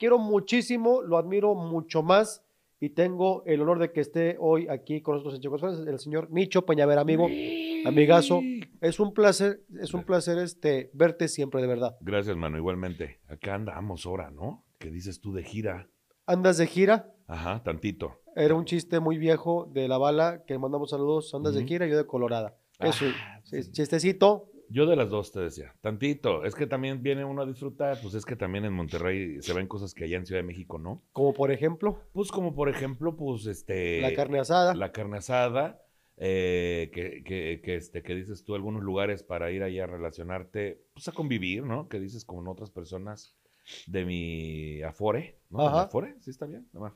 quiero muchísimo, lo admiro mucho más y tengo el honor de que esté hoy aquí con nosotros en Chicos el señor Nicho Peñavera, amigo, amigazo. Es un placer, es un placer este, verte siempre, de verdad. Gracias, mano, igualmente. Acá andamos ahora, ¿no? ¿Qué dices tú de gira? ¿Andas de gira? Ajá, tantito. Era un chiste muy viejo de la bala que mandamos saludos, andas de gira, yo de Colorada. Ah, Eso, chistecito, yo de las dos te decía, tantito. Es que también viene uno a disfrutar, pues es que también en Monterrey se ven cosas que allá en Ciudad de México no. Como por ejemplo. Pues como por ejemplo, pues este. La carne asada. La carne asada, eh, que, este, que dices tú algunos lugares para ir allá a relacionarte, pues a convivir, ¿no? Que dices con otras personas de mi afore, ¿no? ¿De mi afore? ¿Sí está bien? ¿De mi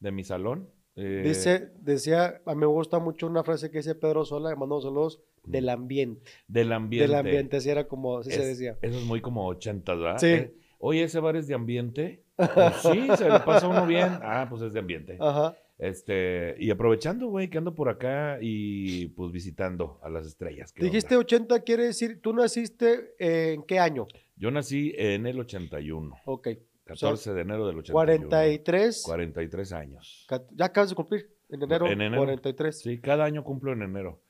De mi salón. Eh, dice, decía, a me gusta mucho una frase que dice Pedro Sola, le Solos. saludos del ambiente. Del ambiente. Del ambiente, así era como se decía. Eso es muy como 80, ¿verdad? Sí. Eh, oye, ese bar es de ambiente. Pues sí, se le pasa uno bien. Ah, pues es de ambiente. Ajá. Este, y aprovechando, güey, que ando por acá y pues visitando a las estrellas. Dijiste 80, quiere decir, ¿tú naciste eh, en qué año? Yo nací en el 81. Ok. 14 de enero del 81. 43. 43 años. Ya acabas de cumplir en enero, en enero. 43. Sí, cada año cumplo en enero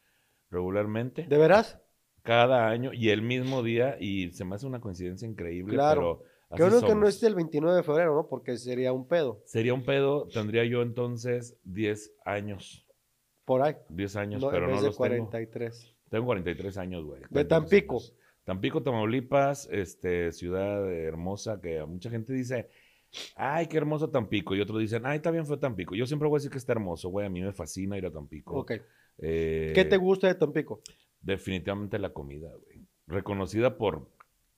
regularmente. ¿De veras? Cada año y el mismo día y se me hace una coincidencia increíble. Claro. Creo que no es el 29 de febrero, ¿no? Porque sería un pedo. Sería un pedo, tendría yo entonces 10 años. Por ahí. 10 años, pero no de los 43. Tengo. 43 años, güey. De Tampico. Tampico, Tamaulipas, este, ciudad hermosa que mucha gente dice, ay, qué hermoso Tampico. Y otros dicen, ay, también fue Tampico. Yo siempre voy a decir que está hermoso, güey. A mí me fascina ir a Tampico. Ok. Eh, ¿Qué te gusta de Tampico? Definitivamente la comida, güey. Reconocida por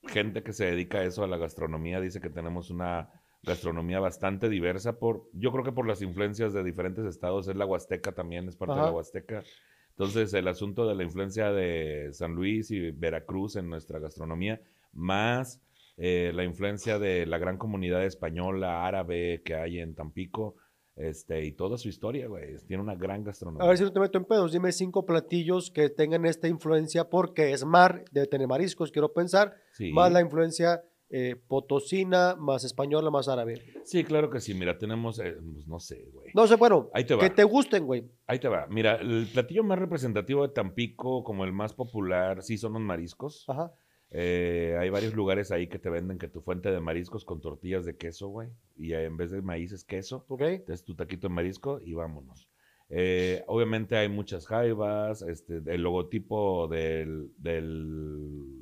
gente que se dedica a eso, a la gastronomía, dice que tenemos una gastronomía bastante diversa por, yo creo que por las influencias de diferentes estados, es la Huasteca también, es parte de la Huasteca. Entonces, el asunto de la influencia de San Luis y Veracruz en nuestra gastronomía, más eh, la influencia de la gran comunidad española, árabe que hay en Tampico, este, y toda su historia, güey. Tiene una gran gastronomía. A ver si no te meto en pedos. Dime cinco platillos que tengan esta influencia, porque es mar, debe tener mariscos, quiero pensar. Más la influencia eh, potosina, más española, más árabe. Sí, claro que sí. Mira, tenemos, eh, pues, no sé, güey. No sé, bueno, que te gusten, güey. Ahí te va. Mira, el platillo más representativo de Tampico, como el más popular, sí son los mariscos. Ajá. Eh, hay varios lugares ahí que te venden que tu fuente de mariscos con tortillas de queso, güey. Y en vez de maíz es queso. Ok. Entonces tu taquito de marisco y vámonos. Eh, obviamente hay muchas jaivas, este, el logotipo del,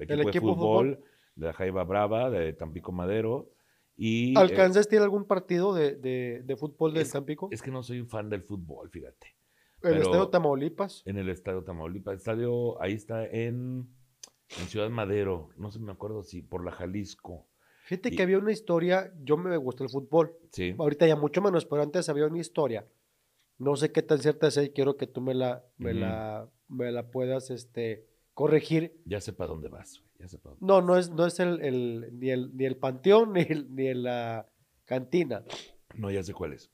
equipo, de fútbol, de la Jaiba Brava, de Tampico Madero. Y, ¿Alcanzas eh, algún partido de, fútbol de Tampico? Es que no soy un fan del fútbol, fíjate. ¿En el Estadio Tamaulipas? En el Estadio Tamaulipas. Estadio, ahí está en en Ciudad Madero, no sé, me acuerdo si por la Jalisco. Fíjate que había una historia, yo me gustó el fútbol, sí. ahorita ya mucho menos, pero antes había una historia, no sé qué tan cierta es, quiero que tú me la, me la, me la puedas este, corregir. Ya sé para dónde vas, ya sé para No, no es, no es el, ni, el, panteón ni, el, ni la cantina. No, ya sé cuál es.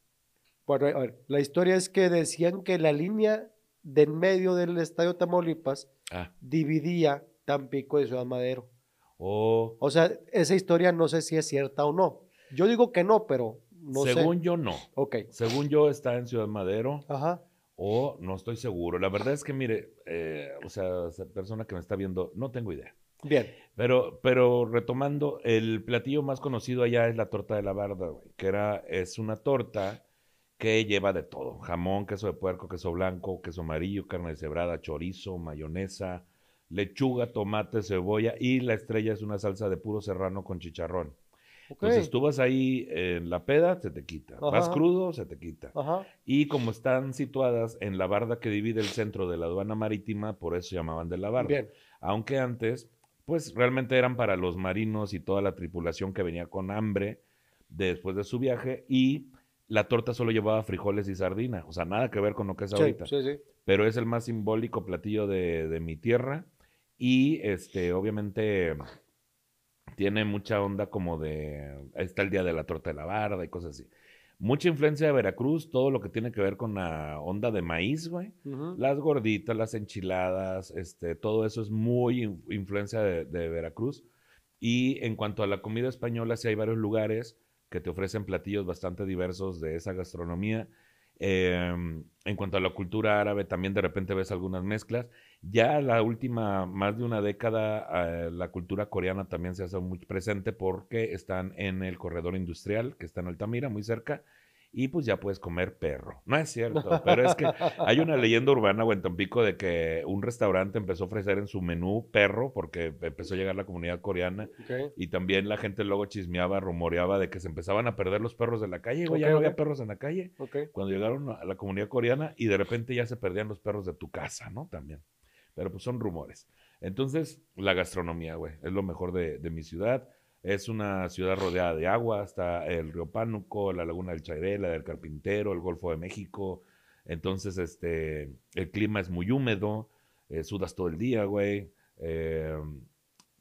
Bueno, a ver, la historia es que decían que la línea de en medio del Estadio Tamaulipas ah. dividía Tampico de Ciudad Madero. Oh. O sea, esa historia no sé si es cierta o no. Yo digo que no, pero no Según yo, no. Ok. Según yo, está en Ciudad Madero. Ajá. O no estoy seguro. La verdad es que, mire, eh, o sea, esa persona que me está viendo, no tengo idea. Bien. Pero, pero retomando, el platillo más conocido allá es la torta de la barda, güey, que era, es una torta que lleva de todo: jamón, queso de puerco, queso blanco, queso amarillo, carne de cebrada, chorizo, mayonesa, lechuga, tomate, cebolla y la estrella es una salsa de puro serrano con chicharrón. Entonces tú vas ahí en la peda, se te quita. Vas crudo, se te quita. Y como están situadas en la barda que divide el centro de la aduana marítima, por eso se llamaban de la barda. Aunque antes, pues realmente eran para los marinos y toda la tripulación que venía con hambre después de su viaje y la torta solo llevaba frijoles y sardina, o sea, nada que ver con lo que es ahorita. Pero es el más simbólico platillo de mi tierra y este, obviamente tiene mucha onda como de. Está el día de la torta de la barda y cosas así. Mucha influencia de Veracruz, todo lo que tiene que ver con la onda de maíz, güey. Las gorditas, las enchiladas, este, todo eso es muy influencia de, Veracruz. Y en cuanto a la comida española, sí hay varios lugares que te ofrecen platillos bastante diversos de esa gastronomía. Em, en cuanto a la cultura árabe, también de repente ves algunas mezclas. Ya la última, más de una década, ah, eh, la cultura coreana también se hace muy presente porque están en el corredor industrial, que está en Altamira, muy cerca, y pues ya puedes comer perro. No es cierto, pero es que hay una leyenda urbana o en Tampico de que un restaurante empezó a ofrecer en su menú perro porque empezó a llegar la comunidad coreana y también la gente luego chismeaba, rumoreaba de que se empezaban a perder los perros de la calle, ya no había perros en la calle. Cuando llegaron a la comunidad coreana y de repente ya se perdían los perros de tu casa, ¿no? También. Pero pues son rumores. Entonces, la gastronomía, güey, es lo mejor de, mi ciudad. Es una ciudad rodeada de agua, está el río Pánuco, la laguna del Chairé, la del Carpintero, el Golfo de México. Entonces, este, el clima es muy húmedo, eh, sudas todo el día, güey. Eh,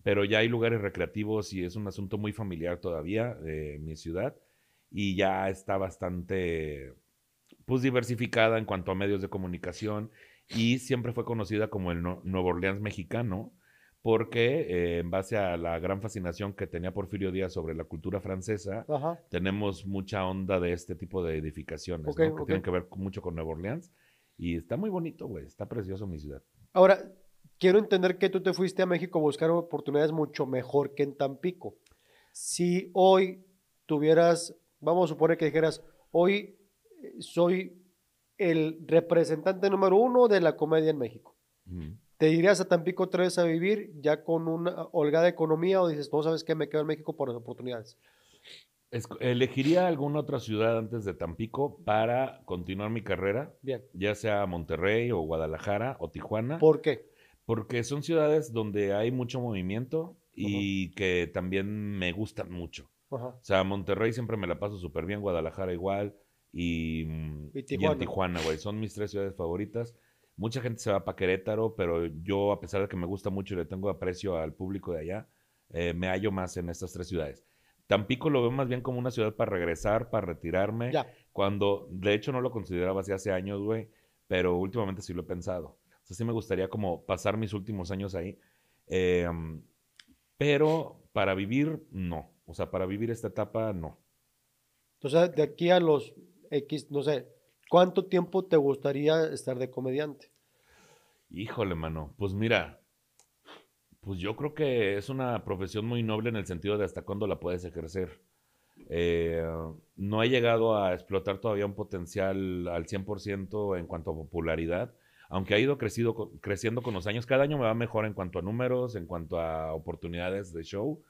pero ya hay lugares recreativos y es un asunto muy familiar todavía, de mi ciudad. Y ya está bastante, pues, diversificada en cuanto a medios de comunicación y siempre fue conocida como el Nuevo Orleans mexicano, porque eh, en base a la gran fascinación que tenía Porfirio Díaz sobre la cultura francesa, tenemos mucha onda de este tipo de edificaciones, que tienen que ver mucho con Nueva Orleans. Y está muy bonito, güey, está precioso mi ciudad. Ahora, quiero entender que tú te fuiste a México a buscar oportunidades mucho mejor que en Tampico. Si hoy tuvieras, vamos a suponer que dijeras, hoy eh, soy el representante número uno de la comedia en México. ¿Te irías a Tampico otra vez a vivir ya con una holgada economía o dices, no sabes qué, me quedo en México por las oportunidades? elegiría alguna otra ciudad antes de Tampico para continuar mi carrera. Ya sea Monterrey o Guadalajara o Tijuana. ¿Por qué? Porque son ciudades donde hay mucho movimiento y que también me gustan mucho. O sea, Monterrey siempre me la paso súper bien, Guadalajara igual, Mm, y, y, en Tijuana, güey. Son mis tres ciudades favoritas. Mucha gente se va para Querétaro, pero yo, a pesar de que me gusta mucho y le tengo aprecio al público de allá, eh, me hallo más en estas tres ciudades. Tampico lo veo más bien como una ciudad para regresar, para retirarme. Cuando, de hecho, no lo consideraba así hace años, güey, pero últimamente sí lo he pensado. O sea, sí me gustaría como pasar mis últimos años ahí. Em, pero para vivir, no. O sea, para vivir esta etapa, no. Entonces, de aquí a los X, no sé, ¿cuánto tiempo te gustaría estar de comediante? Híjole, mano, pues mira, pues yo creo que es una profesión muy noble en el sentido de hasta cuándo la puedes ejercer. Eh, no he llegado a explotar todavía un potencial al 100% en cuanto a popularidad, aunque ha ido crecido, creciendo con los años. Cada año me va mejor en cuanto a números, en cuanto a oportunidades de show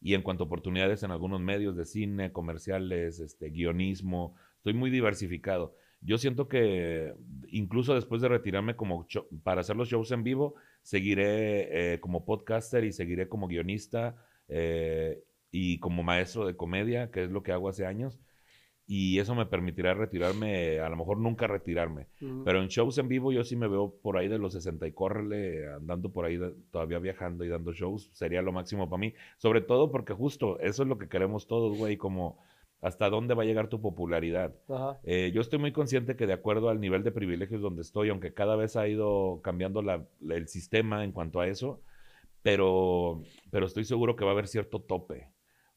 y en cuanto a oportunidades en algunos medios de cine, comerciales, este, guionismo, Estoy muy diversificado. Yo siento que incluso después de retirarme como para hacer los shows en vivo, seguiré eh, como podcaster y seguiré como guionista eh, y como maestro de comedia, que es lo que hago hace años. Y eso me permitirá retirarme, a lo mejor nunca retirarme. Pero en shows en vivo yo sí me veo por ahí de los 60 y córrele, andando por ahí, todavía viajando y dando shows. Sería lo máximo para mí. Sobre todo porque justo eso es lo que queremos todos, güey, como hasta dónde va a llegar tu popularidad. Eh, yo estoy muy consciente que de acuerdo al nivel de privilegios donde estoy, aunque cada vez ha ido cambiando el sistema en cuanto a eso, pero, pero estoy seguro que va a haber cierto tope.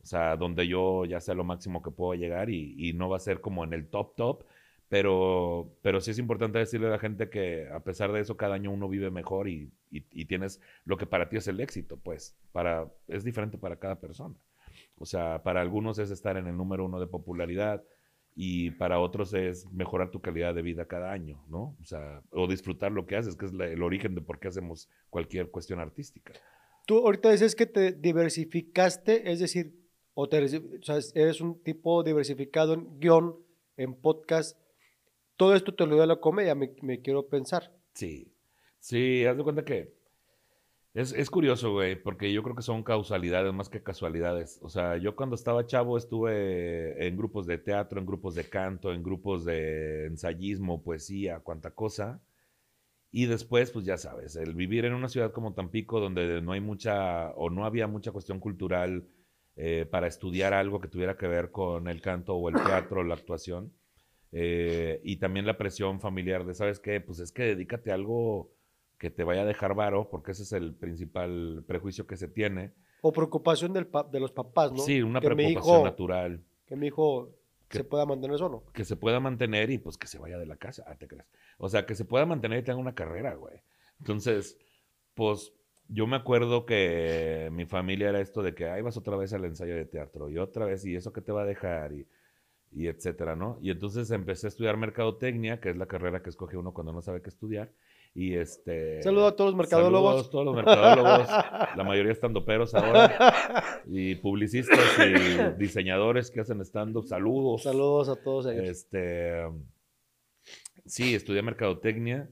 O sea, donde yo ya sea lo máximo que puedo llegar y, no va a ser como en el top top, pero, pero sí es importante decirle a la gente que a pesar de eso, cada año uno vive mejor y, y, tienes lo que para ti es el éxito, pues para, es diferente para cada persona. O sea, para algunos es estar en el número uno de popularidad y para otros es mejorar tu calidad de vida cada año, ¿no? O sea, o disfrutar lo que haces, que es el origen de por qué hacemos cualquier cuestión artística. Tú ahorita dices que te diversificaste, es decir, o, te, eres un tipo diversificado en guión, en podcast. Todo esto te lo dio la comedia, me, quiero pensar. Sí, sí, haz cuenta que es, curioso, güey, porque yo creo que son causalidades más que casualidades. O sea, yo cuando estaba chavo estuve en grupos de teatro, en grupos de canto, en grupos de ensayismo, poesía, cuanta cosa. Y después, pues ya sabes, el vivir en una ciudad como Tampico, donde no hay mucha o no había mucha cuestión cultural eh, para estudiar algo que tuviera que ver con el canto o el teatro, la actuación, eh, y también la presión familiar de, ¿sabes qué? Pues es que dedícate a algo que te vaya a dejar varo, porque ese es el principal prejuicio que se tiene. O preocupación del de los papás, ¿no? Sí, una preocupación natural. Que mi hijo que, se pueda mantener solo. Que se pueda mantener y pues que se vaya de la casa, ah, te crees. O sea, que se pueda mantener y tenga una carrera, güey. Entonces, pues yo me acuerdo que mi familia era esto de que, ahí vas otra vez al ensayo de teatro y otra vez, y eso que te va a dejar, y, y etcétera, ¿no? Y entonces empecé a estudiar mercadotecnia, que es la carrera que escoge uno cuando no sabe qué estudiar. Este, a todos los mercadólogos. Saludos a todos los mercadólogos. la mayoría peros ahora. Y publicistas y diseñadores que hacen estando. Saludos. Saludos a todos Este. Sí, estudié mercadotecnia.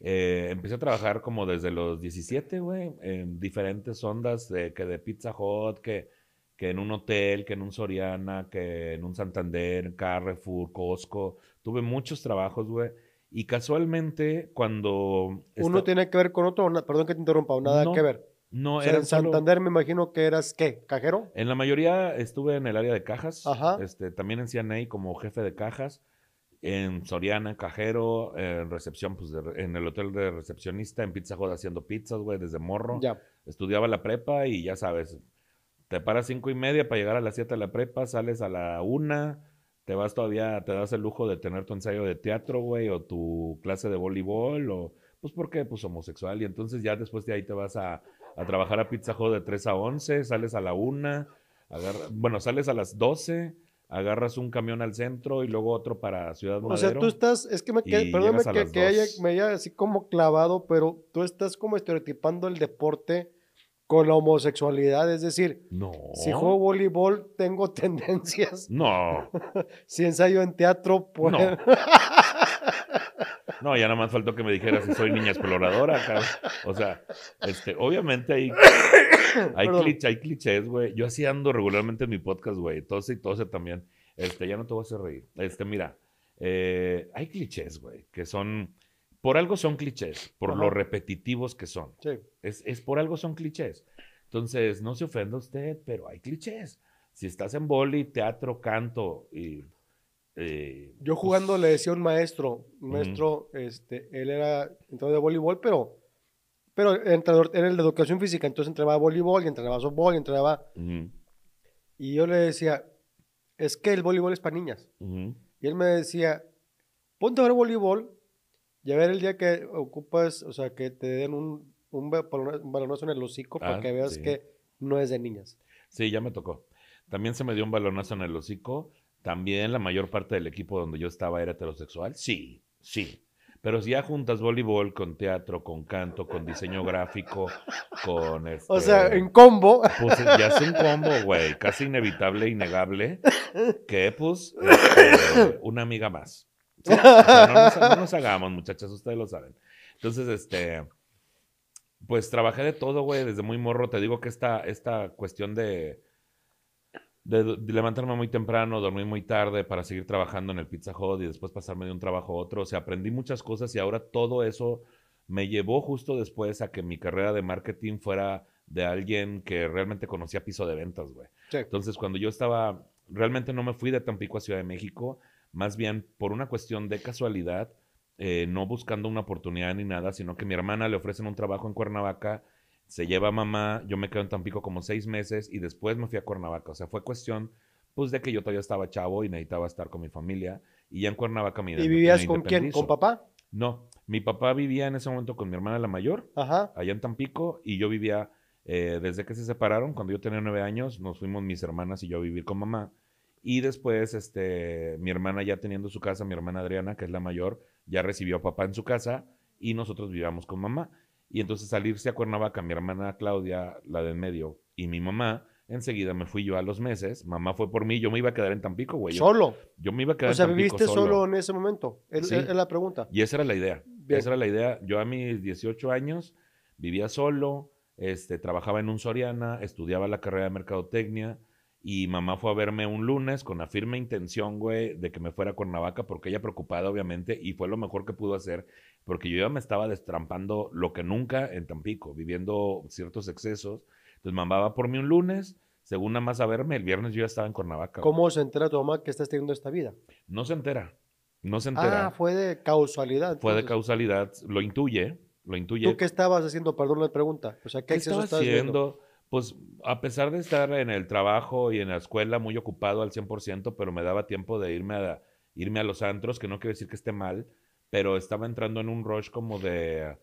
Eh, empecé a trabajar como desde los 17, güey, en diferentes ondas, que de Pizza Hut, que, que en un hotel, que en un Soriana, que en un Santander, Carrefour, Costco. Tuve muchos trabajos, güey y casualmente, cuando. ¿Uno tiene que ver con otro? Perdón que te interrumpa, nada que ver. No, era en Santander me imagino que eras qué, cajero. En la mayoría estuve en el área de cajas. Este, también en CNA como jefe de cajas. En Soriana, cajero, en recepción, pues en el hotel de recepcionista, en Pizza Hut haciendo pizzas, güey, desde morro. Ya. Estudiaba la prepa y ya sabes, te paras cinco y media para llegar a las siete de la prepa, sales a la una, te vas todavía, te das el lujo de tener tu ensayo de teatro, güey, o tu clase de voleibol, o pues qué? pues homosexual, y entonces ya después de ahí te vas a, trabajar a Pizza de 3 a 11, sales a la 1, bueno, sales a las 12, agarras un camión al centro y luego otro para Ciudad Madero. O sea, tú estás, es que me quedé, perdóname que, me haya así como clavado, pero tú estás como estereotipando el deporte con la homosexualidad, es decir, no. si juego voleibol tengo tendencias. No. si ensayo en teatro, pues... No. ya nada más faltó que me dijeras si soy niña exploradora, O sea, este, obviamente hay, hay, clichés, güey. Yo así ando regularmente en mi podcast, güey. tose y tose también. Este, ya no te voy a hacer reír. Este, mira, eh, hay clichés, güey, que son por algo son clichés, por lo repetitivos que son. Sí. Es, por algo son clichés. Entonces, no se ofenda usted, pero hay clichés. Si estás en boli, teatro, canto y... Eh, yo jugando pues le decía a un maestro, maestro, este, él era entrenador de voleibol, pero, pero entrenador, era el de educación física, entonces entrenaba voleibol, y entrenaba softball, y entrenaba... Y yo le decía, es que el voleibol es para niñas. Y él me decía, ponte a ver voleibol ya ver el día que ocupas, o sea, que te den un, balonazo en el hocico para ah, que veas que no es de niñas. Sí, ya me tocó. También se me dio un balonazo en el hocico. También la mayor parte del equipo donde yo estaba era heterosexual. Sí, sí. Pero si ya juntas voleibol con teatro, con canto, con diseño gráfico, con... Este, o sea, en combo. Pues ya es un combo, güey. Casi inevitable, innegable. Que pues, este, una amiga más. no, nos, hagamos, muchachas, ustedes lo saben. Entonces, este, pues trabajé de todo, güey, desde muy morro. Te digo que esta, esta cuestión de, de, levantarme muy temprano, dormir muy tarde para seguir trabajando en el Pizza Hut y después pasarme de un trabajo a otro. O sea, aprendí muchas cosas y ahora todo eso me llevó justo después a que mi carrera de marketing fuera de alguien que realmente conocía piso de ventas, güey. Entonces, cuando yo estaba, realmente no me fui de Tampico a Ciudad de México más bien por una cuestión de casualidad, eh, no buscando una oportunidad ni nada, sino que mi hermana le ofrecen un trabajo en Cuernavaca, se lleva mamá, yo me quedo en Tampico como seis meses y después me fui a Cuernavaca. O sea, fue cuestión pues de que yo todavía estaba chavo y necesitaba estar con mi familia y ya en Cuernavaca mi ¿Y vivías con quién? ¿Con papá? No, mi papá vivía en ese momento con mi hermana la mayor, Ajá. allá en Tampico, y yo vivía, eh, desde que se separaron, cuando yo tenía nueve años, nos fuimos mis hermanas y yo a vivir con mamá. Y después, este, mi hermana ya teniendo su casa, mi hermana Adriana, que es la mayor, ya recibió a papá en su casa y nosotros vivíamos con mamá. Y entonces al irse a Cuernavaca, mi hermana Claudia, la de en medio, y mi mamá, enseguida me fui yo a los meses. Mamá fue por mí, yo me iba a quedar en Tampico, güey. ¿Solo? Yo me iba a quedar o ¿viviste solo en ese momento? Es, la pregunta. Y esa era la idea. Esa era la idea. Yo a mis 18 años vivía solo, este, trabajaba en un Soriana, estudiaba la carrera de mercadotecnia y mamá fue a verme un lunes con la firme intención, güey, de que me fuera a Cuernavaca, porque ella preocupada, obviamente, y fue lo mejor que pudo hacer, porque yo ya me estaba destrampando lo que nunca en Tampico, viviendo ciertos excesos. Entonces mamá va por mí un lunes, según nada más a verme, el viernes yo ya estaba en Cuernavaca. ¿Cómo se entera tu mamá que estás teniendo esta vida? No se entera, no se entera. Ah, fue de causalidad. Fue de causalidad, lo intuye, lo intuye. ¿Tú qué estabas haciendo? Perdón la pregunta. O sea, ¿qué, exceso estabas haciendo? pues a pesar de estar en el trabajo y en la escuela muy ocupado al 100%, pero me daba tiempo de irme a, irme a los antros, que no quiero decir que esté mal, pero estaba entrando en un rush como de...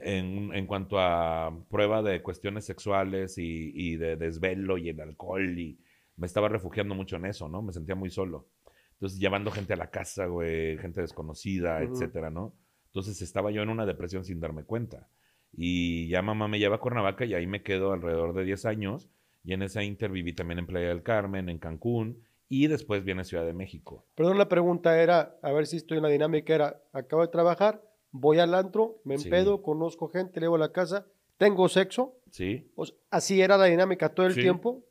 En, cuanto a prueba de cuestiones sexuales y, de desvelo y el alcohol y me estaba refugiando mucho en eso, ¿no? Me sentía muy solo. Entonces, llevando gente a la casa, güey, gente desconocida, etcétera, ¿no? Entonces, estaba yo en una depresión sin darme cuenta. Y ya mamá me lleva a Cuernavaca y ahí me quedo alrededor de 10 años. Y en esa inter viví también en Playa del Carmen, en Cancún. Y después viene Ciudad de México. Perdón, la pregunta era, a ver si estoy en la dinámica, era, acabo de trabajar, voy al antro, me empedo, conozco gente, llevo a la casa, tengo sexo. Sí. así era la dinámica todo el sí. tiempo.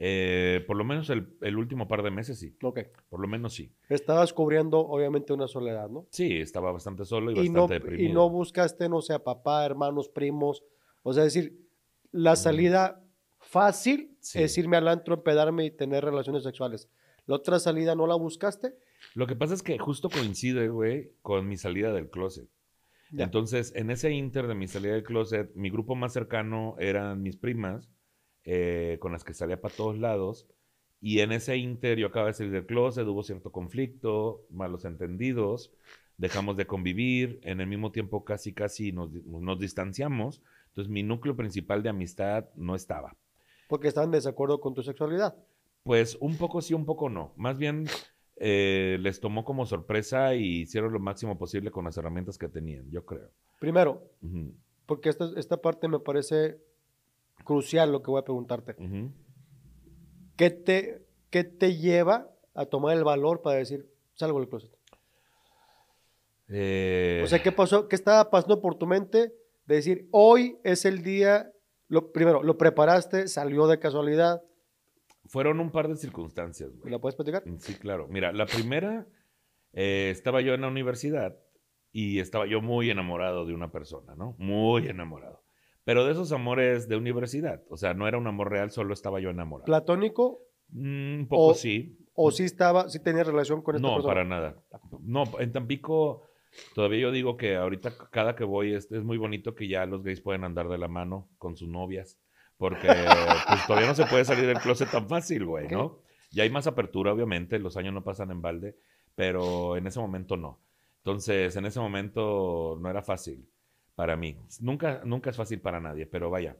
Eh, por lo menos el, último par de meses sí. Ok. Por lo menos sí. Estabas cubriendo, obviamente, una soledad, ¿no? Sí, estaba bastante solo y, bastante deprimido. Y no buscaste, no sea papá, hermanos, primos. O sea, es decir, la salida fácil es irme al antro, empedarme y tener relaciones sexuales. ¿La otra salida no la buscaste? Lo que pasa es que justo coincide, güey, con mi salida del closet. Entonces, en ese inter de mi salida del closet, mi grupo más cercano eran mis primas eh, con las que salía para todos lados. Y en ese inter yo acababa de salir del closet, hubo cierto conflicto, malos entendidos, dejamos de convivir, en el mismo tiempo casi casi nos, distanciamos. Entonces mi núcleo principal de amistad no estaba. Porque estaban de desacuerdo con tu sexualidad. Pues un poco sí, un poco no. Más bien eh, les tomó como sorpresa y hicieron lo máximo posible con las herramientas que tenían, yo creo. Primero, porque esta, esta parte me parece crucial lo que voy a preguntarte. ¿Qué, te, ¿Qué te lleva a tomar el valor para decir, salgo del closet? Eh. O sea, ¿qué pasó? ¿Qué estaba pasando por tu mente de decir, hoy es el día, lo, primero, lo preparaste, salió de casualidad? Fueron un par de circunstancias, güey. ¿La puedes platicar? Mm, sí, claro. Mira, la primera, eh, estaba yo en la universidad y estaba yo muy enamorado de una persona, ¿no? Muy enamorado. Pero de esos amores de universidad, o sea, no era un amor real, solo estaba yo enamorado. ¿Platónico? un mm, poco o, sí. ¿O sí estaba, sí tenía relación con esta no, No, para nada. No, en Tampico todavía yo digo que ahorita cada que voy es, muy bonito que ya los gays pueden andar de la mano con sus novias, porque pues, todavía no se puede salir del closet tan fácil, güey, ¿no? Ya hay más apertura, obviamente, los años no pasan en balde, pero en ese momento no. Entonces, en ese momento no era fácil para mí. Nunca, nunca es fácil para nadie, pero vaya.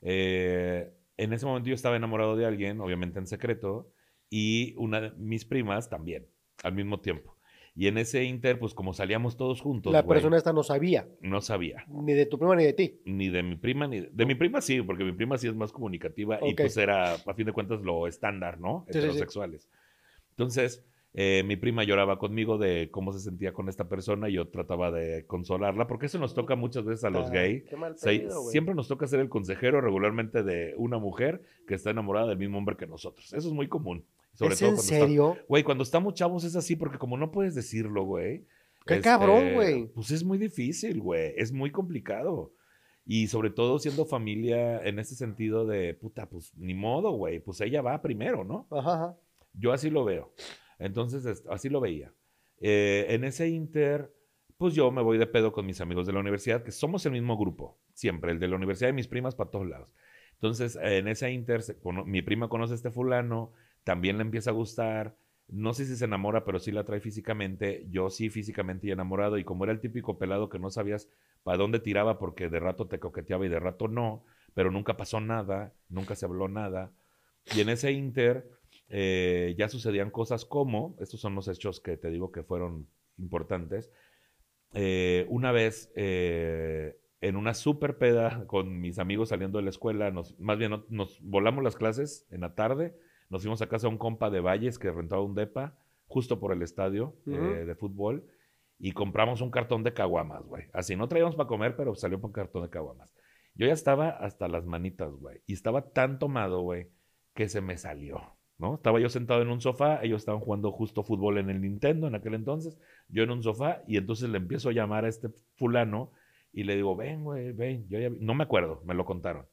Eh, en ese momento yo estaba enamorado de alguien, obviamente en secreto, y una de mis primas también, al mismo tiempo. Y en ese inter, pues como salíamos todos juntos. La persona esta no sabía. No sabía. Ni de tu prima ni de ti. Ni de mi prima, ni de, mi prima sí, porque mi prima sí es más comunicativa y pues era, a fin de cuentas, lo estándar, ¿no? Sí, Heterosexuales. Entonces, eh, mi prima lloraba conmigo de cómo se sentía con esta persona y yo trataba de consolarla, porque eso nos toca muchas veces a los ah, gays. Siempre nos toca ser el consejero regularmente de una mujer que está enamorada del mismo hombre que nosotros. Eso es muy común. Sobre ¿Es en serio? güey, cuando estamos chavos es así, porque como no puedes decirlo, güey. ¡Qué este, cabrón, güey! Pues es muy difícil, güey. Es muy complicado. Y sobre todo siendo familia en ese sentido de, puta, pues ni modo, güey. Pues ella va primero, ¿no? ajá. Yo así lo veo. Entonces, así lo veía. Eh, en ese inter, pues yo me voy de pedo con mis amigos de la universidad, que somos el mismo grupo, siempre, el de la universidad y mis primas para todos lados. Entonces, en ese inter, mi prima conoce a este fulano, también le empieza a gustar. No sé si se enamora, pero sí la trae físicamente. Yo sí físicamente y enamorado. Y como era el típico pelado que no sabías para dónde tiraba porque de rato te coqueteaba y de rato no, pero nunca pasó nada, nunca se habló nada. Y en ese inter, eh, ya sucedían cosas como, estos son los hechos que te digo que fueron importantes, eh, una vez eh, en una super peda con mis amigos saliendo de la escuela, más bien nos volamos las clases en la tarde, nos fuimos a casa a un compa de Valles que rentaba un depa justo por el estadio de fútbol y compramos un cartón de caguamas, güey. Así no traíamos para comer, pero salió un cartón de caguamas. Yo ya estaba hasta las manitas, güey. Y estaba tan tomado, güey, que se me salió. Estaba yo sentado en un sofá, ellos estaban jugando justo fútbol en el Nintendo en aquel entonces, yo en un sofá, y entonces le empiezo a llamar a este fulano y le digo, ven, güey, ven, yo no me acuerdo, me lo contaron.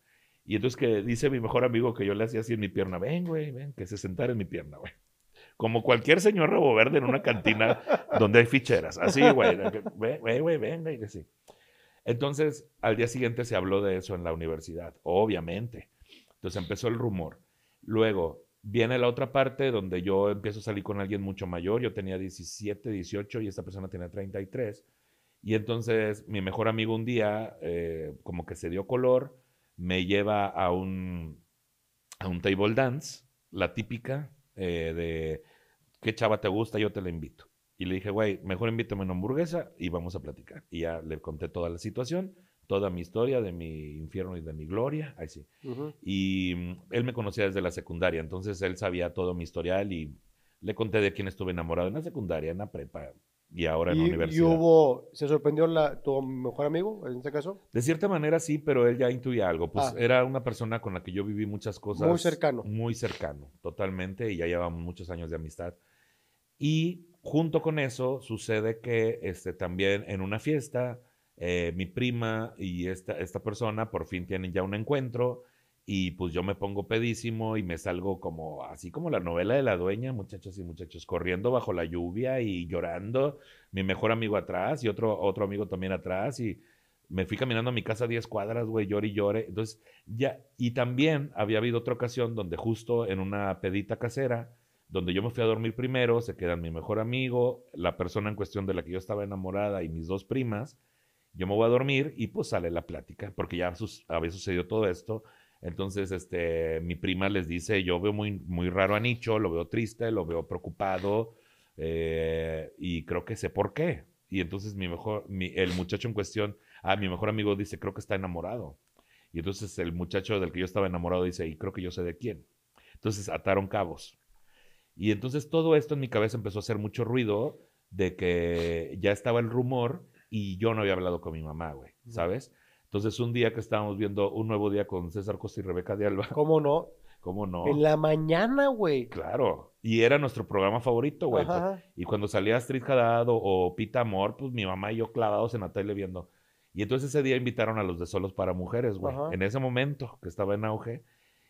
Y entonces que dice mi mejor amigo que yo le hacía así en mi pierna, ven, güey, ven, que se sentara en mi pierna, güey. Como cualquier señor robo verde en una cantina donde hay ficheras, así, güey, güey, güey, ven, güey, sí. Entonces, al día siguiente se habló de eso en la universidad, obviamente. Entonces empezó el rumor. Luego, viene la otra parte donde yo empiezo a salir con alguien mucho mayor. Yo tenía 17, 18 y esta persona tenía 33. Y entonces mi mejor amigo un día, eh, como que se dio color, me lleva a un, a un table dance, la típica eh, de qué chava te gusta, yo te la invito. Y le dije, güey, mejor invítame una hamburguesa y vamos a platicar. Y ya le conté toda la situación toda mi historia, de mi infierno y de mi gloria. Ahí sí. Y mm, él me conocía desde la secundaria, entonces él sabía todo mi historial y le conté de quién estuve enamorado en la secundaria, en la prepa y ahora en la universidad. ¿Y hubo, se sorprendió la, tu mejor amigo en este caso? De cierta manera sí, pero él ya intuía algo. Pues ah. era una persona con la que yo viví muchas cosas. Muy cercano. Muy cercano, totalmente, y ya llevamos muchos años de amistad. Y junto con eso sucede que este, también en una fiesta eh, mi prima y esta, esta persona por fin tienen ya un encuentro y pues yo me pongo pedísimo y me salgo como así como la novela de la dueña, muchachos y muchachos, corriendo bajo la lluvia y llorando, mi mejor amigo atrás y otro, otro amigo también atrás y me fui caminando a mi casa 10 cuadras, güey, llore y llore Entonces, ya, y también había habido otra ocasión donde justo en una pedita casera, donde yo me fui a dormir primero, se quedan mi mejor amigo, la persona en cuestión de la que yo estaba enamorada y mis dos primas, yo me voy a dormir y pues sale la plática, porque ya había sucedido todo esto. Entonces, este, mi prima les dice, yo veo muy, muy raro a Nicho, lo veo triste, lo veo preocupado eh, y creo que sé por qué. Y entonces mi mejor, el muchacho en cuestión, ah, mi mejor amigo dice, creo que está enamorado. Y entonces el muchacho del que yo estaba enamorado dice, y creo que yo sé de quién. Entonces ataron cabos. Y entonces todo esto en mi cabeza empezó a hacer mucho ruido de que ya estaba el rumor y yo no había hablado con mi mamá, güey, ¿sabes? Entonces, un día que estábamos viendo un nuevo día con César Costa y Rebeca de Alba. ¿Cómo no? ¿Cómo no? En la mañana, güey. Claro. Y era nuestro programa favorito, güey. Y cuando salía Street Haddad o, Pita Amor, pues mi mamá y yo clavados en la tele viendo. Y entonces ese día invitaron a los de Solos para Mujeres, güey. En ese momento que estaba en auge.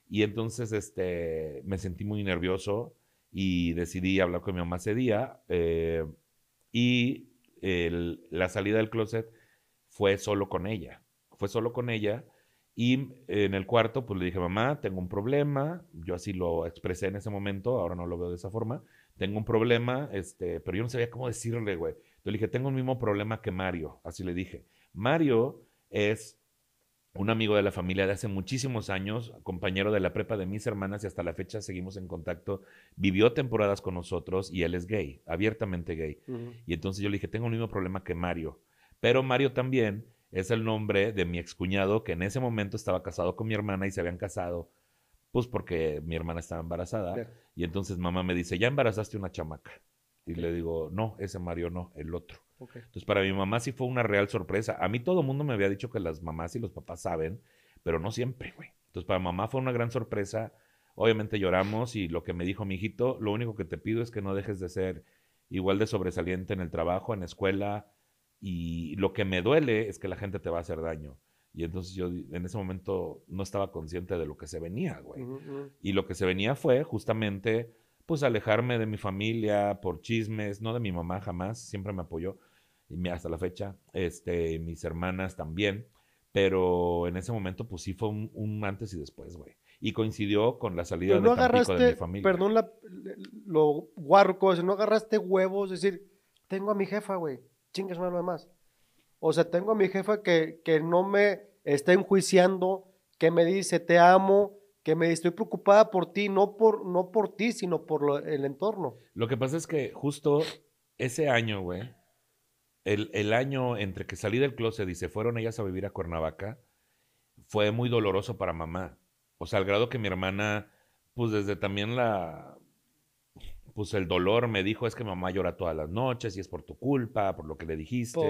Y entonces este, me sentí muy nervioso y decidí hablar con mi mamá ese día. Eh, y la salida del closet fue solo con ella. Fue solo con ella. Y en el cuarto, pues le dije, mamá, tengo un problema. Yo así lo expresé en ese momento, ahora no lo veo de esa forma. Tengo un problema, este, pero yo no sabía cómo decirle, güey. Yo le dije, tengo el mismo problema que Mario. Así le dije. Mario es un amigo de la familia de hace muchísimos años, compañero de la prepa de mis hermanas y hasta la fecha seguimos en contacto, vivió temporadas con nosotros y él es gay, abiertamente gay. Y entonces yo le dije, tengo el mismo problema que Mario, pero Mario también es el nombre de mi excuñado que en ese momento estaba casado con mi hermana y se habían casado, pues porque mi hermana estaba embarazada. Y entonces mamá me dice, ya embarazaste una chamaca. Y le digo, no, ese Mario no, el otro. Entonces, para mi mamá sí fue una real sorpresa. A mí todo el mundo me había dicho que las mamás y los papás saben, pero no siempre, güey. Entonces, para mamá fue una gran sorpresa. Obviamente lloramos y lo que me dijo mi hijito, lo único que te pido es que no dejes de ser igual de sobresaliente en el trabajo, en la escuela, y lo que me duele es que la gente te va a hacer daño. Y entonces yo en ese momento no estaba consciente de lo que se venía, güey. Y lo que se venía fue justamente, pues, alejarme de mi familia por chismes, no de mi mamá jamás, siempre me apoyó, hasta la fecha, este, mis hermanas también, pero en ese momento pues sí fue un, antes y después, güey. Y coincidió con la salida de de, de mi familia. Perdón lo guarco, no agarraste huevos, es decir, tengo a mi jefa, güey, chingas más lo demás. O sea, tengo a mi jefa que, que no me está enjuiciando, que me dice, te amo, que me estoy preocupada por ti, no por, no por ti, sino por el entorno. Lo que pasa es que justo ese año, güey, el, año entre que salí del closet y se fueron ellas a vivir a Cuernavaca, fue muy doloroso para mamá. O sea, al grado que mi hermana, pues desde también la, pues el dolor me dijo, es que mamá llora todas las noches y es por tu culpa, por lo que le dijiste.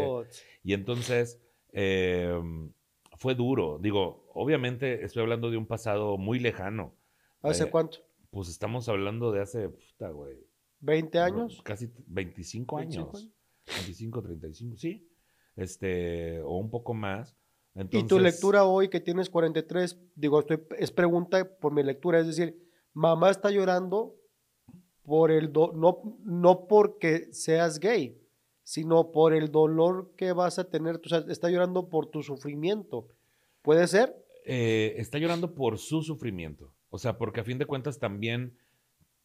Y entonces em, fue duro. Digo, obviamente estoy hablando de un pasado muy lejano. ¿Hace eh, cuánto? Pues estamos hablando de hace, puta, güey. ¿20 años? Casi 25, años. 25, 35, sí, este, o un poco más. Entonces, y tu lectura hoy que tienes 43, digo, estoy, es pregunta por mi lectura, es decir, mamá está llorando por el no, no porque seas gay, sino por el dolor que vas a tener, o está llorando por tu sufrimiento. ¿Puede ser? Eh, está llorando por su sufrimiento. O sea, porque a fin de cuentas también,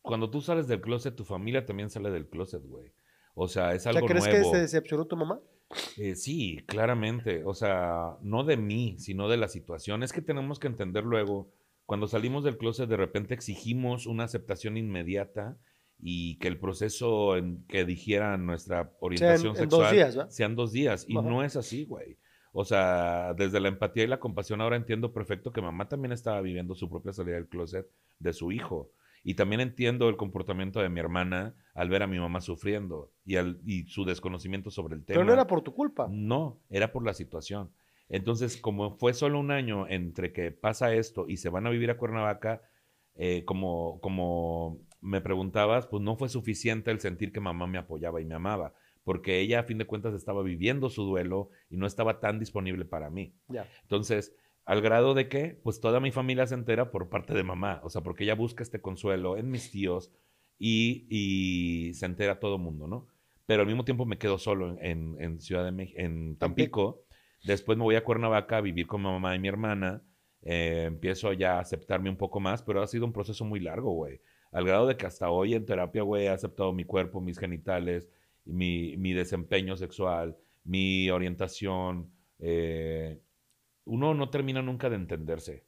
cuando tú sales del closet, tu familia también sale del closet, güey. O sea, es algo nuevo. ¿crees que se decepcionó tu mamá? Eh, sí, claramente. O sea, no de mí, sino de la situación. Es que tenemos que entender luego, cuando salimos del closet de repente exigimos una aceptación inmediata y que el proceso en que dijera nuestra orientación sexual dos días, sean dos días. Y no es así, güey. O sea, desde la empatía y la compasión ahora entiendo perfecto que mamá también estaba viviendo su propia salida del closet de su hijo. Y también entiendo el comportamiento de mi hermana al ver a mi mamá sufriendo y, al, y su desconocimiento sobre el tema. Pero no era por tu culpa. No, era por la situación. Entonces, como fue solo un año entre que pasa esto y se van a vivir a Cuernavaca, eh, como, como me preguntabas, pues no fue suficiente el sentir que mamá me apoyaba y me amaba, porque ella a fin de cuentas estaba viviendo su duelo y no estaba tan disponible para mí. Entonces, al grado de que, pues toda mi familia se entera por parte de mamá, o sea, porque ella busca este consuelo en mis tíos y, y se entera todo el mundo, ¿no? Pero al mismo tiempo me quedo solo en, en Ciudad de México, en Tampico. Después me voy a Cuernavaca a vivir con mi mamá y mi hermana. Eh, empiezo ya a aceptarme un poco más, pero ha sido un proceso muy largo, güey. Al grado de que hasta hoy en terapia, güey, he aceptado mi cuerpo, mis genitales, mi, mi desempeño sexual, mi orientación, eh, uno no termina nunca de entenderse.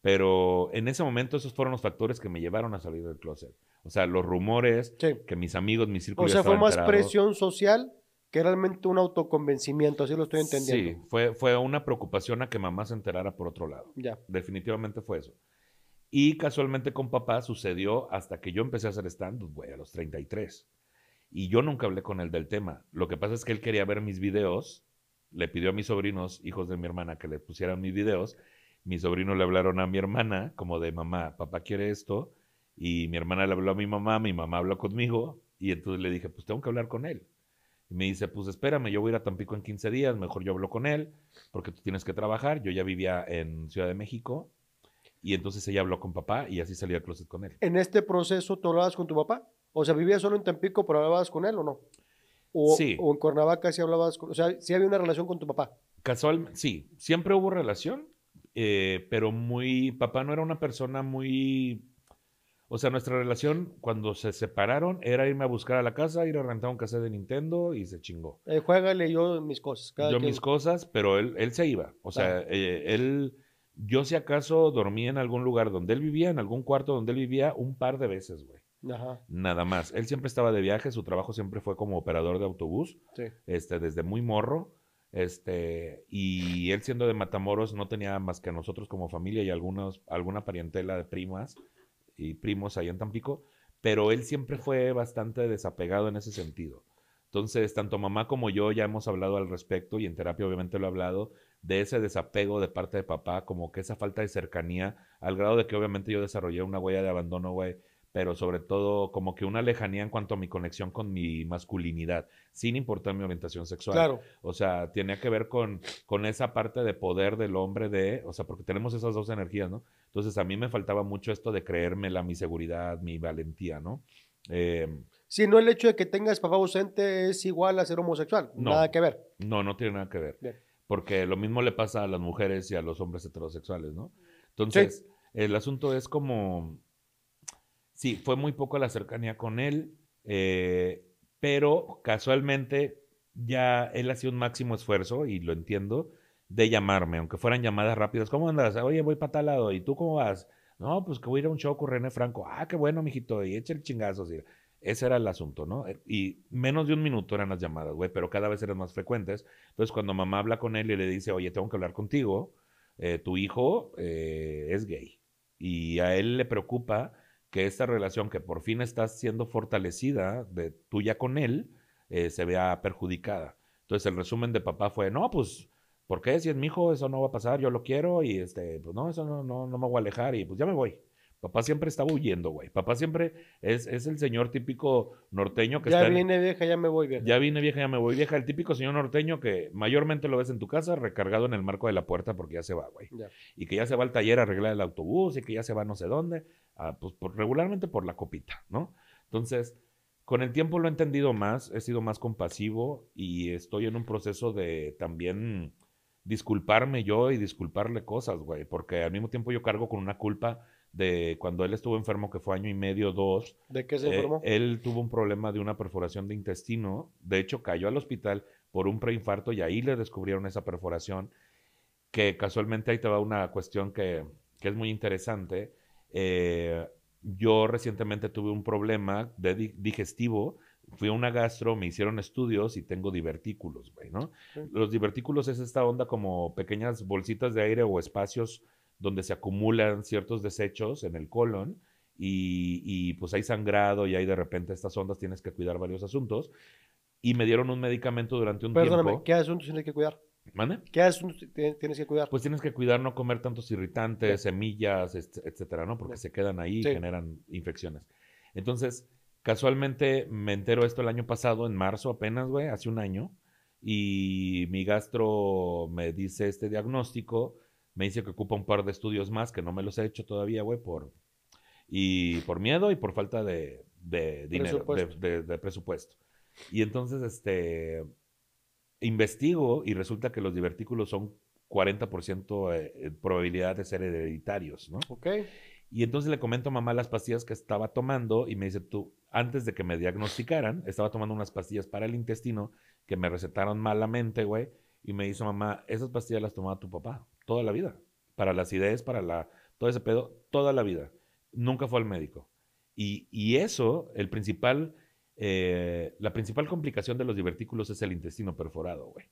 Pero en ese momento esos fueron los factores que me llevaron a salir del closet. O sea, los rumores, que mis amigos, mi círculo... O sea, fue más presión social que realmente un autoconvencimiento, así lo estoy entendiendo. Sí, fue, fue una preocupación a que mamá se enterara por otro lado. Ya. Definitivamente fue eso. Y casualmente con papá sucedió hasta que yo empecé a hacer stand-up, pues, güey, a los 33. Y yo nunca hablé con él del tema. Lo que pasa es que él quería ver mis videos le pidió a mis sobrinos, hijos de mi hermana, que le pusieran mis videos. Mis sobrinos le hablaron a mi hermana, como de mamá, papá quiere esto. Y mi hermana le habló a mi mamá, mi mamá habló conmigo. Y entonces le dije, pues tengo que hablar con él. Y me dice, pues espérame, yo voy a ir a Tampico en 15 días, mejor yo hablo con él, porque tú tienes que trabajar. Yo ya vivía en Ciudad de México. Y entonces ella habló con papá y así salí al closet con él. ¿En este proceso tú hablabas con tu papá? O sea, ¿vivías solo en Tampico, pero hablabas con él o no? O, en Cuernavaca si hablabas, o sea, si había una relación con tu papá. Casualmente, sí, siempre hubo relación, eh, pero muy, papá no era una persona muy, o sea, nuestra relación cuando se separaron era irme a buscar a la casa, ir a rentar un casete de Nintendo y se chingó. Eh, juégale yo mis cosas. yo mis cosas, pero él, él se iba, o sea, eh, él... Yo si acaso dormía en algún lugar donde él vivía, en algún cuarto donde él vivía, un par de veces, güey. Nada más. Él siempre estaba de viaje, su trabajo siempre fue como operador de autobús, este, desde muy morro. Este, y él siendo de Matamoros no tenía más que nosotros como familia y algunos, alguna parientela de primas y primos allá en Tampico, pero él siempre fue bastante desapegado en ese sentido. Entonces, tanto mamá como yo ya hemos hablado al respecto y en terapia obviamente lo he hablado de ese desapego de parte de papá, como que esa falta de cercanía, al grado de que obviamente yo desarrollé una huella de abandono, güey, pero sobre todo como que una lejanía en cuanto a mi conexión con mi masculinidad, sin importar mi orientación sexual. O sea, tenía que ver con, con esa parte de poder del hombre de, o sea, porque tenemos esas dos energías, ¿no? Entonces a mí me faltaba mucho esto de creérmela, mi seguridad, mi valentía, ¿no? si em, sí, no el hecho de que tengas papá ausente es igual a ser homosexual. No, nada que ver. No, no tiene nada que ver. Porque lo mismo le pasa a las mujeres y a los hombres heterosexuales, ¿no? Entonces, el asunto es como Sí, fue muy poco la cercanía con él, eh, pero casualmente ya él hacía un máximo esfuerzo, y lo entiendo, de llamarme, aunque fueran llamadas rápidas. ¿Cómo andas? Oye, voy para tal lado. ¿Y tú cómo vas? No, pues que voy a ir a un show con René Franco. Ah, qué bueno, mijito. Y echa el chingazo. Ese era el asunto, ¿no? Eh, y menos de un minuto eran las llamadas, güey, pero cada vez eran más frecuentes. Entonces, cuando mamá habla con él y le dice, oye, tengo que hablar contigo, eh, tu hijo es gay. Y a él le preocupa que esta relación que por fin está siendo fortalecida de tuya con él eh, se vea perjudicada. Entonces el resumen de papá fue, no, pues, ¿por qué? Si es mi hijo, eso no va a pasar, yo lo quiero y este, pues no, eso no, no, no me voy a alejar y pues ya me voy. Papá siempre estaba huyendo, güey. Papá siempre es, es el señor típico norteño que ya está. Ya vine vieja, ya me voy vieja. Ya vine vieja, ya me voy vieja. El típico señor norteño que mayormente lo ves en tu casa recargado en el marco de la puerta porque ya se va, güey. Y que ya se va al taller a arreglar el autobús y que ya se va no sé dónde. pues regularmente por la copita, ¿no? Entonces, con el tiempo lo he entendido más, he sido más compasivo y estoy en un proceso de también disculparme yo y disculparle cosas, güey. Porque al mismo tiempo yo cargo con una culpa de cuando él estuvo enfermo, que fue año y medio, dos. ¿De qué se eh, enfermó? Él tuvo un problema de una perforación de intestino. De hecho, cayó al hospital por un preinfarto y ahí le descubrieron esa perforación, que casualmente ahí te va una cuestión que, que es muy interesante. Eh, yo recientemente tuve un problema de digestivo. Fui a una gastro, me hicieron estudios y tengo divertículos, güey, ¿no? Los divertículos es esta onda como pequeñas bolsitas de aire o espacios donde se acumulan ciertos desechos en el colon y, pues hay sangrado y hay de repente estas ondas, tienes que cuidar varios asuntos. Y me dieron un medicamento durante un Perdóname, tiempo. ¿qué asuntos tienes que cuidar? ¿Mande? ¿Qué asuntos tienes que cuidar? Pues tienes que cuidar no comer tantos irritantes, semillas, etcétera, ¿no? Porque se quedan ahí y generan infecciones. Entonces, casualmente me entero esto el año pasado, en marzo apenas, güey, hace un año. Y mi gastro me dice este diagnóstico me dice que ocupa un par de estudios más, que no me los he hecho todavía, güey, por, y por miedo y por falta de, dinero, De, presupuesto. Y entonces, este, investigo y resulta que los divertículos son 40% eh, eh, probabilidad de ser hereditarios, ¿no? Ok. Y entonces le comento a mamá las pastillas que estaba tomando y me dice, tú, antes de que me diagnosticaran, estaba tomando unas pastillas para el intestino que me recetaron malamente, güey. Y me dice, mamá, esas pastillas las tomaba tu papá toda la vida. Para las ideas, para la, todo ese pedo, toda la vida. Nunca fue al médico. Y, eso, el principal, eh, la principal complicación de los divertículos es el intestino perforado, güey.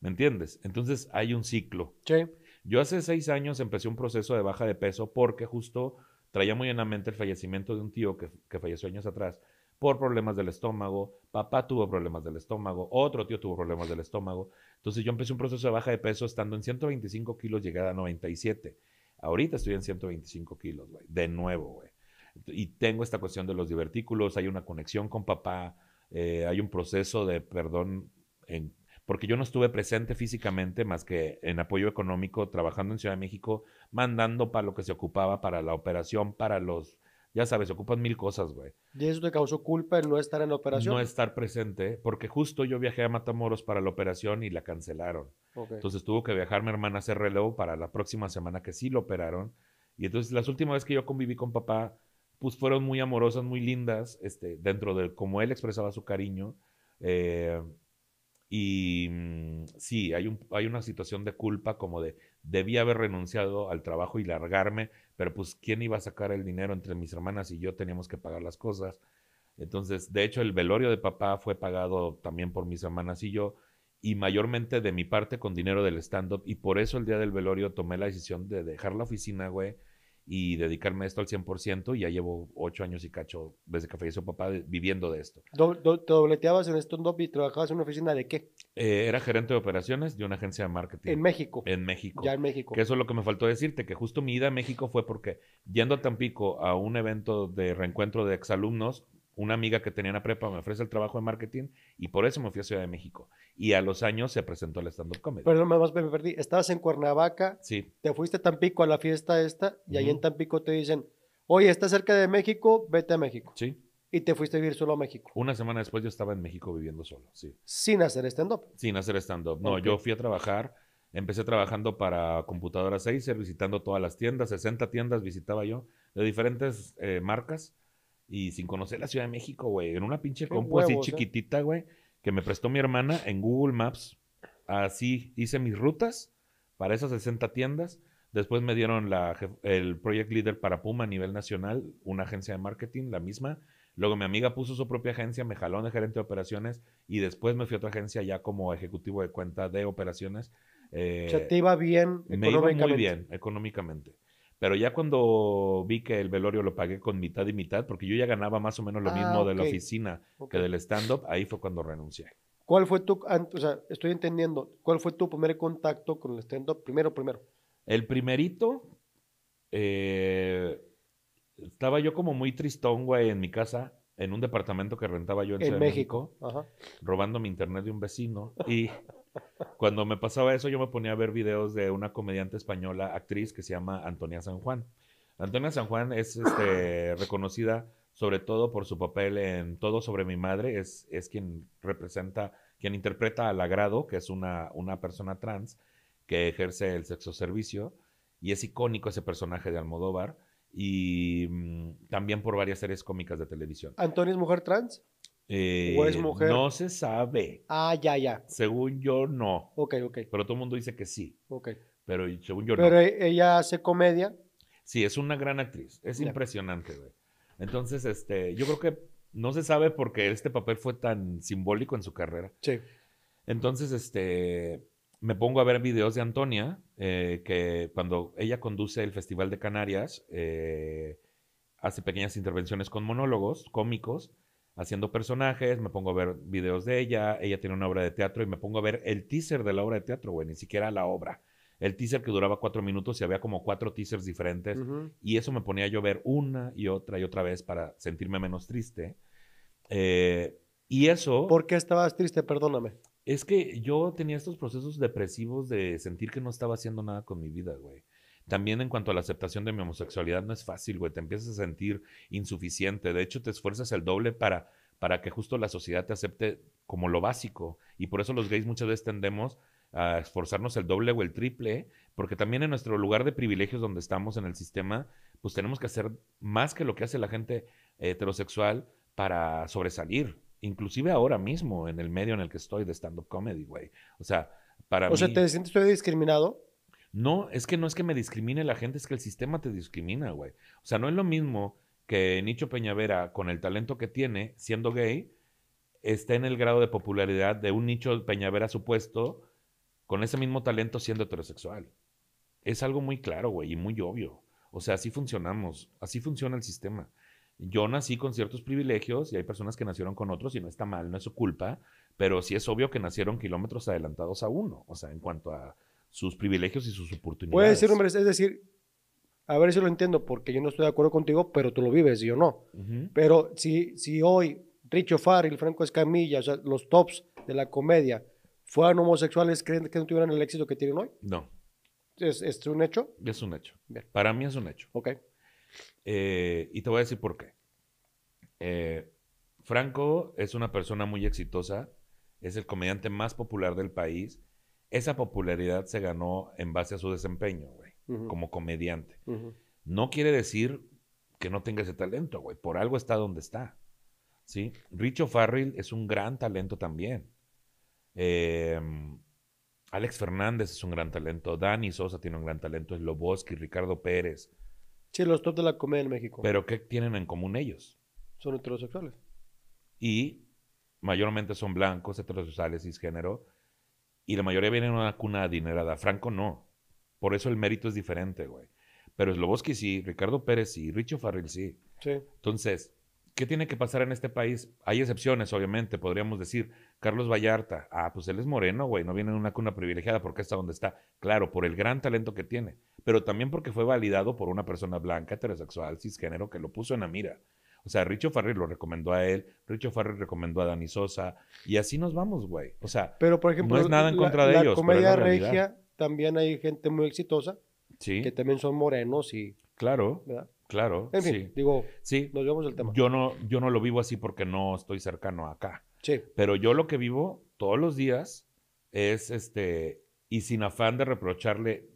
¿Me entiendes? Entonces hay un ciclo. Sí. Yo hace seis años empecé un proceso de baja de peso porque justo traía muy en la mente el fallecimiento de un tío que, que falleció años atrás por problemas del estómago, papá tuvo problemas del estómago, otro tío tuvo problemas del estómago. Entonces yo empecé un proceso de baja de peso estando en 125 kilos, llegué a 97. Ahorita estoy en 125 kilos, güey, de nuevo, güey. Y tengo esta cuestión de los divertículos, hay una conexión con papá, eh, hay un proceso de perdón, en, porque yo no estuve presente físicamente más que en apoyo económico, trabajando en Ciudad de México, mandando para lo que se ocupaba, para la operación, para los ya sabes, ocupan mil cosas, güey. ¿Y eso te causó culpa el no estar en la operación? No estar presente, porque justo yo viajé a Matamoros para la operación y la cancelaron. Entonces tuvo que viajar mi hermana a hacer relevo para la próxima semana que sí lo operaron. Y entonces las últimas veces que yo conviví con papá, pues fueron muy amorosas, muy lindas, este, dentro de cómo él expresaba su cariño. Eh, y mm, sí, hay, un, hay una situación de culpa como de debí haber renunciado al trabajo y largarme pero pues quién iba a sacar el dinero entre mis hermanas y yo teníamos que pagar las cosas. Entonces, de hecho, el velorio de papá fue pagado también por mis hermanas y yo, y mayormente de mi parte con dinero del stand-up, y por eso el día del velorio tomé la decisión de dejar la oficina, güey, y dedicarme a esto al 100% y ya llevo ocho años y cacho desde que falleció papá viviendo de esto. ¿Te dobleteabas en stand-up y trabajabas en una oficina de qué? Eh, era gerente de operaciones de una agencia de marketing. ¿En México? En México. Ya en México. Que eso es lo que me faltó decirte, que justo mi ida a México fue porque yendo a Tampico a un evento de reencuentro de exalumnos, una amiga que tenía una prepa me ofrece el trabajo de marketing y por eso me fui a Ciudad de México. Y a los años se presentó el stand-up comedy. Pero no me, me perdí. Estabas en Cuernavaca, sí. te fuiste a Tampico a la fiesta esta y ahí en Tampico te dicen, oye, estás cerca de México, vete a México. Sí. Y te fuiste a vivir solo a México. Una semana después yo estaba en México viviendo solo, sí. Sin hacer stand-up. Sin hacer stand-up. No, yo fui a trabajar. Empecé trabajando para computadoras Acer, visitando todas las tiendas, 60 tiendas visitaba yo, de diferentes eh, marcas y sin conocer la Ciudad de México, güey. En una pinche compu así ¿eh? chiquitita, güey, que me prestó mi hermana en Google Maps. Así hice mis rutas para esas 60 tiendas. Después me dieron el Project Leader para Puma a nivel nacional, una agencia de marketing, la misma. Luego mi amiga puso su propia agencia, me jaló de gerente de operaciones y después me fui a otra agencia ya como ejecutivo de cuenta de operaciones. Eh, o sea, eh, te iba bien económicamente. Me iba muy bien económicamente. Pero ya cuando vi que el velorio lo pagué con mitad y mitad, porque yo ya ganaba más o menos lo ah, mismo de la oficina que del stand-up, ahí fue cuando renuncié. ¿Cuál fue tu, o sea, estoy entendiendo, cuál fue tu primer contacto con el stand-up? Primero, primero. El primerito, eh, estaba yo como muy tristón, güey, en mi casa, en un departamento que rentaba yo en, México, robando mi internet de un vecino. Y Cuando me pasaba eso, yo me ponía a ver videos de una comediante española, actriz, que se llama Antonia San Juan. Antonia San Juan es este, ah. reconocida sobre todo por su papel en Todo sobre mi madre, es, es quien representa, quien interpreta a Lagrado, que es una, una persona trans que ejerce el sexo servicio, y es icónico ese personaje de Almodóvar, y mm, también por varias series cómicas de televisión. ¿Antonia es mujer trans? ¿O es eh, mujer? No se sabe. Ah, ya, ya. Según yo, no. Ok, ok. Pero todo el mundo dice que sí. Ok. Pero según yo, no. Pero e, ella hace comedia. Sí, es una gran actriz. Es impresionante, güey. Entonces, este, yo creo que no se sabe porque este papel fue tan simbólico en su carrera. Sí. Entonces, este, me pongo a ver videos de Antonia, eh, que cuando ella conduce el Festival de Canarias, eh, hace pequeñas intervenciones con monólogos cómicos haciendo personajes, me pongo a ver videos de ella, ella tiene una obra de teatro y me pongo a ver el teaser de la obra de teatro, güey, ni siquiera la obra. El teaser que duraba cuatro minutos y había como cuatro teasers diferentes y eso me ponía a ver una y otra y otra vez para sentirme menos triste. Eh, y eso... ¿Por qué estabas triste? Perdóname. Es que yo tenía estos procesos depresivos de sentir que no estaba haciendo nada con mi vida, güey. También en cuanto a la aceptación de mi homosexualidad, no es fácil, güey. Te empiezas a sentir insuficiente. De hecho, te esfuerzas el doble para, para que justo la sociedad te acepte como lo básico. Y por eso los gays muchas veces tendemos a esforzarnos el doble o el triple, porque también en nuestro lugar de privilegios donde estamos en el sistema, pues tenemos que hacer más que lo que hace la gente heterosexual para sobresalir. Inclusive ahora mismo, en el medio en el que estoy de stand-up comedy, güey. O sea, para mí... O sea, ¿te sientes discriminado? No, es que no es que me discrimine la gente, es que el sistema te discrimina, güey. O sea, no es lo mismo que Nicho Peñavera, con el talento que tiene, siendo gay, esté en el grado de popularidad de un Nicho Peñavera supuesto, con ese mismo talento siendo heterosexual. Es algo muy claro, güey, y muy obvio. O sea, así funcionamos, así funciona el sistema. Yo nací con ciertos privilegios y hay personas que nacieron con otros y no está mal, no es su culpa, pero sí es obvio que nacieron kilómetros adelantados a uno, o sea, en cuanto a sus privilegios y sus oportunidades. Puede decir hombre, es decir, a ver si lo entiendo, porque yo no estoy de acuerdo contigo, pero tú lo vives y yo no. Pero si, si hoy Richo Farrell, Franco Escamilla, o sea, los tops de la comedia, fueran homosexuales, ¿creen que no tuvieran el éxito que tienen hoy? No. ¿Es, es un hecho? Es un hecho. Para mí es un hecho. Ok. Eh, y te voy a decir por qué. Eh, Franco es una persona muy exitosa, es el comediante más popular del país esa popularidad se ganó en base a su desempeño, güey, como comediante. No quiere decir que no tenga ese talento, güey. Por algo está donde está. ¿Sí? Richo Farrell es un gran talento también. Em, Alex Fernández es un gran talento. Dani Sosa tiene un gran talento. Loboski, Ricardo Pérez. Sí, los top de la comedia en México. Pero ¿qué tienen en común ellos? Son heterosexuales. Y mayormente son blancos, heterosexuales, cisgénero y la mayoría viene en una cuna adinerada. Franco no. Por eso el mérito es diferente, güey. Pero Sloboski sí, Ricardo Pérez sí, Richo Farrell sí. Sí. Entonces, ¿qué tiene que pasar en este país? Hay excepciones, obviamente, podríamos decir. Carlos Vallarta, ah, pues él es moreno, güey, no viene en una cuna privilegiada porque está donde está. Claro, por el gran talento que tiene, pero también porque fue validado por una persona blanca, heterosexual, cisgénero, que lo puso en la mira. O sea, Richo Farrell lo recomendó a él, Richo Farri recomendó a Dani Sosa, y así nos vamos, güey. O sea, pero por ejemplo, no es nada en contra de ellos. la comedia regia también hay gente muy exitosa, sí. que también son morenos y. Claro. Claro. En fin, digo, sí. nos llevamos el tema. Yo no, yo no lo vivo así porque no estoy cercano acá. Sí. Pero yo lo que vivo todos los días es este, y sin afán de reprocharle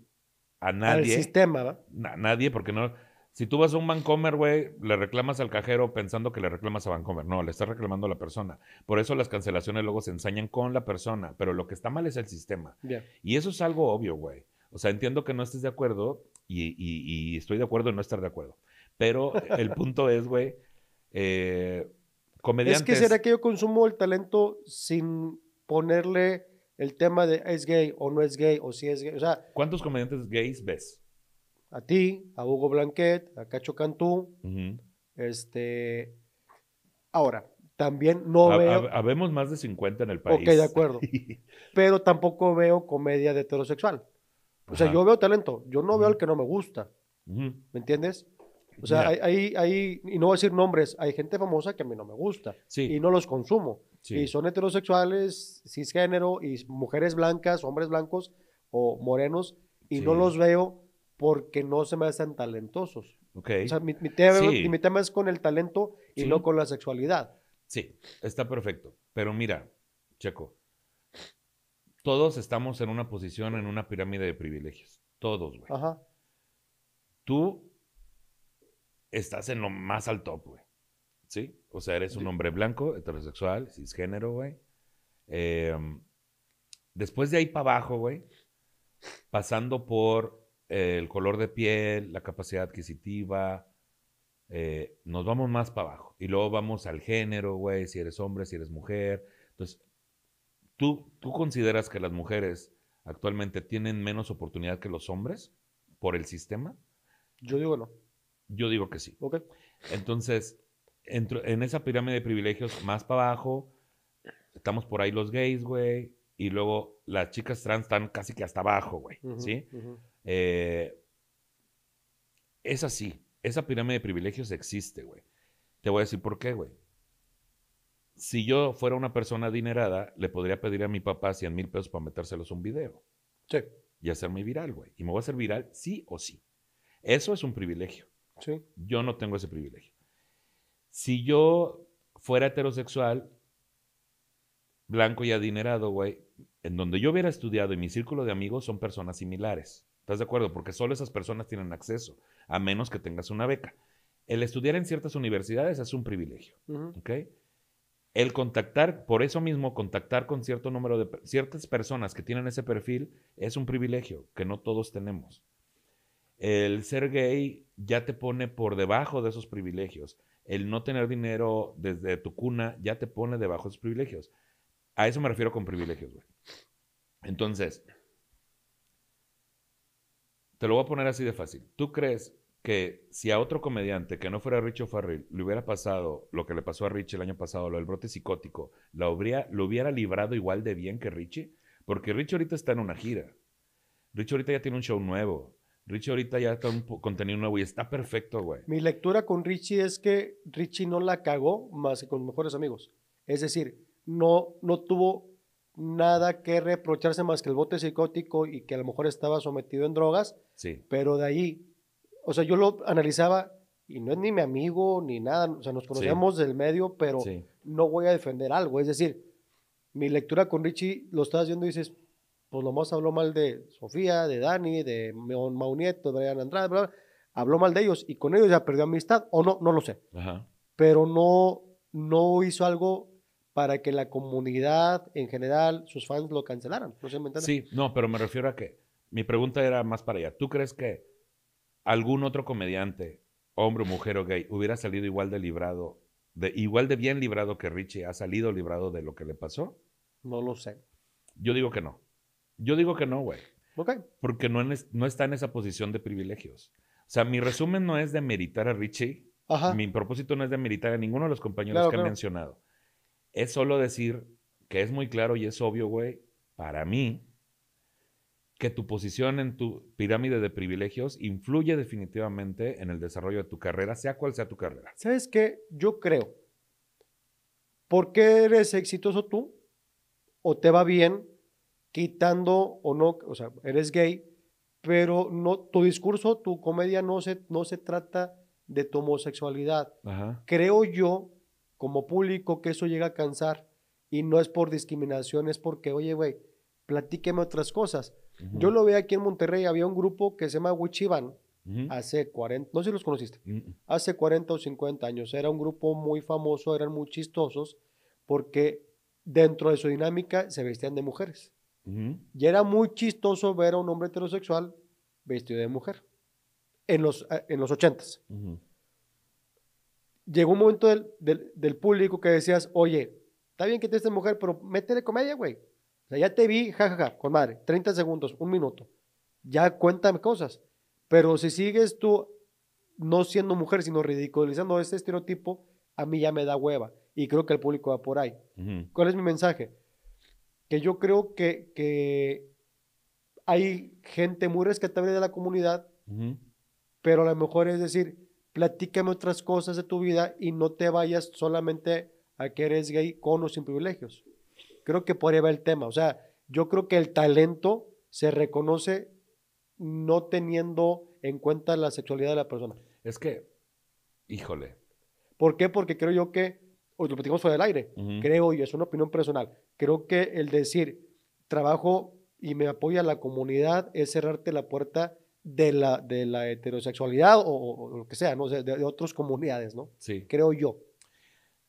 a nadie. Al sistema, ¿verdad? A nadie, porque no si tú vas a un Vancomer, güey, le reclamas al cajero pensando que le reclamas a Vancomer. No, le estás reclamando a la persona. Por eso las cancelaciones luego se ensañan con la persona, pero lo que está mal es el sistema. Y eso es algo obvio, güey. O sea, entiendo que no estés de acuerdo y, estoy de acuerdo en no estar de acuerdo. Pero el punto es, güey, eh, comediantes... Es que será que yo consumo el talento sin ponerle el tema de es gay o no es gay o si es gay. O sea, ¿cuántos comediantes gays ves? a ti, a Hugo Blanquet, a Cacho Cantú. Este. Ahora, también no veo. habemos más de 50 en el país. Ok, de acuerdo. Pero tampoco veo comedia de heterosexual. O sea, yo veo talento. Yo no veo al que no me gusta. ¿Me entiendes? O sea, hay, hay, y no voy a decir nombres, hay gente famosa que a mí no me gusta y no los consumo. Y son heterosexuales, cisgénero, y mujeres blancas, hombres blancos o morenos, y no los veo porque no se me hacen talentosos. Ok. O sea, mi, tema, es con el talento y no con la sexualidad. Sí, está perfecto. Pero mira, Checo, todos estamos en una posición, en una pirámide de privilegios. Todos, güey. Ajá. Tú estás en lo más al top, güey. ¿Sí? O sea, eres un hombre blanco, heterosexual, cisgénero, güey. Em, después de ahí para abajo, güey, pasando por el color de piel, la capacidad adquisitiva, eh, nos vamos más para abajo. Y luego vamos al género, güey, si eres hombre, si eres mujer. Entonces, ¿tú, ¿tú consideras que las mujeres actualmente tienen menos oportunidad que los hombres por el sistema? Yo digo no. Yo digo que sí. Ok. Entonces, en esa pirámide de privilegios, más para abajo, estamos por ahí los gays, güey, y luego las chicas trans están casi que hasta abajo, güey, ¿sí? Eh, es así. Esa pirámide de privilegios existe, güey. Te voy a decir por qué, güey. Si yo fuera una persona adinerada, le podría pedir a mi papá 100 mil pesos para metérselos un video. Sí. Y hacerme viral, güey. Y me voy a hacer viral sí o sí. Eso es un privilegio. Sí. Yo no tengo ese privilegio. Si yo fuera heterosexual, blanco y adinerado, güey, en donde yo hubiera estudiado y mi círculo de amigos son personas similares. ¿Estás de acuerdo? Porque solo esas personas tienen acceso, a menos que tengas una beca. El estudiar en ciertas universidades es un privilegio. El contactar, por eso mismo, contactar con cierto número de ciertas personas que tienen ese perfil es un privilegio que no todos tenemos. El ser gay ya te pone por debajo de esos privilegios. El no tener dinero desde tu cuna ya te pone debajo de esos privilegios. A eso me refiero con privilegios, güey. Entonces, te lo voy a poner así de fácil. ¿Tú crees que si a otro comediante que no fuera Richo Farrell le hubiera pasado lo que le pasó a Richie el año pasado, lo del brote psicótico, la obría, lo hubiera librado igual de bien que Richie? Porque Richie ahorita está en una gira. Richie ahorita ya tiene un show nuevo. Richie ahorita ya está un contenido nuevo y está perfecto, güey. Mi lectura con Richie es que Richie no la cagó más que con mejores amigos. Es decir, no, no tuvo nada que reprocharse más que el bote psicótico y que a lo mejor estaba sometido en drogas, sí. pero de ahí, o sea, yo lo analizaba y no es ni mi amigo ni nada, o sea, nos conocíamos del medio, pero no voy a defender algo, es decir, mi lectura con Richie lo estás viendo y dices, pues lo habló mal de Sofía, de Dani, de Maunieto, de Brian Andrade, habló mal de ellos y con ellos ya perdió amistad o no, no lo sé, pero no, no hizo algo para que la comunidad en general, sus fans lo cancelaran. No sé, Sí, no, pero me refiero a que mi pregunta era más para allá. ¿Tú crees que algún otro comediante, hombre, mujer o gay, hubiera salido igual de librado, de, igual de bien librado que Richie, ha salido librado de lo que le pasó? No lo sé. Yo digo que no. Yo digo que no, güey. Porque no, no está en esa posición de privilegios. O sea, mi resumen no es de meritar a Richie. Mi propósito no es de meritar a ninguno de los compañeros que han mencionado es solo decir que es muy claro y es obvio, güey, para mí, que tu posición en tu pirámide de privilegios influye definitivamente en el desarrollo de tu carrera, sea cual sea tu carrera. ¿Sabes qué? Yo creo. ¿Por qué eres exitoso tú? ¿O te va bien quitando o no? O sea, eres gay, pero no, tu discurso, tu comedia no se, no se trata de tu homosexualidad. Creo yo como público que eso llega a cansar y no es por discriminación, es porque, oye, güey, platíqueme otras cosas. Yo lo veo aquí en Monterrey, había un grupo que se llama Wichiban, hace 40, no sé los conociste, mm. hace 40 o 50 años. Era un grupo muy famoso, eran muy chistosos, porque dentro de su dinámica se vestían de mujeres. Y era muy chistoso ver a un hombre heterosexual vestido de mujer en los, eh, en los 80s llegó un momento del, del, público que decías, oye, está bien que te estés mujer, pero métele comedia, güey. O sea, ya te vi, jajaja, con madre, 30 segundos, un minuto. Ya cuéntame cosas. Pero si sigues tú no siendo mujer, sino ridiculizando este estereotipo, a mí ya me da hueva. Y creo que el público va por ahí. ¿Cuál es mi mensaje? Que yo creo que, que hay gente muy rescatable de la comunidad, pero a lo mejor es decir, platícame otras cosas de tu vida y no te vayas solamente a que eres gay con o sin privilegios. Creo que podría haber el tema. O sea, yo creo que el talento se reconoce no teniendo en cuenta la sexualidad de la persona. Es que, híjole. ¿Por qué? Porque creo yo que, hoy lo platicamos fuera del aire, creo, y es una opinión personal, creo que el decir trabajo y me apoya la comunidad es cerrarte la puerta de la, heterosexualidad o, lo que sea, ¿no? de, otras comunidades, ¿no? Sí. Creo yo.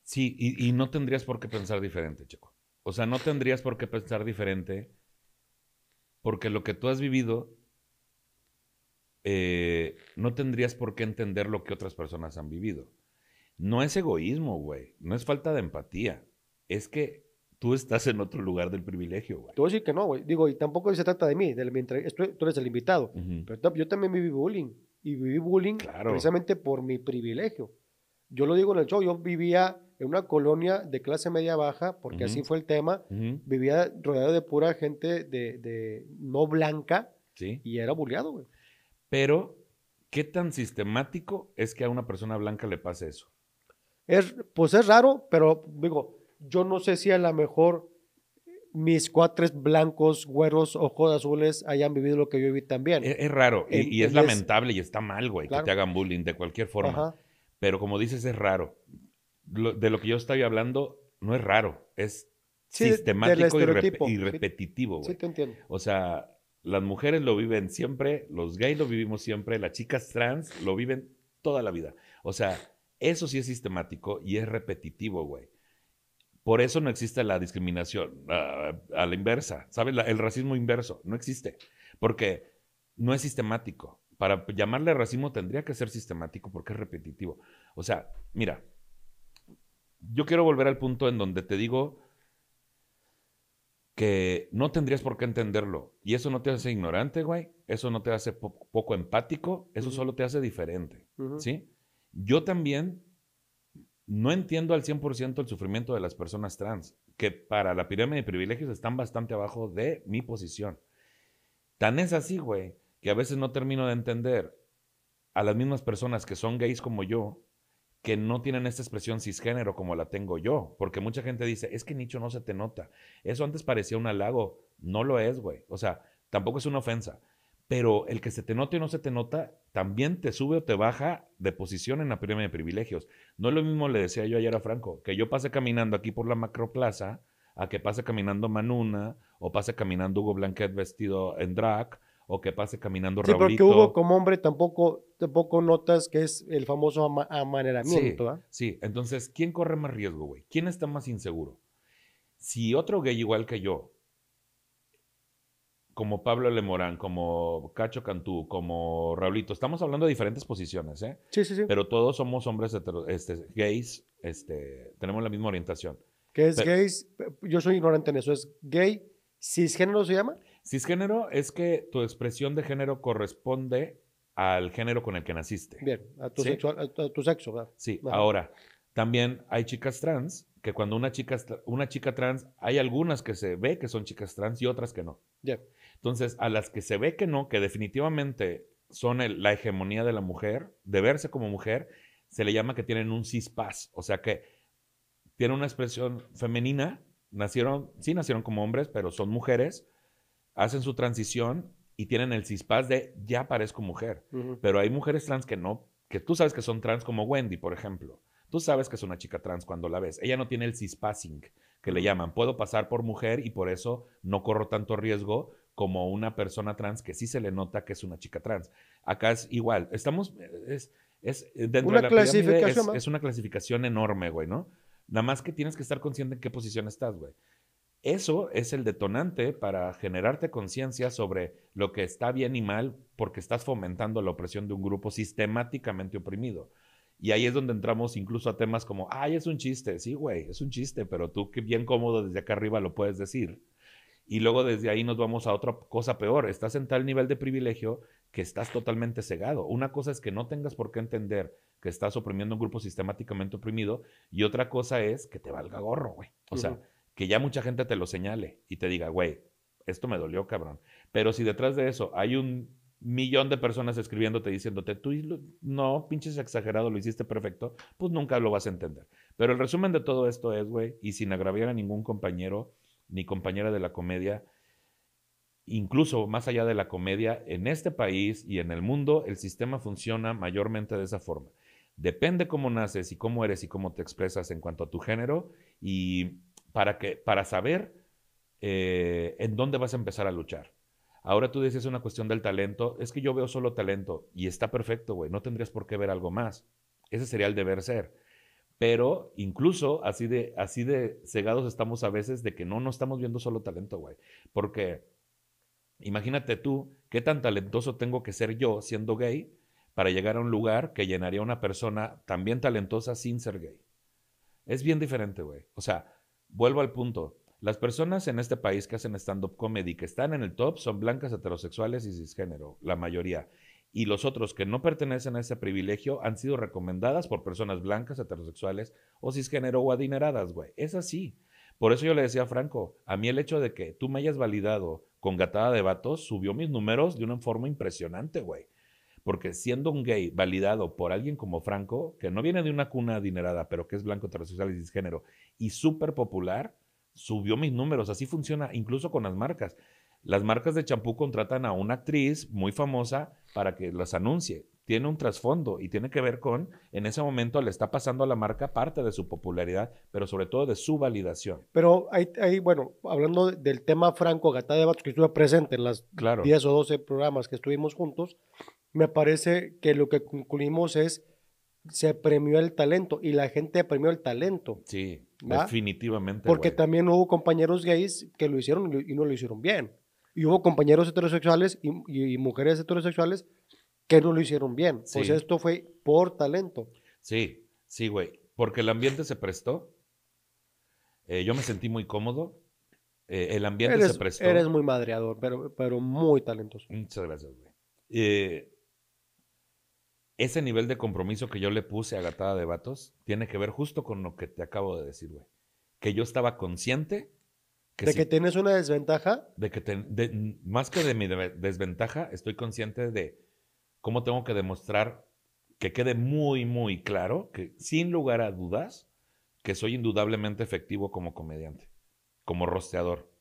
Sí, y, no tendrías por qué pensar diferente, chico. O sea, no tendrías por qué pensar diferente porque lo que tú has vivido, eh, no tendrías por qué entender lo que otras personas han vivido. No es egoísmo, güey. No es falta de empatía. Es que tú estás en otro lugar del privilegio, güey. Tú decir que no, güey. Digo, y tampoco se trata de mí, de, mientras tú eres el invitado. Pero yo también viví bullying. Y viví bullying precisamente por mi privilegio. Yo lo digo en el show, yo vivía en una colonia de clase media baja, porque así fue el tema. Vivía rodeado de pura gente de, no blanca. Sí. Y era bulleado, güey. Pero, ¿qué tan sistemático es que a una persona blanca le pase eso? Es, pues es raro, pero digo, yo no sé si a lo mejor mis cuatres blancos, güeros, ojos azules hayan vivido lo que yo viví también. Es, raro y, es, lamentable y está mal, güey, que te hagan bullying de cualquier forma. Pero como dices, es raro. de lo que yo estaba hablando no es raro, es sistemático y, y, repetitivo, güey. Sí, te entiendo. O sea, las mujeres lo viven siempre, los gays lo vivimos siempre, las chicas trans lo viven toda la vida. O sea, eso sí es sistemático y es repetitivo, güey. Por eso no existe la discriminación ah, a, la inversa, ¿sabes? el racismo inverso no existe, porque no es sistemático. Para llamarle racismo tendría que ser sistemático porque es repetitivo. O sea, mira, yo quiero volver al punto en donde te digo que no tendrías por qué entenderlo. Y eso no te hace ignorante, güey. Eso no te hace poco empático. Eso solo te hace diferente. ¿Sí? Yo también no entiendo al 100% el sufrimiento de las personas trans, que para la pirámide de privilegios están bastante abajo de mi posición. Tan es así, güey, que a veces no termino de entender a las mismas personas que son gays como yo, que no tienen esta expresión cisgénero como la tengo yo, porque mucha gente dice, es que Nicho no se te nota. Eso antes parecía un halago, no lo es, güey. O sea, tampoco es una ofensa, pero el que se te nota y no se te nota también te sube o te baja de posición en la pirámide de privilegios. No es lo mismo, le decía yo ayer a Franco, que yo pase caminando aquí por la macroplaza, a que pase caminando Manuna, o pase caminando Hugo Blanquet vestido en drag, o que pase caminando sí, Sí, porque Hugo como hombre tampoco, notas que es el famoso amaneramiento. ¿ah? Sí, sí, entonces, ¿quién corre más riesgo, güey? ¿Quién está más inseguro? Si otro gay igual que yo como Pablo Lemorán, como Cacho Cantú, como Raulito. Estamos hablando de diferentes posiciones, ¿eh? Sí, sí, sí. Pero todos somos hombres este, gays, este, tenemos la misma orientación. ¿Qué es gay? Yo soy ignorante en eso. ¿Es gay? ¿Cisgénero se llama? Cisgénero es que tu expresión de género corresponde al género con el que naciste. Bien, a tu, sexo, ¿verdad? Sí, ahora, también hay chicas trans que cuando una chica, una chica trans, hay algunas que se ve que son chicas trans y otras que no. Ya. Entonces, a las que se ve que no, que definitivamente son la hegemonía de la mujer, de verse como mujer, se le llama que tienen un cispas, o sea que tienen una expresión femenina, nacieron, sí nacieron como hombres, pero son mujeres, hacen su transición y tienen el cispas de ya parezco mujer. Pero hay mujeres trans que no, que tú sabes que son trans, como Wendy, por ejemplo. Tú sabes que es una chica trans cuando la ves. Ella no tiene el cispassing, que le llaman. Puedo pasar por mujer y por eso no corro tanto riesgo como una persona trans que sí se le nota que es una chica trans. Acá es igual, estamos, es, es eh, una clasificación, es, una clasificación enorme, güey, ¿no? Nada más que tienes que estar consciente en qué posición estás, güey. Eso es el detonante para generarte conciencia sobre lo que está bien y mal porque estás fomentando la opresión de un grupo sistemáticamente oprimido. Y ahí es donde entramos incluso a temas como, ay, es un chiste, sí, güey, es un chiste, pero tú qué bien cómodo desde acá arriba lo puedes decir y luego desde ahí nos vamos a otra cosa peor. Estás en tal nivel de privilegio que estás totalmente cegado. Una cosa es que no tengas por qué entender que estás oprimiendo un grupo sistemáticamente oprimido y otra cosa es que te valga gorro, güey. O sea, que ya mucha gente te lo señale y te diga, güey, esto me dolió, cabrón. Pero si detrás de eso hay un millón de personas escribiéndote diciéndote, tú no, pinches exagerado, lo hiciste perfecto, pues nunca lo vas a entender. Pero el resumen de todo esto es, güey, y sin agraviar a ningún compañero, ni compañera de la comedia. Incluso más allá de la comedia, en este país y en el mundo el sistema funciona mayormente de esa forma. Depende cómo naces y cómo eres y cómo te expresas en cuanto a tu género y para, que, para saber eh, en dónde vas a empezar a luchar. Ahora tú dices una cuestión del talento, es que yo veo solo talento y está perfecto, güey, no tendrías por qué ver algo más. Ese sería el deber ser. Pero incluso así de, así de cegados estamos a veces de que no, no estamos viendo solo talento, güey. Porque imagínate tú, qué tan talentoso tengo que ser yo siendo gay para llegar a un lugar que llenaría a una persona también talentosa sin ser gay. Es bien diferente, güey. O sea, vuelvo al punto. Las personas en este país que hacen stand-up comedy, que están en el top, son blancas, heterosexuales y cisgénero, la mayoría y los otros que no pertenecen a ese privilegio han sido recomendadas por personas blancas, heterosexuales o cisgénero o adineradas, güey. Es así. Por eso yo le decía a Franco, a mí el hecho de que tú me hayas validado con gatada de vatos subió mis números de una forma impresionante, güey. Porque siendo un gay validado por alguien como Franco, que no viene de una cuna adinerada, pero que es blanco, heterosexual y cisgénero, y súper popular, subió mis números. Así funciona incluso con las marcas. Las marcas de champú contratan a una actriz muy famosa para que las anuncie. Tiene un trasfondo y tiene que ver con, en ese momento le está pasando a la marca parte de su popularidad, pero sobre todo de su validación. Pero ahí, bueno, hablando del tema Franco Gata de que estuve presente en las 10 o 12 programas que estuvimos juntos, me parece que lo que concluimos es se premió el talento y la gente premió el talento. Sí, definitivamente. Porque también hubo compañeros gays que lo hicieron y no lo hicieron bien. Y hubo compañeros heterosexuales y, mujeres heterosexuales que no lo hicieron bien. Pues esto fue por talento. Sí, sí, güey. Porque el ambiente se prestó. Eh, yo me sentí muy cómodo. Eh, el ambiente se prestó. Eres muy madreador, pero, pero muy talentoso. Muchas gracias, güey. Eh, ese nivel de compromiso que yo le puse a Gatada de Vatos tiene que ver justo con lo que te acabo de decir, güey. Que yo estaba consciente ¿De que tienes una desventaja? De que más que de mi desventaja, estoy consciente de cómo tengo que demostrar que quede muy, muy claro, que sin lugar a dudas, que soy indudablemente efectivo como comediante, como rosteador.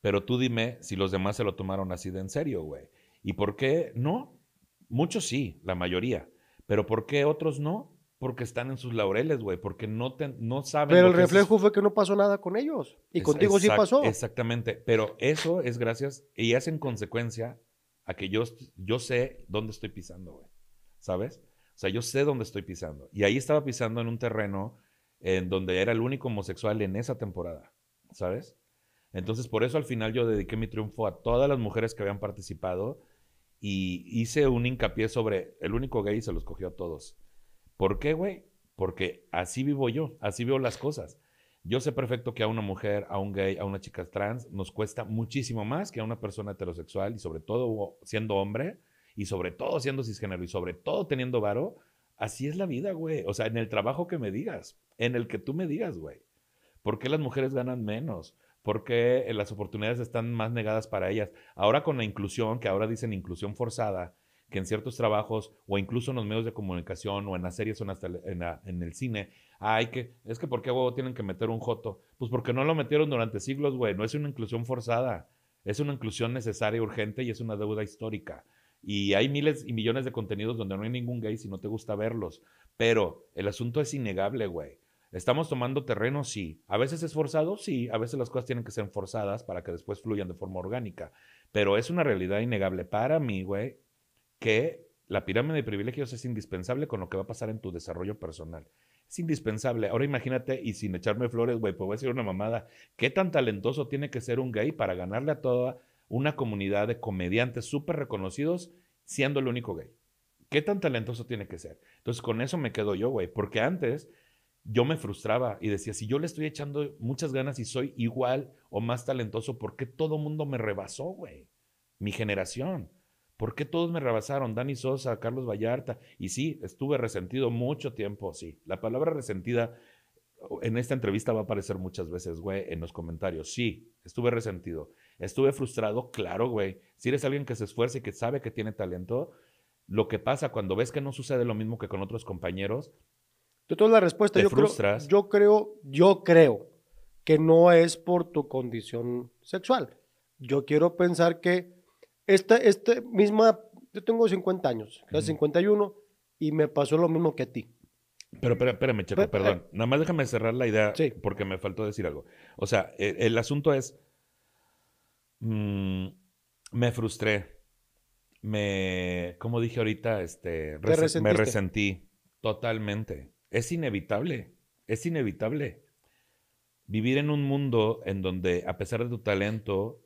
Pero tú dime si los demás se lo tomaron así de en serio, güey. ¿Y por qué no? Muchos sí, la mayoría. Pero ¿por qué otros no? porque están en sus laureles, güey, porque no, te, no saben. Pero el reflejo fue que no pasó nada con ellos. Y contigo sí pasó. Exactamente. Pero eso es gracias y es en consecuencia a que yo, yo sé dónde estoy pisando, güey. ¿Sabes? O sea, yo sé dónde estoy pisando. Y ahí estaba pisando en un terreno en donde era el único homosexual en esa temporada, ¿sabes? Entonces, por eso al final yo dediqué mi triunfo a todas las mujeres que habían participado y hice un hincapié sobre el único gay y se los cogió a todos. ¿Por qué, güey? Porque así vivo yo, así veo las cosas. Yo sé perfecto que a una mujer, a un gay, a una chica trans nos cuesta muchísimo más que a una persona heterosexual y sobre todo siendo hombre y sobre todo siendo cisgénero y sobre todo teniendo varo. Así es la vida, güey. O sea, en el trabajo que me digas, en el que tú me digas, güey. ¿Por qué las mujeres ganan menos? ¿Por qué eh, las oportunidades están más negadas para ellas? Ahora con la inclusión, que ahora dicen inclusión forzada, que en ciertos trabajos o incluso en los medios de comunicación o en las series o en, el cine, hay que, es que ¿por qué huevo tienen que meter un joto? Pues porque no lo metieron durante siglos, güey, no es una inclusión forzada, es una inclusión necesaria, y urgente y es una deuda histórica. Y hay miles y millones de contenidos donde no hay ningún gay si no te gusta verlos, pero el asunto es innegable, güey. ¿Estamos tomando terreno? Sí. ¿A veces es forzado? Sí. A veces las cosas tienen que ser forzadas para que después fluyan de forma orgánica. Pero es una realidad innegable para mí, güey, que la pirámide de privilegios es indispensable con lo que va a pasar en tu desarrollo personal. Es indispensable. Ahora imagínate, y sin echarme flores, güey, pues voy a decir una mamada, ¿qué tan talentoso tiene que ser un gay para ganarle a toda una comunidad de comediantes súper reconocidos siendo el único gay? ¿Qué tan talentoso tiene que ser? Entonces con eso me quedo yo, güey, porque antes yo me frustraba y decía, si yo le estoy echando muchas ganas y soy igual o más talentoso, ¿por qué todo mundo me rebasó, güey? Mi generación. ¿Por qué todos me rebasaron? Dani Sosa, Carlos Vallarta. Y sí, estuve resentido mucho tiempo, sí. La palabra resentida en esta entrevista va a aparecer muchas veces, güey, en los comentarios. Sí, estuve resentido. Estuve frustrado, claro, güey. Si eres alguien que se esfuerza y que sabe que tiene talento, lo que pasa cuando ves que no sucede lo mismo que con otros compañeros. De la respuesta, te yo, frustras. Creo, yo creo, yo creo que no es por tu condición sexual. Yo quiero pensar que esta, misma, yo tengo 50 años, 51, y me pasó lo mismo que a ti. Pero, espérame, Checo, perdón. Eh. Nada más déjame cerrar la idea porque me faltó decir algo. O sea, e, el, asunto es, mm, me frustré, me, como dije ahorita, este, me resentí totalmente. Es inevitable, es inevitable. Vivir en un mundo en donde, a pesar de tu talento,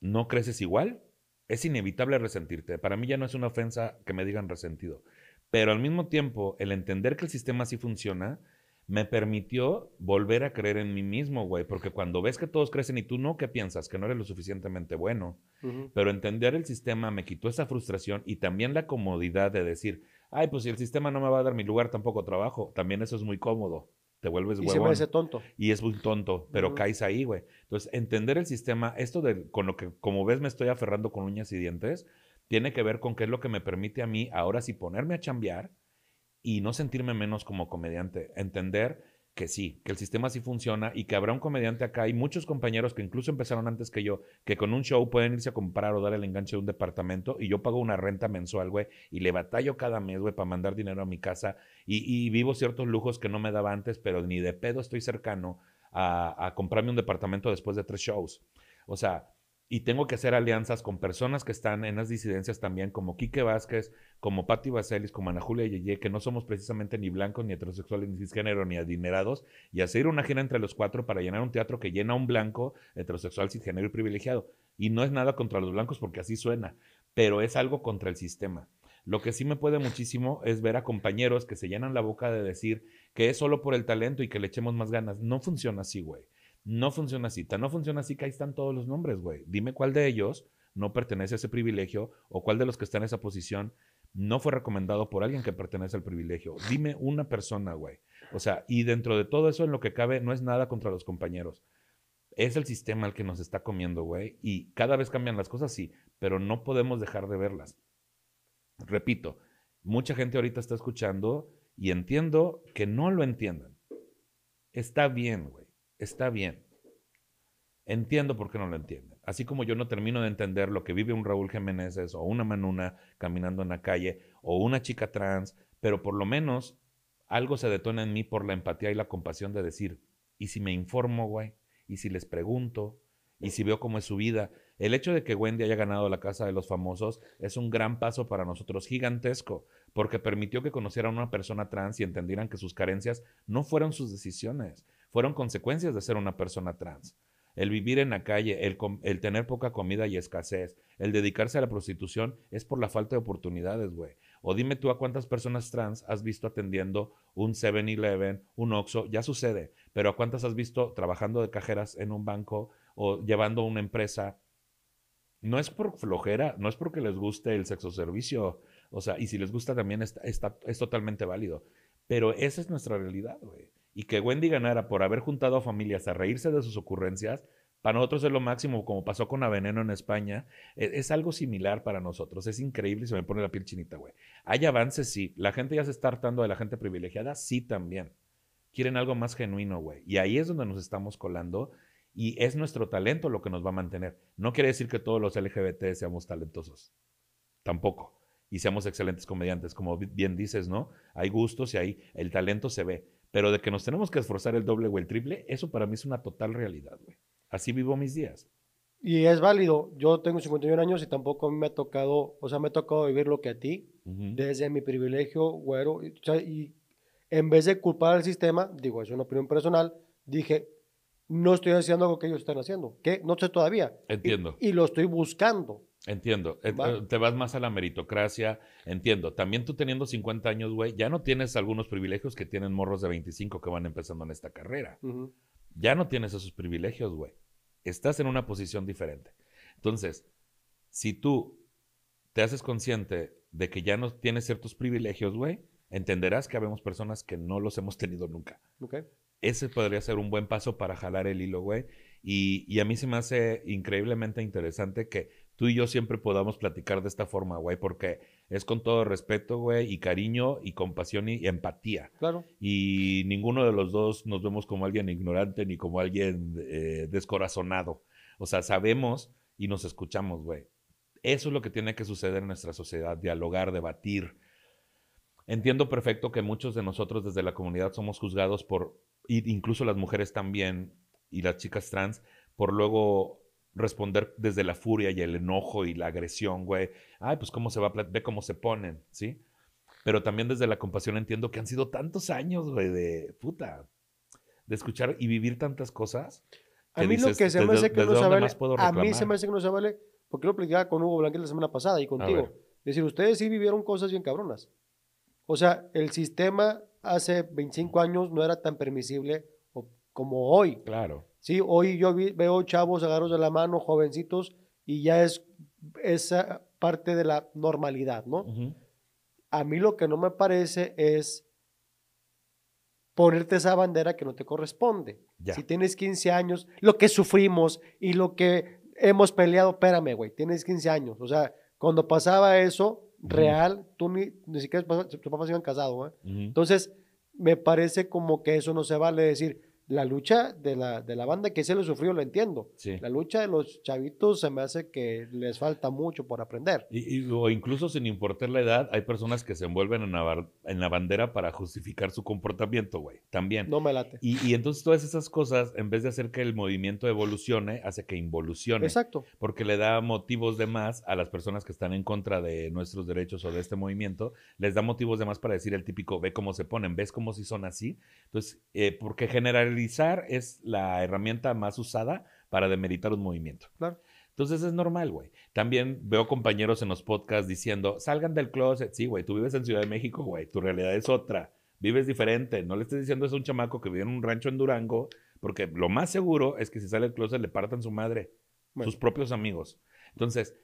no creces igual es inevitable resentirte. Para mí ya no es una ofensa que me digan resentido. Pero al mismo tiempo, el entender que el sistema sí funciona me permitió volver a creer en mí mismo, güey. Porque cuando ves que todos crecen y tú no, ¿qué piensas? Que no eres lo suficientemente bueno. Pero entender el sistema me quitó esa frustración y también la comodidad de decir, ay, pues si el sistema no me va a dar mi lugar, tampoco trabajo. También eso es muy cómodo te vuelves huevón. Y se me tonto. Y es muy tonto, pero caes ahí, güey. Entonces, entender el sistema, esto de con lo que, como ves, me estoy aferrando con uñas y dientes, tiene que ver con qué es lo que me permite a mí ahora sí ponerme a chambear y no sentirme menos como comediante. Entender que sí, que el sistema sí funciona y que habrá un comediante acá y muchos compañeros que incluso empezaron antes que yo, que con un show pueden irse a comprar o dar el enganche de un departamento y yo pago una renta mensual, güey, y le batallo cada mes, güey, para mandar dinero a mi casa y, vivo ciertos lujos que no me daba antes, pero ni de pedo estoy cercano a, a comprarme un departamento después de tres shows. O sea, y tengo que hacer alianzas con personas que están en las disidencias también, como Quique Vázquez, como Patti Vaselis, como Ana Julia Yeye, que no somos precisamente ni blancos, ni heterosexuales, ni cisgénero, ni adinerados, y hacer una gira entre los cuatro para llenar un teatro que llena a un blanco, heterosexual, cisgénero y privilegiado. Y no es nada contra los blancos porque así suena, pero es algo contra el sistema. Lo que sí me puede muchísimo es ver a compañeros que se llenan la boca de decir que es solo por el talento y que le echemos más ganas. No funciona así, güey. No funciona así. Tan no funciona así que ahí están todos los nombres, güey. Dime cuál de ellos no pertenece a ese privilegio o cuál de los que está en esa posición no fue recomendado por alguien que pertenece al privilegio. Dime una persona, güey. O sea, y dentro de todo eso, en lo que cabe, no es nada contra los compañeros. Es el sistema el que nos está comiendo, güey. Y cada vez cambian las cosas, sí, pero no podemos dejar de verlas. Repito, mucha gente ahorita está escuchando y entiendo que no lo entiendan. Está bien, güey. Está bien. Entiendo por qué no lo entienden Así como yo no termino de entender lo que vive un Raúl Jiménez o una Manuna caminando en la calle o una chica trans, pero por lo menos algo se detona en mí por la empatía y la compasión de decir, ¿y si me informo, güey? ¿Y si les pregunto? ¿Y si veo cómo es su vida? El hecho de que Wendy haya ganado la Casa de los Famosos es un gran paso para nosotros, gigantesco, porque permitió que conocieran a una persona trans y entendieran que sus carencias no fueron sus decisiones, fueron consecuencias de ser una persona trans. El vivir en la calle, el, tener poca comida y escasez, el dedicarse a la prostitución es por la falta de oportunidades, güey. O dime tú a cuántas personas trans has visto atendiendo un 7-Eleven, un Oxxo, ya sucede, pero a cuántas has visto trabajando de cajeras en un banco o llevando una empresa. No es por flojera, no es porque les guste el sexo servicio, o sea, y si les gusta también está, está, es totalmente válido. Pero esa es nuestra realidad, güey y que Wendy ganara por haber juntado a familias a reírse de sus ocurrencias, para nosotros es lo máximo, como pasó con Aveneno en España. E-, es, algo similar para nosotros. Es increíble y se me pone la piel chinita, güey. Hay avances, sí. La gente ya se está hartando de la gente privilegiada, sí también. Quieren algo más genuino, güey. Y ahí es donde nos estamos colando y es nuestro talento lo que nos va a mantener. No quiere decir que todos los LGBT seamos talentosos. Tampoco. Y seamos excelentes comediantes, como bien dices, ¿no? Hay gustos y ahí el talento se ve. Pero de que nos tenemos que esforzar el doble o el triple, eso para mí es una total realidad, Así vivo mis días. Y es válido. Yo tengo 51 años y tampoco me ha tocado, o sea, me ha tocado vivir lo que a ti, desde mi privilegio, güero. Y, en vez de culpar al sistema, digo, es una opinión personal, dije, no estoy haciendo algo que ellos están haciendo. que No sé todavía. Entiendo. y lo estoy buscando. Entiendo. Eh, eh, te vas más a la meritocracia. Entiendo. También tú teniendo 50 años, güey, ya no tienes algunos privilegios que tienen morros de 25 que van empezando en esta carrera. Ya no tienes esos privilegios, güey. Estás en una posición diferente. Entonces, si tú te haces consciente de que ya no tienes ciertos privilegios, güey, entenderás que habemos personas que no los hemos tenido nunca. Ese podría ser un buen paso para jalar el hilo, güey. y a mí se me hace increíblemente interesante que tú y yo siempre podamos platicar de esta forma, güey, porque es con todo respeto, güey, y cariño, y compasión y empatía. Claro. Y ninguno de los dos nos vemos como alguien ignorante ni como alguien eh, descorazonado. O sea, sabemos y nos escuchamos, güey. Eso es lo que tiene que suceder en nuestra sociedad, dialogar, debatir. Entiendo perfecto que muchos de nosotros desde la comunidad somos juzgados por, incluso las mujeres también, y las chicas trans, por luego responder desde la furia y el enojo y la agresión, güey. Ay, pues cómo se va, a ve cómo se ponen, ¿sí? Pero también desde la compasión entiendo que han sido tantos años, güey, de puta, de escuchar y vivir tantas cosas. A mí lo que se me hace que no se vale, a mí se me hace que no se vale, porque lo platicaba con Hugo Blanquet la semana pasada y contigo. Decir, ustedes sí vivieron cosas bien cabronas. O sea, el sistema hace 25 años no era tan permisible como hoy. Claro. Sí, hoy yo veo chavos agarros de la mano, jovencitos, y ya es esa parte de la normalidad, ¿no? A mí lo que no me parece es ponerte esa bandera que no te corresponde. Si tienes 15 años, lo que sufrimos y lo que hemos peleado, espérame, güey, tienes 15 años. O sea, cuando pasaba eso, real, tú ni, siquiera tus papás iban casados, ¿eh? Entonces, me parece como que eso no se vale decir, la lucha de la, de la banda que se le sufrió, lo entiendo. La lucha de los chavitos se me hace que les falta mucho por aprender. Y, o incluso sin importar la edad, hay personas que se envuelven en la, en la bandera para justificar su comportamiento, güey. También. No me late. Y, y, entonces todas esas cosas, en vez de hacer que el movimiento evolucione, hace que involucione. Exacto. Porque le da motivos de más a las personas que están en contra de nuestros derechos o de este movimiento, les da motivos de más para decir el típico, ve cómo se ponen, ves cómo si son así. Entonces, eh, ¿por qué generar es la herramienta más usada para demeritar un movimiento. Claro. Entonces es normal, güey. También veo compañeros en los podcasts diciendo, salgan del closet. Sí, güey, tú vives en Ciudad de México, güey. Tu realidad es otra. Vives diferente. No le estés diciendo eso a un chamaco que vive en un rancho en Durango, porque lo más seguro es que si sale del closet le partan su madre, sus propios amigos. Entonces,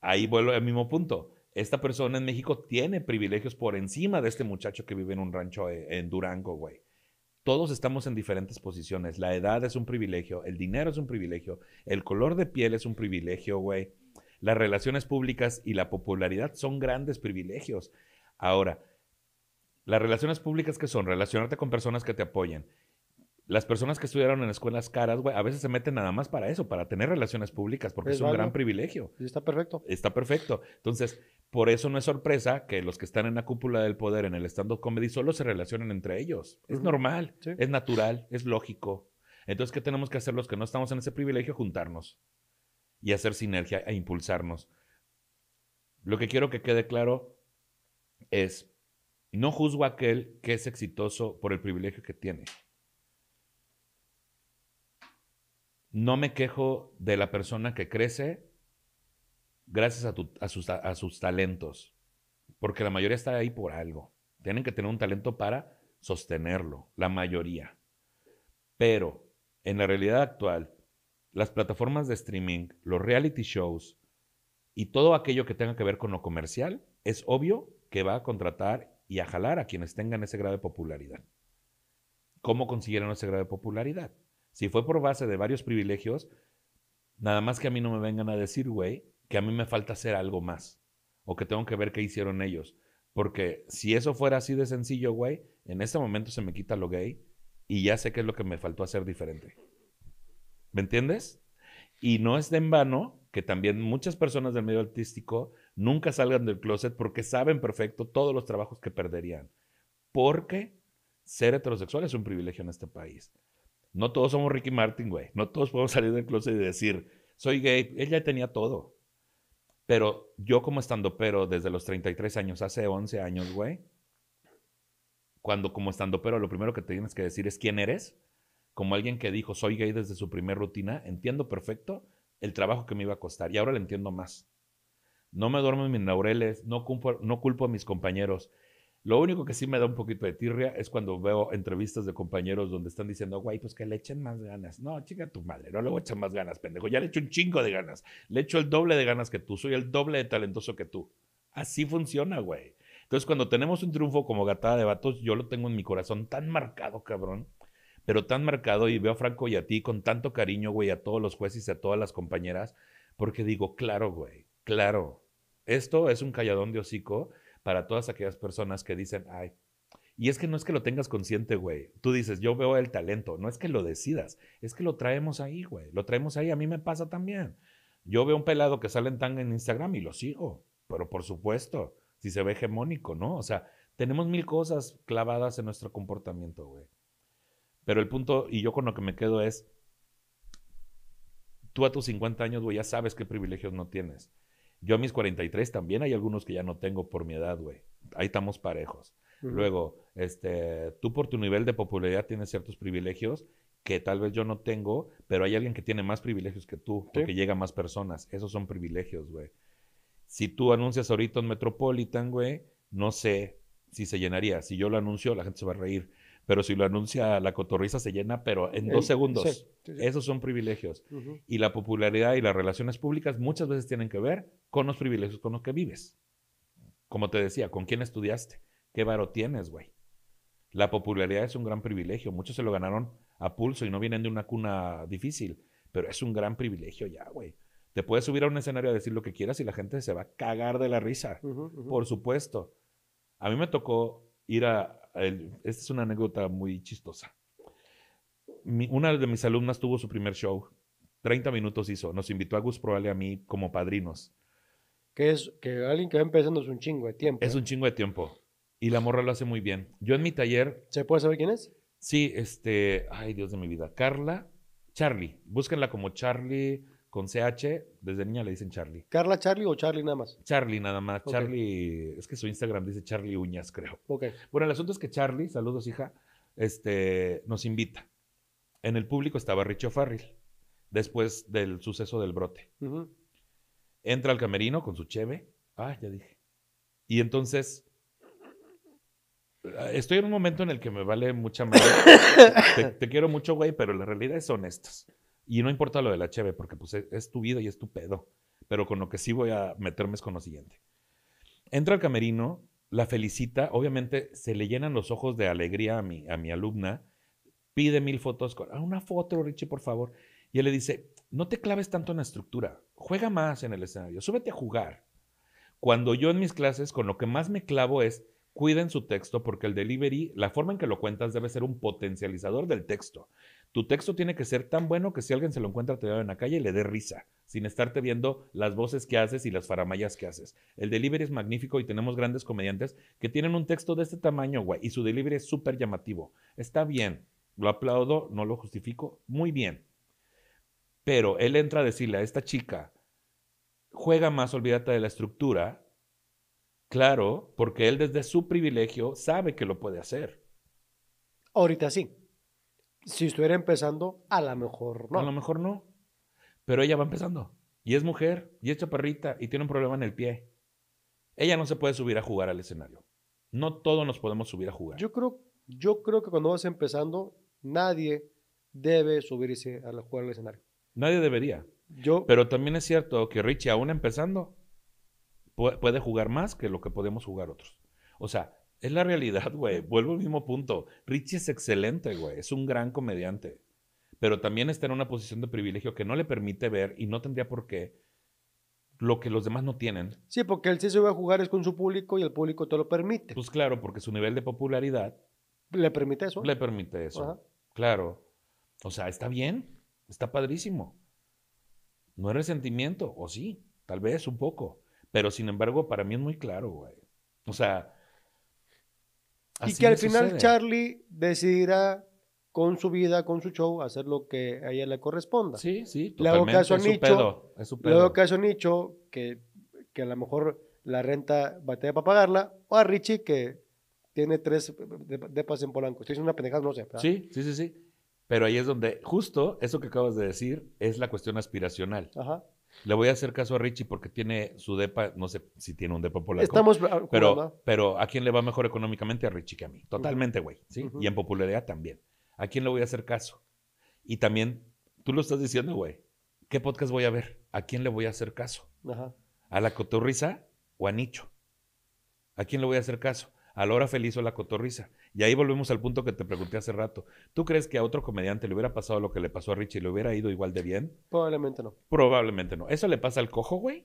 ahí vuelvo al mismo punto. Esta persona en México tiene privilegios por encima de este muchacho que vive en un rancho eh, en Durango, güey todos estamos en diferentes posiciones. La edad es un privilegio, el dinero es un privilegio, el color de piel es un privilegio, güey. Las relaciones públicas y la popularidad son grandes privilegios. Ahora, las relaciones públicas que son relacionarte con personas que te apoyen las personas que estudiaron en escuelas caras, güey, a veces se meten nada más para eso, para tener relaciones públicas, porque es, un gran privilegio. está perfecto. Está perfecto. Entonces, por eso no es sorpresa que los que están en la cúpula del poder en el stand-up comedy solo se relacionen entre ellos. Es normal, es natural, es lógico. Entonces, ¿qué tenemos que hacer los que no estamos en ese privilegio? Juntarnos y hacer sinergia e impulsarnos. Lo que quiero que quede claro es, no juzgo a aquel que es exitoso por el privilegio que tiene. No me quejo de la persona que crece gracias a, sus, sus talentos, porque la mayoría está ahí por algo. Tienen que tener un talento para sostenerlo, la mayoría. Pero en la realidad actual, las plataformas de streaming, los reality shows y todo aquello que tenga que ver con lo comercial, es obvio que va a contratar y a jalar a quienes tengan ese grado de popularidad. ¿Cómo consiguieron ese grado de popularidad? Si fue por base de varios privilegios, nada más que a mí no me vengan a decir, güey, que a mí me falta hacer algo más o que tengo que ver qué hicieron ellos. Porque si eso fuera así de sencillo, güey, en este momento se me quita lo gay y ya sé qué es lo que me faltó hacer diferente. ¿Me entiendes? Y no es de en vano que también muchas personas del medio artístico nunca salgan del closet porque saben perfecto todos los trabajos que perderían. Porque ser heterosexual es un privilegio en este país. No todos somos Ricky Martin, güey. No todos podemos salir del closet y decir, soy gay. Ella tenía todo. Pero yo como estando pero desde los 33 años, hace 11 años, güey, cuando como estando pero lo primero que te tienes que decir es quién eres, como alguien que dijo, soy gay desde su primer rutina, entiendo perfecto el trabajo que me iba a costar y ahora lo entiendo más. No me duermo en mis laureles, no culpo, no culpo a mis compañeros. Lo único que sí me da un poquito de tirria es cuando veo entrevistas de compañeros donde están diciendo, güey, pues que le echen más ganas. No, chica tu madre, no le voy más ganas, pendejo. Ya le echo un chingo de ganas. Le echo el doble de ganas que tú. Soy el doble de talentoso que tú. Así funciona, güey. Entonces, cuando tenemos un triunfo como gatada de vatos, yo lo tengo en mi corazón tan marcado, cabrón. Pero tan marcado y veo a Franco y a ti con tanto cariño, güey, a todos los jueces y a todas las compañeras, porque digo, claro, güey, claro. Esto es un calladón de hocico para todas aquellas personas que dicen, ay, y es que no es que lo tengas consciente, güey. Tú dices, yo veo el talento. No es que lo decidas, es que lo traemos ahí, güey. Lo traemos ahí. A mí me pasa también. Yo veo un pelado que sale en tanga en Instagram y lo sigo. Pero por supuesto, si se ve hegemónico, ¿no? O sea, tenemos mil cosas clavadas en nuestro comportamiento, güey. Pero el punto, y yo con lo que me quedo es, tú a tus 50 años, güey, ya sabes qué privilegios no tienes. Yo a mis 43 también hay algunos que ya no tengo por mi edad, güey. Ahí estamos parejos. Luego, este, tú por tu nivel de popularidad tienes ciertos privilegios que tal vez yo no tengo, pero hay alguien que tiene más privilegios que tú, porque llega a más personas. Esos son privilegios, güey. Si tú anuncias ahorita en Metropolitan, güey, no sé si se llenaría. Si yo lo anuncio, la gente se va a reír pero si lo anuncia la cotorriza se llena, pero en dos segundos. Esos son privilegios. Y la popularidad y las relaciones públicas muchas veces tienen que ver con los privilegios con los que vives. Como te decía, ¿con quién estudiaste? ¿Qué varo tienes, güey? La popularidad es un gran privilegio. Muchos se lo ganaron a pulso y no vienen de una cuna difícil, pero es un gran privilegio ya, güey. Te puedes subir a un escenario a decir lo que quieras y la gente se va a cagar de la risa, por supuesto. A mí me tocó ir a, esta es una anécdota muy chistosa. una de mis alumnas tuvo su primer show, 30 minutos hizo, nos invitó a Gus Proale a mí como padrinos. Que es que alguien que va empezando es un chingo de tiempo. Es ¿eh? un chingo de tiempo. Y la morra lo hace muy bien. Yo en mi taller. ¿Se puede saber quién es? Sí, este. Ay, Dios de mi vida. Carla. Charlie. Búsquenla como Charlie con CH, desde niña le dicen Charlie. ¿Carla Charlie o Charlie nada más? Charlie nada más. Charlie, es que su Instagram dice Charlie Uñas, creo. Ok. Bueno, el asunto es que Charlie, saludos hija, este, nos invita. En el público estaba Richo Farrell, después del suceso del brote. Entra al camerino con su cheve. Ah, ya dije. Y entonces Estoy en un momento en el que me vale mucha madre. te, quiero mucho, güey, pero la realidad son honestos. Y no importa lo de la porque pues, e, es, tu vida y es tu pedo. Pero con lo que sí voy a meterme es con lo siguiente. Entra al camerino, la felicita, obviamente se le llenan los ojos de alegría a mi, a mi alumna, pide mil fotos, con, ah, una foto, Richie, por favor. Y él le dice, no te claves tanto en la estructura, juega más en el escenario, súbete a jugar. Cuando yo en mis clases con lo que más me clavo es, cuiden su texto porque el delivery, la forma en que lo cuentas debe ser un potencializador del texto. Tu texto tiene que ser tan bueno que si alguien se lo encuentra tirado en la calle, le dé risa, sin estarte viendo las voces que haces y las faramayas que haces. El delivery es magnífico y tenemos grandes comediantes que tienen un texto de este tamaño, güey, y su delivery es súper llamativo. Está bien, lo aplaudo, no lo justifico, muy bien. Pero él entra a decirle a esta chica, juega más, olvídate de la estructura. Claro, porque él desde su privilegio sabe que lo puede hacer. Ahorita sí. Si estuviera empezando, a lo mejor no. A lo mejor no. Pero ella va empezando. Y es mujer, y es chaparrita, y tiene un problema en el pie. Ella no se puede subir a jugar al escenario. No todos nos podemos subir a jugar. Yo creo, yo creo que cuando vas empezando, nadie debe subirse a jugar al escenario. Nadie debería. Yo, Pero también es cierto que Richie, aún empezando, puede jugar más que lo que podemos jugar otros. O sea, es la realidad, güey. Vuelvo al mismo punto. Richie es excelente, güey. Es un gran comediante. Pero también está en una posición de privilegio que no le permite ver y no tendría por qué lo que los demás no tienen. Sí, porque él sí se va a jugar es con su público y el público te lo permite. Pues claro, porque su nivel de popularidad. ¿Le permite eso? Le permite eso. Claro. O sea, está bien. Está padrísimo. No es resentimiento, o sí, tal vez un poco. Pero sin embargo, para mí es muy claro, güey. O sea, y que al final Charlie decidirá con su vida, con su show, hacer lo que a ella le corresponda. Sí, sí, Le hago caso Nicho, le caso a Nicho, que, que a lo mejor la renta va a tener para pagarla, o a Richie, que tiene tres depas en Polanco. Si es una pendejada, no sé. Sí, sí, sí, sí. Pero ahí es donde, justo eso que acabas de decir, es la cuestión aspiracional. Ajá. Le voy a hacer caso a Richie porque tiene su depa, no sé si tiene un depa polaco. Estamos, ah, pero, pero a quién le va mejor económicamente a Richie que a mí. Totalmente, güey. ¿sí? Y en popularidad también. ¿A quién le voy a hacer caso? Y también, tú lo estás diciendo, güey. ¿Qué podcast voy a ver? ¿A quién le voy a hacer caso? ¿A la cotorriza o a Nicho? ¿A quién le voy a hacer caso? ¿A la hora feliz o a la cotorriza? Y ahí volvemos al punto que te pregunté hace rato. ¿Tú crees que a otro comediante le hubiera pasado lo que le pasó a Richie y le hubiera ido igual de bien? Probablemente no. Probablemente no. ¿Eso le pasa al cojo, güey?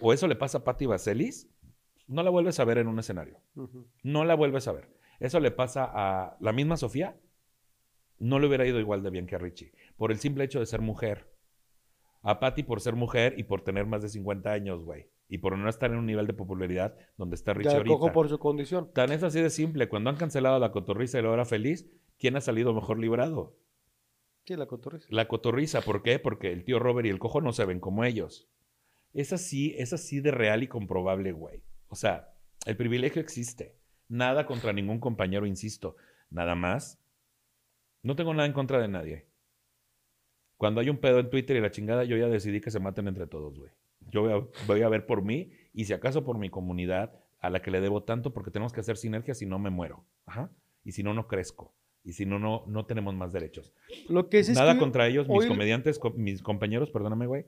¿O eso le pasa a Patti Vaselis? No la vuelves a ver en un escenario. No la vuelves a ver. ¿Eso le pasa a la misma Sofía? No le hubiera ido igual de bien que a Richie. Por el simple hecho de ser mujer. A Patti por ser mujer y por tener más de 50 años, güey y por no estar en un nivel de popularidad donde está Richie ya cojo por su condición. Tan es así de simple. Cuando han cancelado la cotorriza y lo hora feliz, ¿quién ha salido mejor librado? Sí, la cotorriza. La cotorriza, ¿por qué? Porque el tío Robert y el cojo no se ven como ellos. Es así, es así de real y comprobable, güey. O sea, el privilegio existe. Nada contra ningún compañero, insisto. Nada más. No tengo nada en contra de nadie. Cuando hay un pedo en Twitter y la chingada, yo ya decidí que se maten entre todos, güey. Yo voy a, ver por mí y si acaso por mi comunidad a la que le debo tanto porque tenemos que hacer sinergia si no me muero. Ajá. Y si no, no crezco. Y si no, no, no tenemos más derechos. Lo que es nada contra ellos, mis comediantes, mis compañeros, perdóname, güey.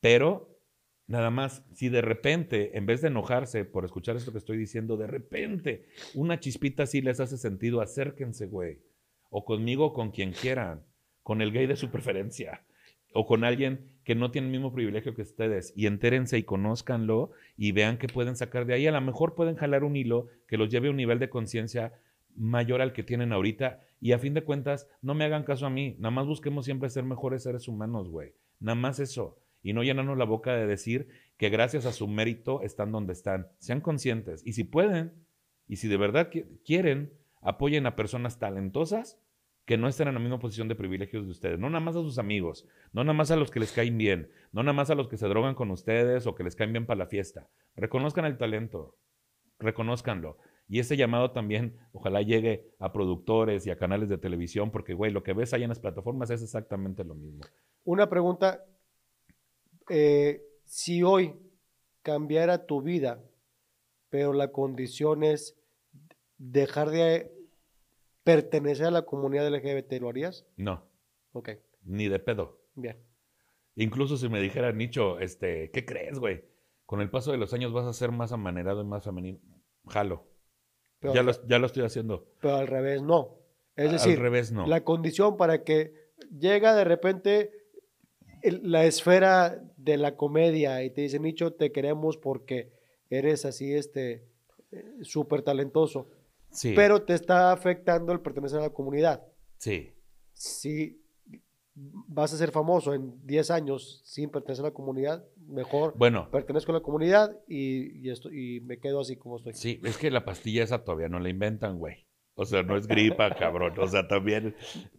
Pero nada más, si de repente, en vez de enojarse por escuchar esto que estoy diciendo, de repente una chispita así les hace sentido, acérquense, güey. O conmigo, con quien quieran. Con el gay de su preferencia. O con alguien que no tienen el mismo privilegio que ustedes y entérense y conózcanlo y vean que pueden sacar de ahí. A lo mejor pueden jalar un hilo que los lleve a un nivel de conciencia mayor al que tienen ahorita y a fin de cuentas no me hagan caso a mí, nada más busquemos siempre ser mejores seres humanos, güey. Nada más eso y no llenarnos la boca de decir que gracias a su mérito están donde están. Sean conscientes y si pueden y si de verdad quieren, apoyen a personas talentosas que no estén en la misma posición de privilegios de ustedes. No nada más a sus amigos, no nada más a los que les caen bien, no nada más a los que se drogan con ustedes o que les caen bien para la fiesta. Reconozcan el talento, Reconózcanlo. Y ese llamado también, ojalá llegue a productores y a canales de televisión, porque, güey, lo que ves ahí en las plataformas es exactamente lo mismo. Una pregunta, eh, si hoy cambiara tu vida, pero la condición es dejar de pertenecer a la comunidad LGBT, ¿lo harías? No. Ok. Ni de pedo. Bien. Incluso si me dijera, Nicho, este, ¿qué crees, güey? Con el paso de los años vas a ser más amanerado y más femenino. Jalo. ya, lo, ya lo estoy haciendo. Pero al revés, no. Es decir, revés, no. la condición para que llega de repente la esfera de la comedia y te dice, Nicho, te queremos porque eres así, este, eh, súper talentoso pero te está afectando el pertenecer a la comunidad. Sí. Si vas a ser famoso en 10 años sin pertenecer a la comunidad, mejor bueno, pertenezco a la comunidad y, esto, y me quedo así como estoy. Sí, es que la pastilla esa todavía no la inventan, güey. O sea, no es gripa, cabrón. O sea, también.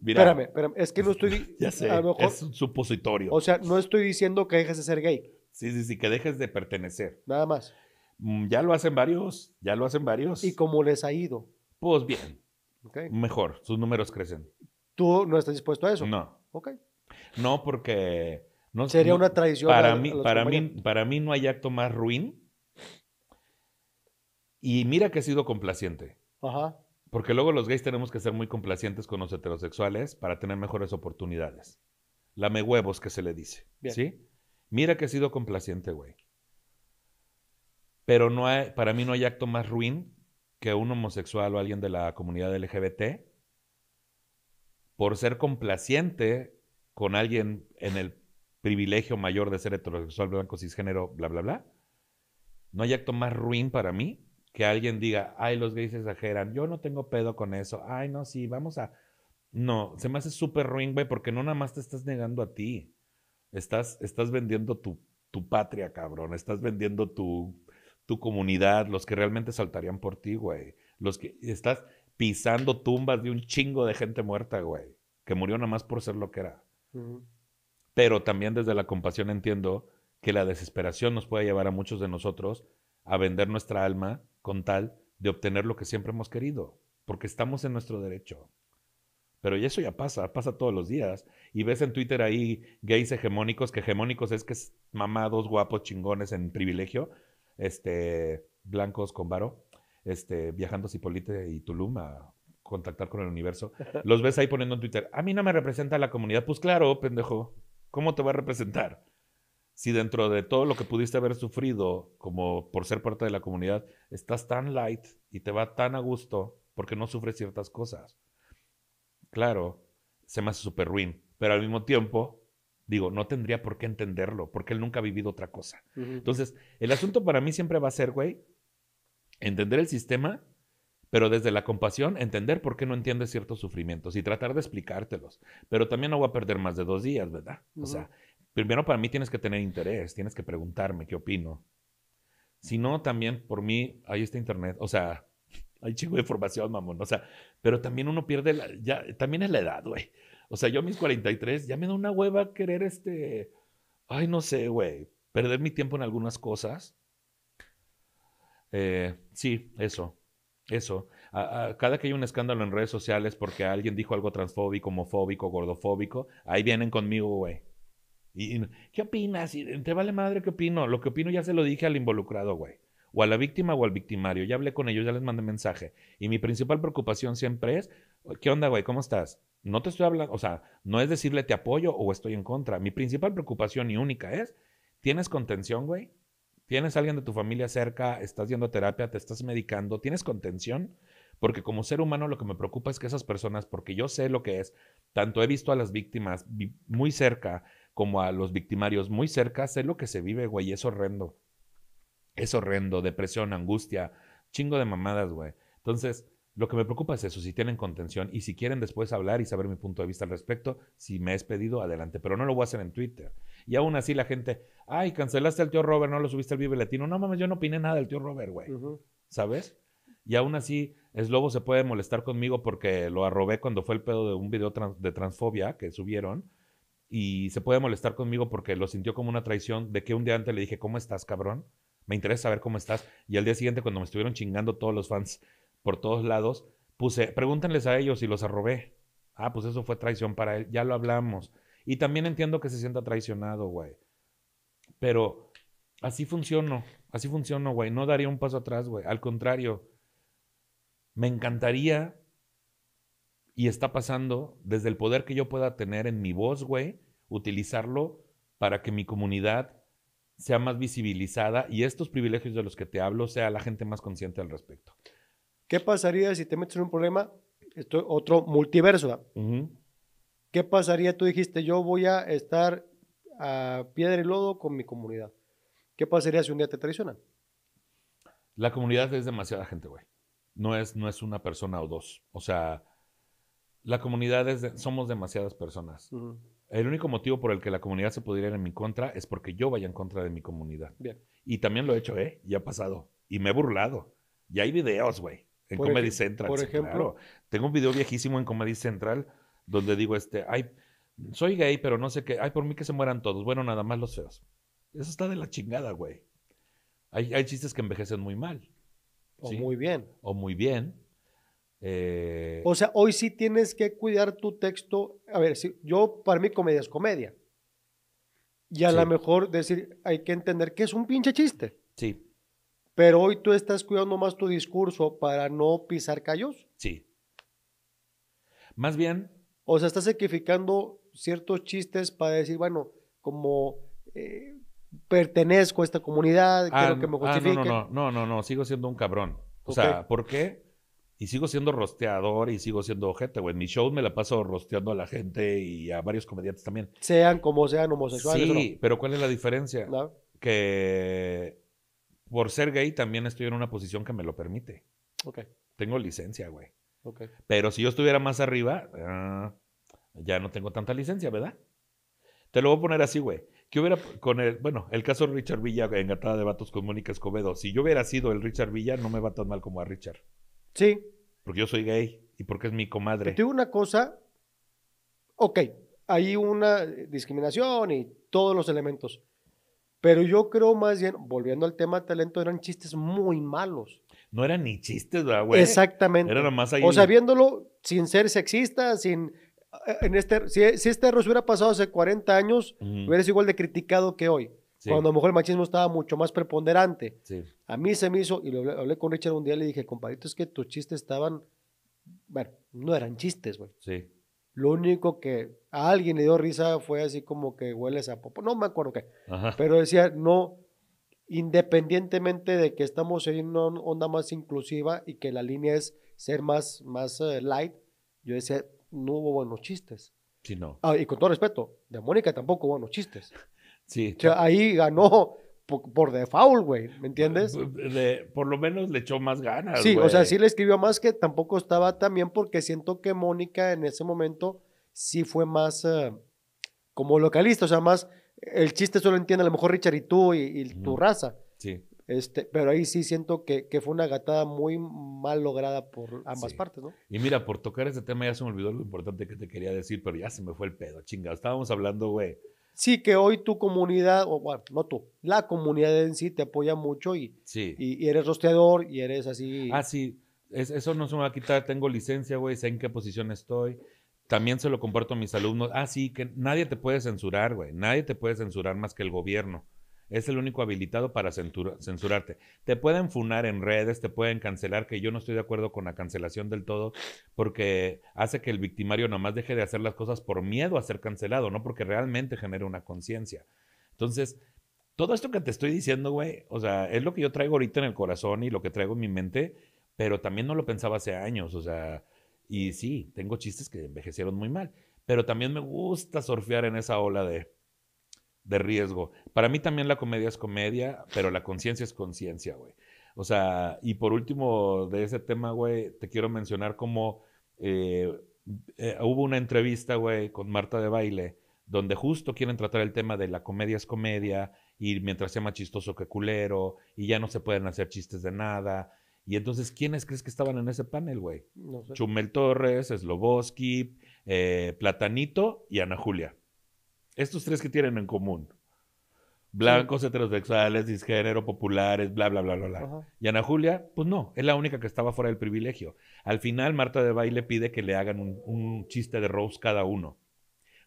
espérame, Es que no estoy. ya sé. es un supositorio. O sea, no estoy diciendo que dejes de ser gay. Sí, sí, sí, que dejes de pertenecer. Nada más. Mm, ya lo hacen varios, ya lo hacen varios. ¿Y cómo les ha ido? Pues bien, mejor, sus números crecen. ¿Tú no estás dispuesto a eso? No. Ok. No, porque... No, Sería una traición. Para, mí, para, mí, para mí no hay acto más ruin. Y mira que ha sido complaciente. Ajá. Porque luego los gays tenemos que ser muy complacientes con los heterosexuales para tener mejores oportunidades. Lame huevos que se le dice. ¿Sí? Mira que ha sido complaciente, güey. Pero no para mí no hay acto más ruin que un homosexual o alguien de la comunidad LGBT por ser complaciente con alguien en el privilegio mayor de ser heterosexual, blanco, cisgénero, bla, bla, bla. No hay acto más ruin para mí que alguien diga, ay, los gays exageran, yo no tengo pedo con eso, ay, no, sí, vamos a... No, se me hace súper ruin, güey, porque no nada más te estás negando a ti. Estás, estás vendiendo tu, tu patria, cabrón. Estás vendiendo tu, tu comunidad, los que realmente saltarían por ti, güey. Los que estás pisando tumbas de un chingo de gente muerta, güey, que murió nada más por ser lo que era. Pero también desde la compasión entiendo que la desesperación nos puede llevar a muchos de nosotros a vender nuestra alma con tal de obtener lo que siempre hemos querido, porque estamos en nuestro derecho. Pero y eso ya pasa, pasa todos los días. Y ves en Twitter ahí gays hegemónicos, que hegemónicos es que es mamados, guapos, chingones en privilegio, este, blancos con varo, este, viajando Cipolite y Tulum a contactar con el universo. Los ves ahí poniendo en Twitter, a mí no me representa la comunidad. Pues claro, pendejo, ¿cómo te va a representar? Si dentro de todo lo que pudiste haber sufrido como por ser parte de la comunidad, estás tan light y te va tan a gusto porque no sufres ciertas cosas. Claro, se me hace súper ruin, pero al mismo tiempo Digo, no tendría por qué entenderlo, porque él nunca ha vivido otra cosa. Entonces, el asunto para mí siempre va a ser, güey, entender el sistema, pero desde la compasión, entender por qué no entiendes ciertos sufrimientos y tratar de explicártelos. Pero también no voy a perder más de dos días, ¿verdad? O sea, primero para mí tienes que tener interés, tienes que preguntarme qué opino. Si no, también por mí, hay este internet, o sea, hay chingo de información, mamón, o sea, pero también uno pierde, ya, también es la edad, güey. O sea, yo a mis 43 ya me da una hueva querer este, ay, no sé, güey, perder mi tiempo en algunas cosas. Eh, sí, eso, eso. cada que hay un escándalo en redes sociales porque alguien dijo algo transfóbico, homofóbico, gordofóbico, ahí vienen conmigo, güey. Y, ¿Qué opinas? ¿Te vale madre qué opino? Lo que opino ya se lo dije al involucrado, güey. O a la víctima o al victimario. Ya hablé con ellos, ya les mandé mensaje. Y mi principal preocupación siempre es, ¿qué onda, güey? ¿Cómo estás? No te estoy hablando, o sea, no es decirle te apoyo o estoy en contra. Mi principal preocupación y única es, ¿tienes contención, güey? ¿Tienes alguien de tu familia cerca? ¿Estás yendo a terapia? ¿Te estás medicando? ¿Tienes contención? Porque como ser humano lo que me preocupa es que esas personas, porque yo sé lo que es, tanto he visto a las víctimas muy cerca como a los victimarios muy cerca, sé lo que se vive, güey, es horrendo. Es horrendo, depresión, angustia, chingo de mamadas, güey. Entonces, lo que me preocupa es eso, si tienen contención y si quieren después hablar y saber mi punto de vista al respecto, si me has pedido, adelante, pero no lo voy a hacer en Twitter. Y aún así la gente, ay, cancelaste al tío Robert, no lo subiste al Vive Latino. No mames, yo no opiné nada del tío Robert, güey. ¿Sabes? Y aún así, es lobo se puede molestar conmigo porque lo arrobé cuando fue el pedo de un video de transfobia que subieron. Y se puede molestar conmigo porque lo sintió como una traición de que un día antes le dije, ¿cómo estás, cabrón? Me interesa saber cómo estás. Y al día siguiente, cuando me estuvieron chingando todos los fans por todos lados, puse, eh, pregúntenles a ellos y los arrobé. Ah, pues eso fue traición para él, ya lo hablamos. Y también entiendo que se sienta traicionado, güey. Pero así funcionó, así funcionó, güey. No daría un paso atrás, güey. Al contrario, me encantaría y está pasando desde el poder que yo pueda tener en mi voz, güey, utilizarlo para que mi comunidad sea más visibilizada y estos privilegios de los que te hablo sea la gente más consciente al respecto. ¿Qué pasaría si te metes en un problema? Esto, otro multiverso. ¿Qué pasaría? Tú dijiste, yo voy a estar a piedra y lodo con mi comunidad. ¿Qué pasaría si un día te traicionan? La comunidad es demasiada gente, güey. No es, no es una persona o dos. O sea, la comunidad es, somos demasiadas personas. El único motivo por el que la comunidad se pudiera ir en mi contra es porque yo vaya en contra de mi comunidad. Bien. Y también lo he hecho, ¿eh? Y ha pasado. Y me he burlado. Y hay videos, güey. En Comedy Central. Por ejemplo. Tengo un video viejísimo en Comedy Central donde digo, este, ay, soy gay, pero no sé qué, ay, por mí que se mueran todos. Bueno, nada más los feos. Eso está de la chingada, güey. Hay, chistes que envejecen muy mal. O muy bien. O muy bien. Eh. O sea, hoy sí tienes que cuidar tu texto. A ver, si, yo para mí comedia es comedia. Y a lo mejor decir, hay que entender que es un pinche chiste. Sí. Pero hoy tú estás cuidando más tu discurso para no pisar callos. Sí. Más bien. O sea, estás sacrificando ciertos chistes para decir, bueno, como eh, pertenezco a esta comunidad, ah, quiero que me justifiquen. Ah, no, no, no, no, no, sigo siendo un cabrón. O sea, ¿por qué? Y sigo siendo rosteador y sigo siendo ojete, güey. En mi show me la paso rosteando a la gente y a varios comediantes también. Sean como sean homosexuales. Sí, pero ¿cuál es la diferencia? Que por ser gay también estoy en una posición que me lo permite. Ok. Tengo licencia, güey. Pero si yo estuviera más arriba, ah, ya no tengo tanta licencia, ¿verdad? Te lo voy a poner así, güey. Que hubiera con el, bueno, el caso de Richard Villa engatada de Vatos con Mónica Escobedo. Si yo hubiera sido el Richard Villa, no me va tan mal como a Richard. Sí. Porque yo soy gay y porque es mi comadre. Te digo una cosa. Ok, hay una discriminación y todos los elementos. Pero yo creo más bien, volviendo al tema talento, eran chistes muy malos. No eran ni chistes, güey? Exactamente. Era O sea, viéndolo sin ser sexista, sin. Eh, en este, si, este error hubiera pasado hace 40 años, hubieras igual de criticado que hoy. Cuando a lo mejor el machismo estaba mucho más preponderante. A mí se me hizo, y lo hablé, con Richard un día, le dije, compadrito, es que tus chistes estaban. Bueno, no eran chistes, güey. Sí. Lo único que a alguien le dio risa fue así como que hueles a popo. No me acuerdo qué. Pero decía, no, independientemente de que estamos en una onda más inclusiva y que la línea es ser más, más eh, light, yo decía, no hubo buenos chistes. Sí, no. Ah, y con todo respeto, de Mónica tampoco hubo buenos chistes. Sí. ahí ganó por, default, güey, ¿me entiendes? Pues, por lo menos le echó más ganas. Sí, o sea, sí le escribió más que tampoco estaba tan bien porque siento que Mónica en ese momento sí fue más eh, como localista, o sea, más el chiste solo entiende a lo mejor Richard y tú y, tu raza. Sí. Este, pero ahí sí siento que, que, fue una gatada muy mal lograda por ambas partes, ¿no? Y mira, por tocar ese tema ya se me olvidó lo importante que te quería decir, pero ya se me fue el pedo, chinga. Estábamos hablando, güey, sí que hoy tu comunidad, o bueno, no tú, la comunidad en sí te apoya mucho y, y, eres rosteador y eres así. Ah, sí, eso no se me va a quitar, tengo licencia, güey, sé en qué posición estoy. También se lo comparto a mis alumnos. Ah, sí, que nadie te puede censurar, güey. Nadie te puede censurar más que el gobierno es el único habilitado para censurarte. Te pueden funar en redes, te pueden cancelar, que yo no estoy de acuerdo con la cancelación del todo, porque hace que el victimario nomás deje de hacer las cosas por miedo a ser cancelado, no porque realmente genere una conciencia. Entonces, todo esto que te estoy diciendo, güey, o sea, es lo que yo traigo ahorita en el corazón y lo que traigo en mi mente, pero también no lo pensaba hace años, o sea, y sí, tengo chistes que envejecieron muy mal, pero también me gusta surfear en esa ola de de riesgo. Para mí también la comedia es comedia, pero la conciencia es conciencia, güey. O sea, y por último de ese tema, güey, te quiero mencionar cómo eh, eh, hubo una entrevista, güey, con Marta de Baile, donde justo quieren tratar el tema de la comedia es comedia, y mientras sea más chistoso que culero, y ya no se pueden hacer chistes de nada. Y entonces, ¿quiénes crees que estaban en ese panel, güey? Chumel Torres, Sloboski, eh, Platanito y Ana Julia. Estos tres que tienen en común. Blancos, heterosexuales, disgénero, populares, bla, bla, bla, bla, bla. Y Ana Julia, pues no, es la única que estaba fuera del privilegio. Al final, Marta de Baile pide que le hagan un, chiste de Rose cada uno.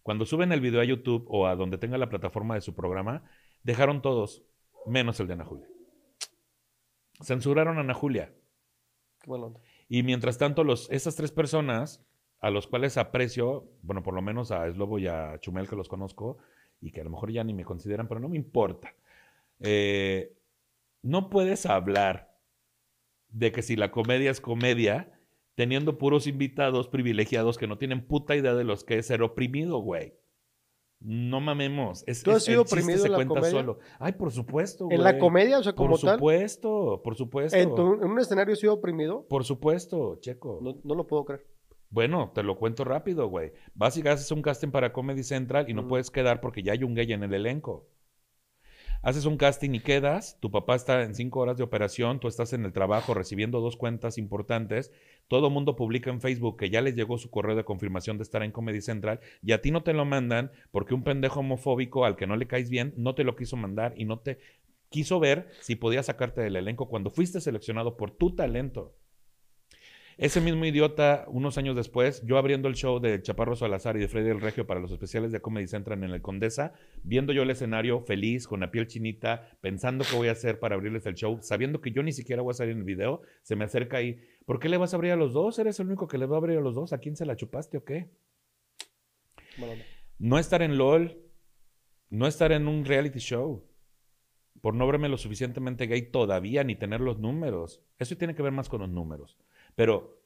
Cuando suben el video a YouTube o a donde tenga la plataforma de su programa, dejaron todos, menos el de Ana Julia. Censuraron a Ana Julia. Y mientras tanto, los, esas tres personas a los cuales aprecio, bueno, por lo menos a Slobo y a Chumel que los conozco y que a lo mejor ya ni me consideran, pero no me importa. Eh, no puedes hablar de que si la comedia es comedia, teniendo puros invitados privilegiados que no tienen puta idea de los que es ser oprimido, güey. No mamemos. ¿Tú has sido oprimido en cuenta solo. Ay, por supuesto, güey. ¿En la comedia? O sea, como por tal. Por supuesto, por supuesto. ¿En, un escenario has sido oprimido? Por supuesto, Checo. no lo puedo creer. Bueno, te lo cuento rápido, güey. Básicamente haces un casting para Comedy Central y no puedes quedar porque ya hay un gay en el elenco. Haces un casting y quedas, tu papá está en cinco horas de operación, tú estás en el trabajo recibiendo dos cuentas importantes, todo mundo publica en Facebook que ya les llegó su correo de confirmación de estar en Comedy Central y a ti no te lo mandan porque un pendejo homofóbico al que no le caes bien no te lo quiso mandar y no te quiso ver si podía sacarte del elenco cuando fuiste seleccionado por tu talento. Ese mismo idiota, unos años después, yo abriendo el show de Chaparro Salazar y de Freddy del Regio para los especiales de Comedy Central en el Condesa, viendo yo el escenario feliz, con la piel chinita, pensando qué voy a hacer para abrirles el show, sabiendo que yo ni siquiera voy a salir en el video, se me acerca y, ¿por qué le vas a abrir a los dos? ¿Eres el único que le va a abrir a los dos? ¿A quién se la chupaste o qué? No estar en LOL, no estar en un reality show, por no verme lo suficientemente gay todavía, ni tener los números. Eso tiene que ver más con los números. Pero,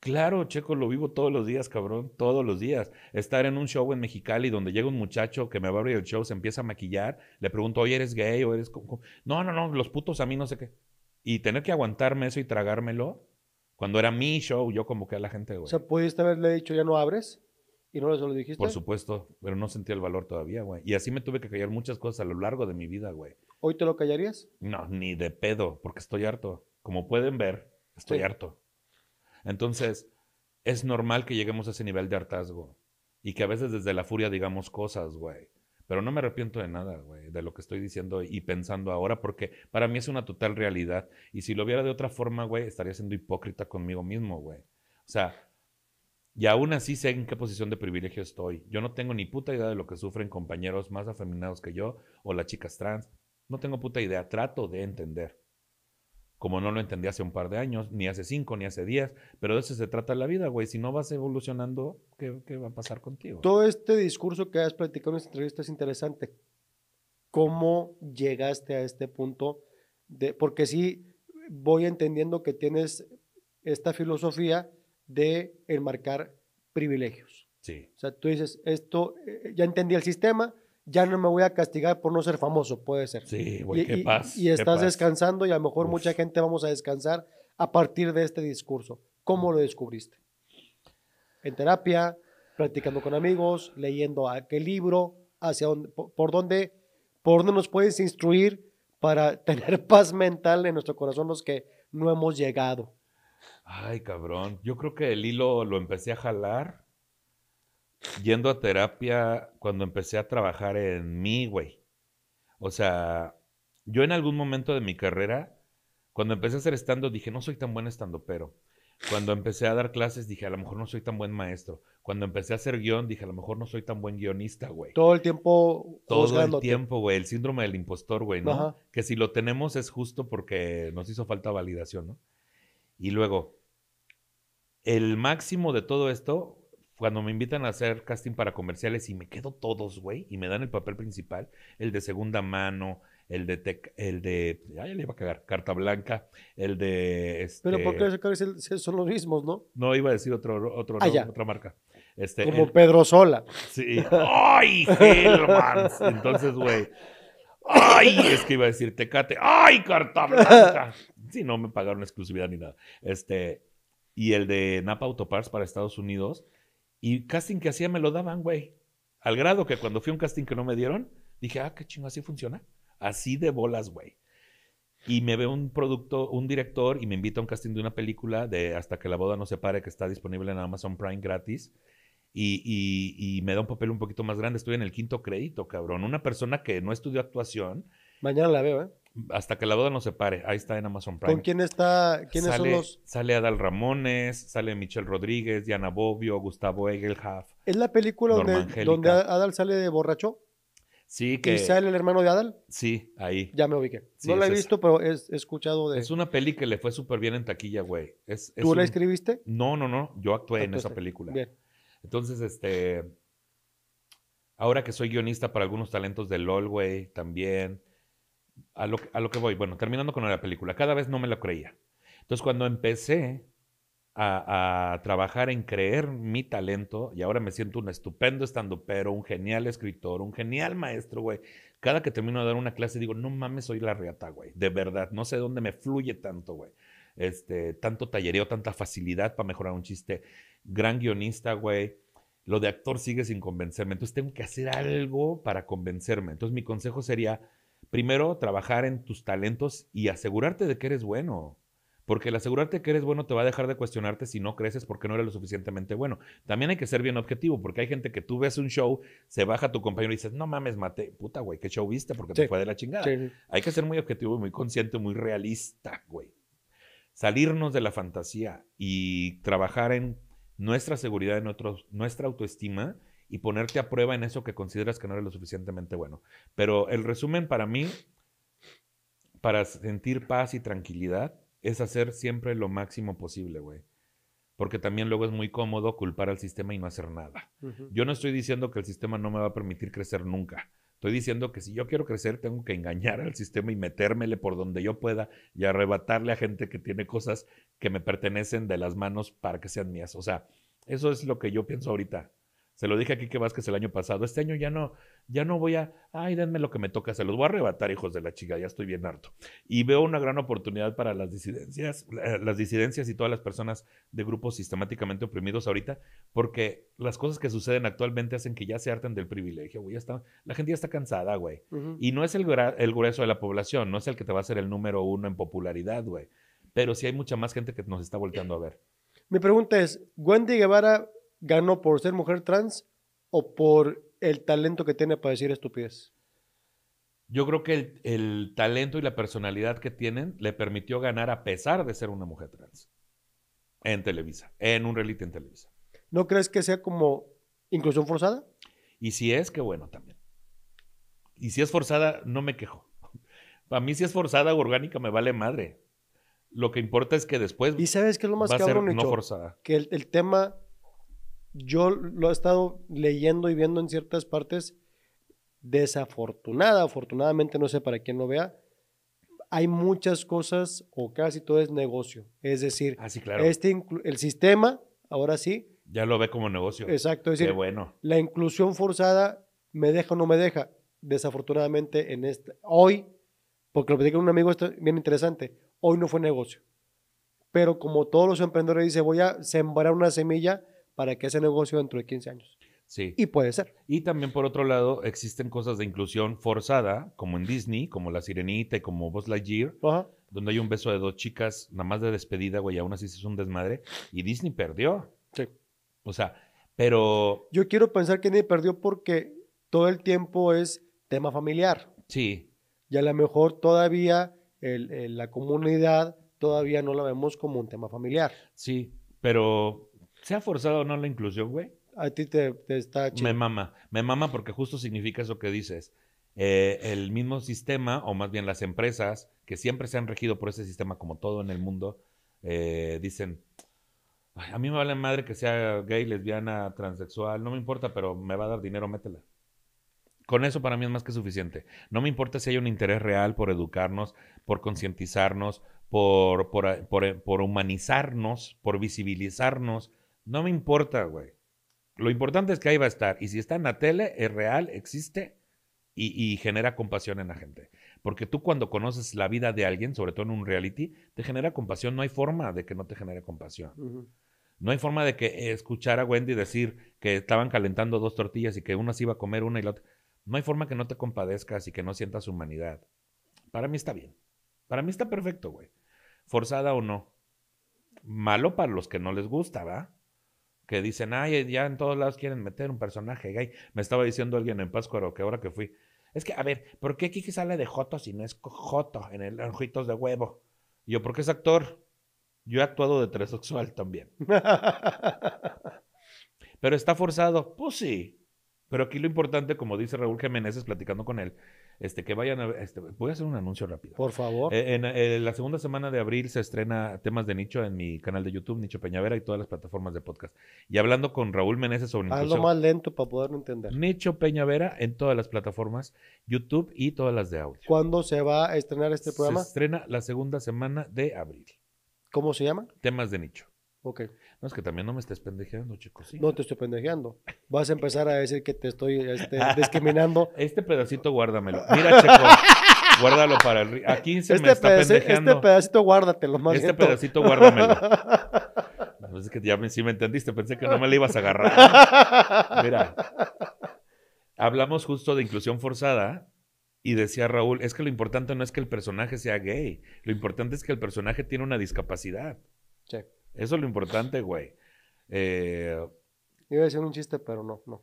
claro, Checo, lo vivo todos los días, cabrón, todos los días. Estar en un show en Mexicali donde llega un muchacho que me va a abrir el show, se empieza a maquillar, le pregunto, oye, ¿eres gay o eres...? No, no, no, los putos a mí no sé qué. Y tener que aguantarme eso y tragármelo, cuando era mi show, yo convoqué a la gente, güey. O sea, ¿pudiste haberle dicho, ya no abres? ¿Y no lo dijiste? Por supuesto, pero no sentí el valor todavía, güey. Y así me tuve que callar muchas cosas a lo largo de mi vida, güey. ¿Hoy te lo callarías? No, ni de pedo, porque estoy harto. Como pueden ver, Estoy harto. Entonces, es normal que lleguemos a ese nivel de hartazgo y que a veces desde la furia digamos cosas, güey. Pero no me arrepiento de nada, güey, de lo que estoy diciendo y pensando ahora, porque para mí es una total realidad. Y si lo viera de otra forma, güey, estaría siendo hipócrita conmigo mismo, güey. O sea, y aún así sé en qué posición de privilegio estoy. Yo no tengo ni puta idea de lo que sufren compañeros más afeminados que yo o las chicas trans. No tengo puta idea. Trato de entender como no lo entendí hace un par de años, ni hace cinco, ni hace diez, pero de eso se trata la vida, güey. Si no vas evolucionando, ¿qué, va a pasar contigo? Todo este discurso que has platicado en esta entrevista es interesante. ¿Cómo llegaste a este punto? De, porque sí voy entendiendo que tienes esta filosofía de enmarcar privilegios. Sí. O sea, tú dices, esto, eh, ya entendí el sistema, ya no me voy a castigar por no ser famoso, puede ser. Sí, güey, qué paz. Y, estás descansando y a lo mejor mucha gente vamos a descansar a partir de este discurso. ¿Cómo lo descubriste? En terapia, practicando con amigos, leyendo aquel libro, hacia dónde, por dónde, por dónde nos puedes instruir para tener paz mental en nuestro corazón los que no hemos llegado. Ay, cabrón. Yo creo que el hilo lo empecé a jalar yendo a terapia cuando empecé a trabajar en mí, güey. O sea, yo en algún momento de mi carrera, cuando empecé a hacer estando, dije, no soy tan buen estando, pero. Cuando empecé a dar clases, dije, a lo mejor no soy tan buen maestro. Cuando empecé a hacer guión, dije, a lo mejor no soy tan buen guionista, güey. Todo el tiempo. Todo el tiempo, güey. El síndrome del impostor, güey, ¿no? Que si lo tenemos es justo porque nos hizo falta validación, ¿no? Y luego, el máximo de todo esto cuando me invitan a hacer casting para comerciales y me quedo todos, güey, y me dan el papel principal, el de segunda mano, el de, el de, ay, le iba a cagar, carta blanca, el de, este, Pero ¿por son los mismos, no? No, iba a decir otro, otro, ah, otra marca. Este, Como Pedro Sola. Sí. ¡Ay, Hellmans! Entonces, güey, ¡ay! Es que iba a decir Tecate, ¡ay, carta blanca! Sí, no me pagaron exclusividad ni nada. Este, y el de Napa Autopars para Estados Unidos, y casting que hacía me lo daban, güey. Al grado que cuando fui a un casting que no me dieron, dije, ah, qué chingo, así funciona. Así de bolas, güey. Y me ve un producto, un director y me invita a un casting de una película de Hasta que la boda no se pare, que está disponible en Amazon Prime gratis. Y, me da un papel un poquito más grande. Estoy en el quinto crédito, cabrón. Una persona que no estudió actuación. Mañana la veo, ¿eh? Hasta que la boda se pare. Ahí está en Amazon Prime. ¿Con quién está? ¿Quiénes son los...? Sale Adal Ramones, sale Michelle Rodríguez, Diana Bobbio, Gustavo Egelhaf. ¿Es la película donde, Adal sale de borracho? Sí, que... ¿Y sale el hermano de Adal? Sí, ahí. Ya me ubiqué. no la he visto, pero he, escuchado de... Es una peli que le fue súper bien en taquilla, güey. ¿Tú la escribiste? No, no, no. Yo actué en esa película. Bien. Entonces, este... Ahora que soy guionista para algunos talentos de LOL, güey, también a lo, que voy, bueno, terminando con la película, cada vez no me lo creía. Entonces, cuando empecé a, trabajar en creer mi talento y ahora me siento un estupendo estando pero, un genial escritor, un genial maestro, güey. Cada que termino de dar una clase digo, no mames, soy la reata, güey. De verdad, no sé dónde me fluye tanto, güey. Este, tanto tallereo, tanta facilidad para mejorar un chiste. Gran guionista, güey. Lo de actor sigue sin convencerme. Entonces tengo que hacer algo para convencerme. Entonces mi consejo sería, primero trabajar en tus talentos y asegurarte de que eres bueno. Porque el asegurarte que eres bueno te va a dejar de cuestionarte si no creces porque no eres lo suficientemente bueno. También hay que ser bien objetivo, porque hay gente que tú ves un show, se baja tu compañero y dices, no mames, mate, puta, güey, qué show viste porque te fue de la chingada. Hay que ser muy objetivo, muy consciente, muy realista, güey. Salirnos de la fantasía y trabajar en nuestra seguridad, en nuestra autoestima y ponerte a prueba en eso que consideras que no eres lo suficientemente bueno. Pero el resumen para mí, para sentir paz y tranquilidad, es hacer siempre lo máximo posible, güey. Porque también luego es muy cómodo culpar al sistema y no hacer nada. Yo no estoy diciendo que el sistema no me va a permitir crecer nunca. Estoy diciendo que si yo quiero crecer, tengo que engañar al sistema y metérmele por donde yo pueda y arrebatarle a gente que tiene cosas que me pertenecen de las manos para que sean mías. O sea, eso es lo que yo pienso ahorita. Se lo dije aquí que que Vázquez el año pasado. Este año ya no, ya no voy a, ay, denme lo que me toca, se los voy a arrebatar, hijos de la chica, ya estoy bien harto. Y veo una gran oportunidad para las disidencias, eh, las disidencias y todas las personas de grupos sistemáticamente oprimidos ahorita, porque las cosas que suceden actualmente hacen que ya se harten del privilegio, güey. está, la gente ya está cansada, güey. Y no es el, el grueso de la población, no es el que te va a ser el número uno en popularidad, güey. Pero sí hay mucha más gente que nos está volteando a ver. Mi pregunta es, ¿Wendy Guevara ganó por ser mujer trans o por el talento que tiene para decir estupidez? Yo creo que el, talento y la personalidad que tienen le permitió ganar a pesar de ser una mujer trans en Televisa, en un reality en Televisa. ¿No crees que sea como inclusión forzada? Y si es, qué bueno también. Y si es forzada, no me quejo. para mí, si es forzada o orgánica, me vale madre. Lo que importa es que después. ¿Y sabes qué es lo más cabrón, no forzada. Que el tema yo lo he estado leyendo y viendo en ciertas partes, desafortunada, afortunadamente, no sé para quién lo vea, hay muchas cosas o casi todo es negocio. Es decir, ah, este el sistema, ahora sí. Ya lo ve como negocio. Exacto, es decir, bueno. la inclusión forzada, me deja o no me deja, desafortunadamente en este, hoy, porque lo pedí con un amigo, bien interesante, hoy no fue negocio. Pero como todos los emprendedores dicen, voy a sembrar una semilla, para que ese negocio dentro de 15 años. Sí. Y puede ser. Y también por otro lado, existen cosas de inclusión forzada, como en Disney, como La Sirenita y como Buzz Lightyear, donde hay un beso de dos chicas, nada más de despedida, güey, aún así se un desmadre, y Disney perdió. Sí. O sea, pero... Yo quiero pensar que Disney perdió porque todo el tiempo es tema familiar. Sí. Y a lo mejor todavía la comunidad todavía no la vemos como un tema familiar. Sí, pero ¿Se ha forzado o no la inclusión, güey? A ti te, está Me mama, me mama porque justo significa eso que dices. Eh, el mismo sistema, o más bien las empresas, que siempre se han regido por ese sistema, como todo en el mundo, eh, dicen, a mí me vale madre que sea gay, lesbiana, transexual, no me importa, pero me va a dar dinero, métela. Con eso para mí es más que suficiente. No me importa si hay un interés real por educarnos, por concientizarnos, por, por, por eh, humanizarnos, por visibilizarnos, no me importa, güey. Lo importante es que ahí va a estar. Y si está en la tele, es real, existe y, genera compasión en la gente. Porque tú cuando conoces la vida de alguien, sobre todo en un reality, te genera compasión. No hay forma de que no te genere compasión. No hay forma de que escuchar a Wendy decir que estaban calentando dos tortillas y que una se iba a comer una y la otra. No hay forma que no te compadezcas y que no sientas humanidad. Para mí está bien. Para mí está perfecto, güey. Forzada o no. Malo para los que no les gusta, ¿va? que dicen, ay, eh, ya en todos lados quieren meter un personaje gay. Me estaba diciendo alguien en Páscuaro que ahora que fui. Es que, a ver, ¿por qué Kiki sale de Joto si no es Joto en el Ojitos de Huevo? Yo, yo, porque es actor. Yo he actuado de transexual también. Pero está forzado. Pues sí. Pero aquí lo importante, como dice Raúl Jiménez, es platicando con él, este, que vayan a este, voy a hacer un anuncio rápido. Por favor. Eh, en, eh, la segunda semana de abril se estrena temas de nicho en mi canal de YouTube, Nicho Peñavera, y todas las plataformas de podcast. Y hablando con Raúl Meneses sobre Hazlo más lento para poderlo entender. Nicho Peñavera en todas las plataformas, YouTube y todas las de audio. ¿Cuándo se va a estrenar este programa? Se estrena la segunda semana de abril. ¿Cómo se llama? Temas de nicho. Ok. No, es que también no me estés pendejeando, chicos. No te estoy pendejeando. Vas a empezar a decir que te estoy este, discriminando. Este pedacito guárdamelo. Mira, Checo, guárdalo para el... Aquí se este me está este pendejeando. Este pedacito guárdatelo más Este pedacito guárdamelo. es que ya me, sí me entendiste. Pensé que no me lo ibas a agarrar. Mira. Hablamos justo de inclusión forzada. Y decía Raúl, es que lo importante no es que el personaje sea gay. Lo importante es que el personaje tiene una discapacidad. Sí. Eso es lo importante, güey. Eh, Iba a decir un chiste, pero no, no.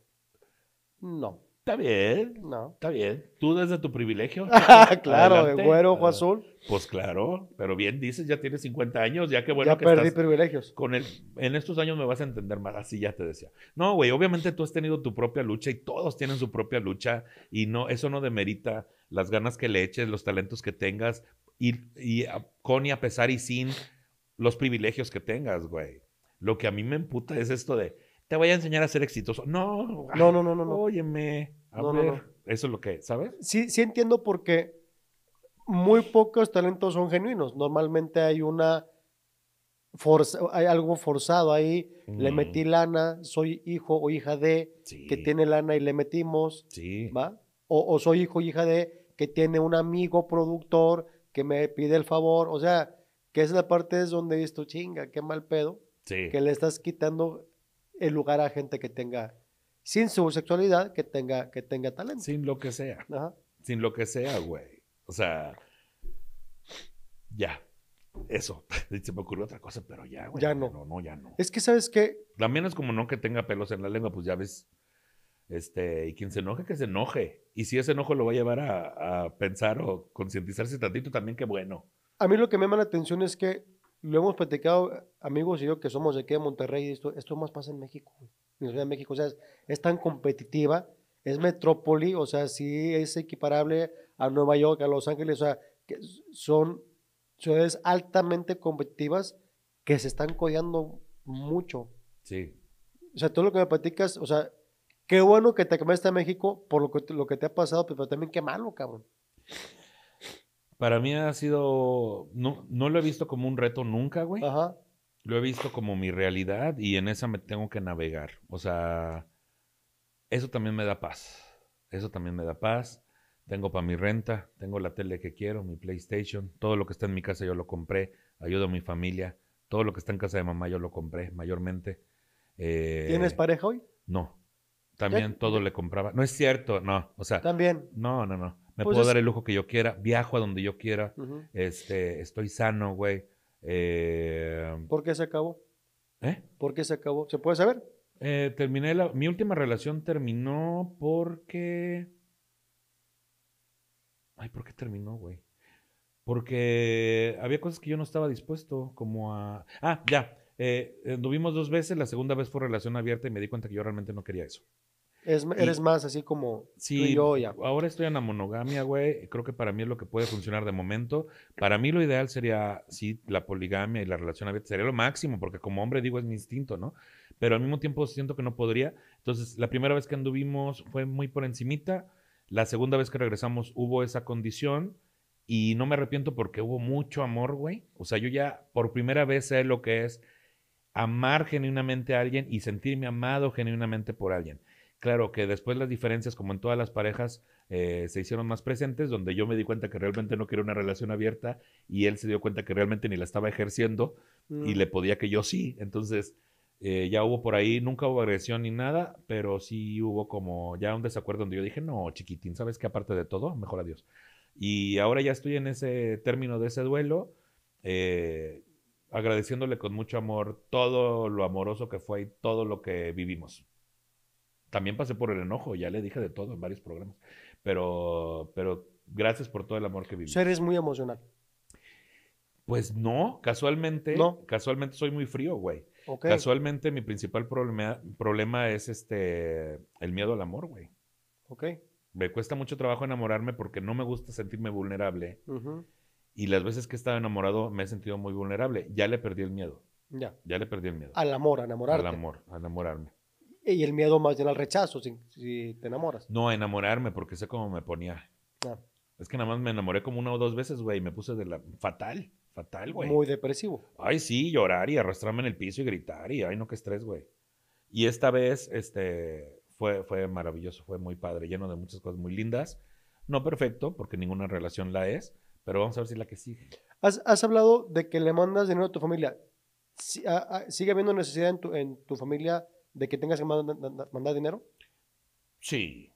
No. Está bien. No. Está bien. Tú desde tu privilegio. claro, de güero, ojo ah, azul. Pues claro, pero bien dices, ya tienes 50 años, ya que bueno ya perdí privilegios. Con en estos años me vas a entender más, así ya te decía. No, güey, obviamente tú has tenido tu propia lucha y todos tienen su propia lucha y no, eso no demerita las ganas que le eches, los talentos que tengas y con y a pesar y sin los privilegios que tengas, güey. Lo que a mí me emputa es esto de, te voy a enseñar a ser exitoso. No, no, no, no, no. Óyeme, no, No, Eso es lo que, ¿sabes? Sí, sí entiendo porque muy pocos talentos son genuinos. Normalmente hay una hay algo forzado ahí. Le mm. metí lana, soy hijo o hija de que tiene lana y le metimos. Sí. ¿Va? O, o soy hijo o hija de que tiene un amigo productor que me pide el favor. O sea, que esa es la parte es donde esto chinga, qué mal pedo. Sí. Que le estás quitando el lugar a gente que tenga, sin su sexualidad, que tenga, que tenga talento. Sin lo que sea. Sin lo que sea, güey. O sea, ya. Eso. Se me ocurrió otra cosa, pero ya, güey. Ya no. No, no, ya no. Es que, ¿sabes qué? También es como no que tenga pelos en la lengua, pues ya ves. Este, y quien se enoje, que se enoje. Y si ese enojo lo va a llevar a, a pensar o concientizarse tantito, también qué bueno. A mí lo que me llama la atención es que lo hemos platicado, amigos y yo, que somos de aquí de Monterrey, y esto, esto más pasa en México, en la Ciudad de México. O sea, es, tan competitiva, es metrópoli, o sea, sí es equiparable a Nueva York, a Los Ángeles, o sea, que son ciudades altamente competitivas que se están codeando mucho. Sí. O sea, todo lo que me platicas, o sea, qué bueno que te acabaste a México por lo que, lo que te ha pasado, pero también qué malo, cabrón. Para mí ha sido, no, no lo he visto como un reto nunca, güey. Ajá. Lo he visto como mi realidad y en esa me tengo que navegar. O sea, eso también me da paz. Eso también me da paz. Tengo para mi renta, tengo la tele que quiero, mi PlayStation, todo lo que está en mi casa yo lo compré, ayudo a mi familia, todo lo que está en casa de mamá yo lo compré mayormente. Eh, ¿Tienes pareja hoy? No. También todo le compraba. No es cierto, no. O sea. También. No, no, no me pues puedo dar el lujo que yo quiera, viajo a donde yo quiera, este, estoy sano, güey. Eh, ¿Por qué se acabó? ¿Eh? ¿Por qué se acabó? ¿Se puede saber? Eh, terminé la, mi última relación terminó porque... Ay, ¿por qué terminó, güey? Porque había cosas que yo no estaba dispuesto, como a... Ah, ya. Eh, anduvimos dos veces, la segunda vez fue relación abierta y me di cuenta que yo realmente no quería eso eres más así como yo ya. Ahora estoy en la monogamia, güey. Creo que para mí es lo que puede funcionar de momento. Para mí lo ideal sería, sí, la poligamia y la relación abierta sería lo máximo, porque como hombre digo es mi instinto, ¿no? Pero al mismo tiempo siento que no podría. Entonces, la primera vez que anduvimos fue muy por encimita. La segunda vez que regresamos hubo esa condición y no me arrepiento porque hubo mucho amor, güey. O sea, yo ya por primera vez sé lo que es amar genuinamente a alguien y sentirme amado genuinamente por alguien. Claro que después las diferencias, como en todas las parejas, eh, se hicieron más presentes, donde yo me di cuenta que realmente no quería una relación abierta y él se dio cuenta que realmente ni la estaba ejerciendo y mm. le podía que yo sí. Entonces, eh, ya hubo por ahí, nunca hubo agresión ni nada, pero sí hubo como ya un desacuerdo donde yo dije, no, chiquitín, ¿sabes qué? Aparte de todo, mejor adiós. Y ahora ya estoy en ese término de ese duelo, eh, agradeciéndole con mucho amor todo lo amoroso que fue y todo lo que vivimos. También pasé por el enojo, ya le dije de todo en varios programas. Pero, pero gracias por todo el amor que viví. eres muy emocional. Pues no, casualmente, casualmente soy muy frío, güey. Casualmente mi principal problema, es este el miedo al amor, güey. Ok. Me cuesta mucho trabajo enamorarme porque no me gusta sentirme vulnerable. Y las veces que he estado enamorado me he sentido muy vulnerable. Ya le perdí el miedo. Ya. Ya le perdí el miedo. Al amor, a enamorarte. Al amor, a enamorarme. Y el miedo más bien al rechazo, si, te enamoras. No, enamorarme, porque sé cómo me ponía. Ah. Es que nada más me enamoré como una o dos veces, güey, me puse de la fatal, fatal, güey. Muy depresivo. Ay, sí, llorar y arrastrarme en el piso y gritar y ay, no, qué estrés, güey. Y esta vez, este, fue, fue maravilloso, fue muy padre, lleno de muchas cosas muy lindas. No perfecto, porque ninguna relación la es, pero vamos a ver si la que sigue. Has, has hablado de que le mandas dinero a tu familia. Ah, ah, ¿Sigue habiendo necesidad en tu, en tu familia de que tengas que mandar dinero? Sí.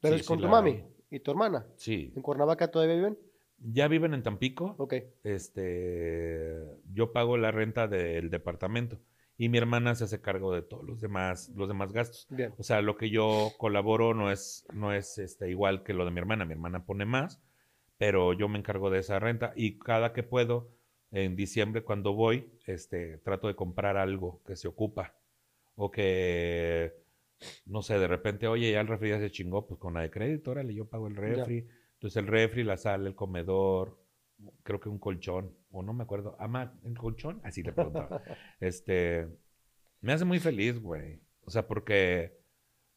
Pero es con tu mami y tu hermana. Sí. ¿En Cuernavaca todavía viven? Ya viven en Tampico. Ok. Este, yo pago la renta del departamento y mi hermana se hace cargo de todos los demás, los demás gastos. Bien. O sea, lo que yo colaboro no es, no es este, igual que lo de mi hermana. Mi hermana pone más, pero yo me encargo de esa renta y cada que puedo, en diciembre cuando voy, este, trato de comprar algo que se ocupa. O que, no sé, de repente, oye, ya el refri ya se chingó, pues con la de crédito, órale, yo pago el refri. Entonces el refri, la sala, el comedor, creo que un colchón, o no me acuerdo, ama, ¿el colchón? Así le preguntaba. este, me hace muy feliz, güey. O sea, porque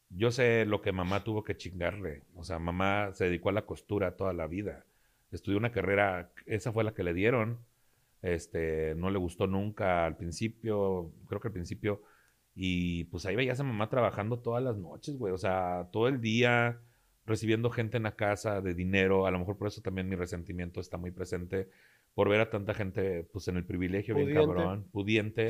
yo sé lo que mamá tuvo que chingarle. O sea, mamá se dedicó a la costura toda la vida. Estudió una carrera, esa fue la que le dieron. Este, no le gustó nunca al principio, creo que al principio y pues ahí veías a mamá trabajando todas las noches, güey. O sea, todo el día recibiendo gente en la casa de dinero. A lo mejor por eso también mi resentimiento está muy presente. Por ver a tanta gente, pues en el privilegio, bien cabrón, pudiente.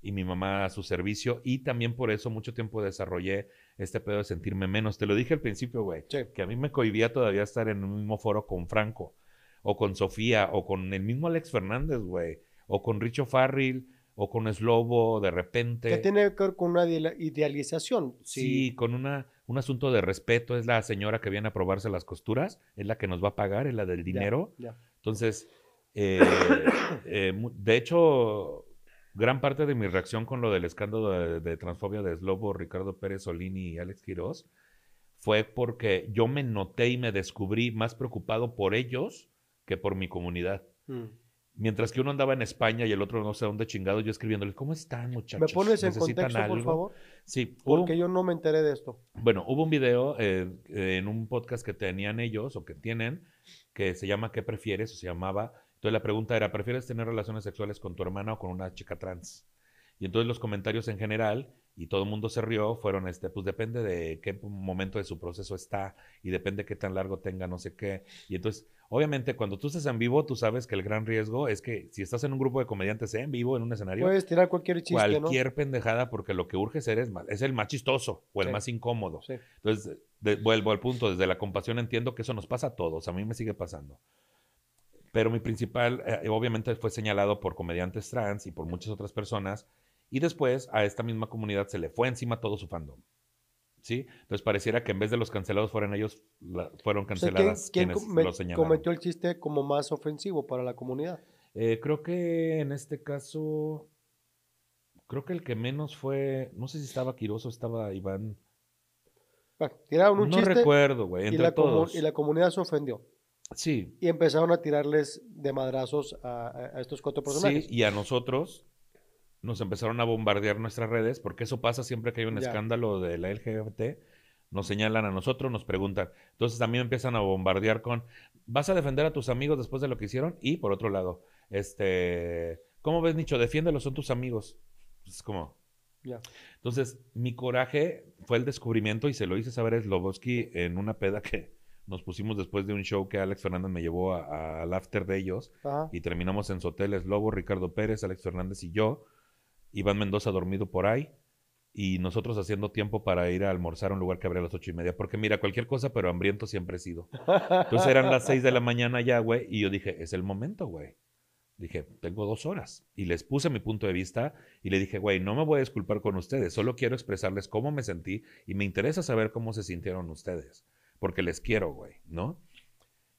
Y mi mamá a su servicio. Y también por eso mucho tiempo desarrollé este pedo de sentirme menos. Te lo dije al principio, güey. Que a mí me cohibía todavía estar en un mismo foro con Franco. O con Sofía. O con el mismo Alex Fernández, güey. O con Richo Farrell o con Slobo de repente. Que tiene que ver con una idealización. Sí, con una, un asunto de respeto. Es la señora que viene a probarse las costuras, es la que nos va a pagar, es la del dinero. Entonces, eh, eh, de hecho, gran parte de mi reacción con lo del escándalo de, transfobia de Slobo, Ricardo Pérez Solini y Alex Quirós fue porque yo me noté y me descubrí más preocupado por ellos que por mi comunidad. Mm. Mientras que uno andaba en España y el otro no sé dónde chingado, yo escribiéndole, ¿cómo están, muchachos? ¿Me pones en contexto, por favor? Sí. Porque yo no me enteré de esto. Bueno, hubo un video eh, en un podcast que tenían ellos, o que tienen, que se llama ¿Qué prefieres? o se llamaba... Entonces la pregunta era, ¿prefieres tener relaciones sexuales con tu hermana o con una chica trans? Y entonces los comentarios en general, y todo el mundo se rió, fueron este, pues depende de qué momento de su proceso está y depende qué tan largo tenga, no sé qué. Y entonces, obviamente, cuando tú estás en vivo, tú sabes que el gran riesgo es que si estás en un grupo de comediantes en vivo, en un escenario, puedes tirar cualquier chiste. Cualquier pendejada, porque lo que urge ser es, es el más chistoso o el más incómodo. Entonces, vuelvo al punto, desde la compasión entiendo que eso nos pasa a todos, a mí me sigue pasando. Pero mi principal, eh, obviamente, fue señalado por comediantes trans y por muchas otras personas y después a esta misma comunidad se le fue encima todo su fandom. ¿Sí? Entonces pareciera que en vez de los cancelados fueran ellos, fueron canceladas quienes cometió el chiste como más ofensivo para la comunidad? Eh, creo que en este caso, creo que el que menos fue, no sé si estaba Quiroso, estaba Iván. Bueno, tiraron un chiste. No recuerdo, güey, y la todos. Y la comunidad se ofendió. Sí. Y empezaron a tirarles de madrazos a, a estos cuatro personajes. Sí, y a nosotros nos empezaron a bombardear nuestras redes, porque eso pasa siempre que hay un escándalo de la LGBT, nos señalan a nosotros, nos preguntan. Entonces también empiezan a bombardear con, ¿vas a defender a tus amigos después de lo que hicieron? Y por otro lado, este, ¿cómo ves, Nicho? Defiéndelos, son tus amigos. Es como... Entonces, mi coraje fue el descubrimiento y se lo hice saber a Sloboski en una peda que nos pusimos después de un show que Alex Fernández me llevó al after de ellos y terminamos en Soteles Lobo, Ricardo Pérez, Alex Fernández y yo Iván Mendoza dormido por ahí y nosotros haciendo tiempo para ir a almorzar a un lugar que abría a las ocho y media. Porque mira, cualquier cosa, pero hambriento siempre he sido. Entonces eran las seis de la mañana ya, güey, y yo dije, es el momento, güey. Dije, tengo dos horas. Y les puse mi punto de vista y le dije, güey, no me voy a disculpar con ustedes, solo quiero expresarles cómo me sentí y me interesa saber cómo se sintieron ustedes, porque les quiero, güey, ¿no?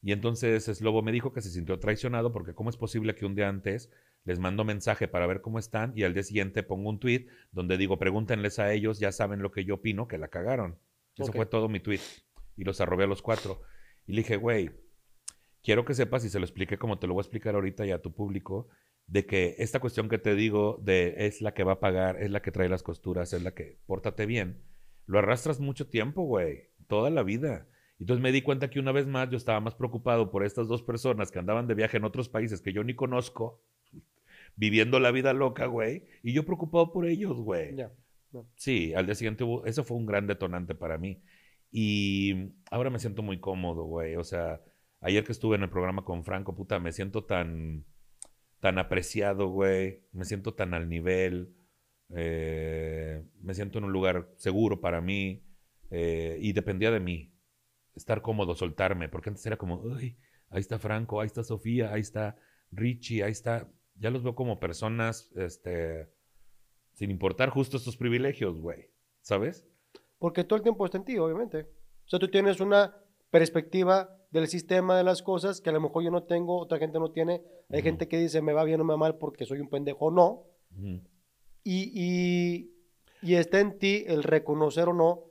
Y entonces Slobo me dijo que se sintió traicionado porque cómo es posible que un día antes les mando mensaje para ver cómo están y al día siguiente pongo un tweet donde digo, pregúntenles a ellos, ya saben lo que yo opino, que la cagaron. Eso fue todo mi tweet. Y los arrobé a los cuatro. Y le dije, güey, quiero que sepas y se lo explique como te lo voy a explicar ahorita y a tu público, de que esta cuestión que te digo de es la que va a pagar, es la que trae las costuras, es la que, pórtate bien, lo arrastras mucho tiempo, güey, toda la vida. Entonces me di cuenta que una vez más yo estaba más preocupado por estas dos personas que andaban de viaje en otros países que yo ni conozco, viviendo la vida loca, güey, y yo preocupado por ellos, güey. Sí, al día siguiente hubo, eso fue un gran detonante para mí. Y ahora me siento muy cómodo, güey. O sea, ayer que estuve en el programa con Franco, puta, me siento tan, tan apreciado, güey. Me siento tan al nivel. Eh, me siento en un lugar seguro para mí. Eh, y dependía de mí. Estar cómodo, soltarme. Porque antes era como, uy, ahí está Franco, ahí está Sofía, ahí está Richie, ahí está ya los veo como personas, este, sin importar justo estos privilegios, güey. ¿Sabes? Porque todo el tiempo está en ti, obviamente. O sea, tú tienes una perspectiva del sistema de las cosas que a lo mejor yo no tengo, otra gente no tiene. Hay gente que dice, me va bien o me va mal porque soy un pendejo. No. y, está en ti el reconocer o no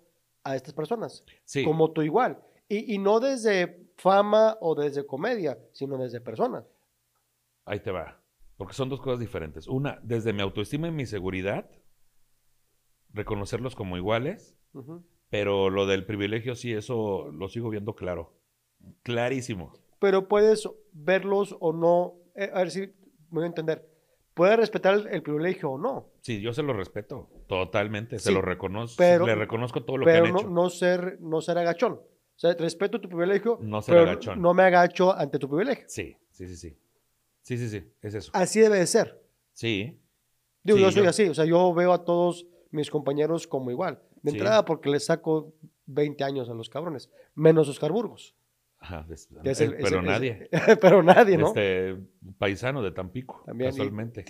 a estas personas. Como tú igual. y no desde fama o desde comedia, sino desde personas. Ahí te va. Porque son dos cosas diferentes. Una, desde mi autoestima y mi seguridad, reconocerlos como iguales, pero lo del privilegio sí, eso lo sigo viendo claro, clarísimo. Pero puedes verlos o no, eh, a ver si me voy a entender. Puedes respetar el, privilegio o no. Sí, yo se lo respeto, totalmente, se lo reconozco, pero, le reconozco todo lo que han no, no ser, no ser agachón. O sea, respeto tu privilegio, no, ser agachón. no me agacho ante tu privilegio. Sí, sí, sí, sí. Sí, sí, sí, es eso. Así debe de ser. Sí. Digo, yo soy así, o sea, yo veo a todos mis compañeros como igual. De entrada, porque les saco 20 años a los cabrones, menos Oscar Burgos. pero nadie. pero nadie, ¿no? Este paisano de Tampico, casualmente.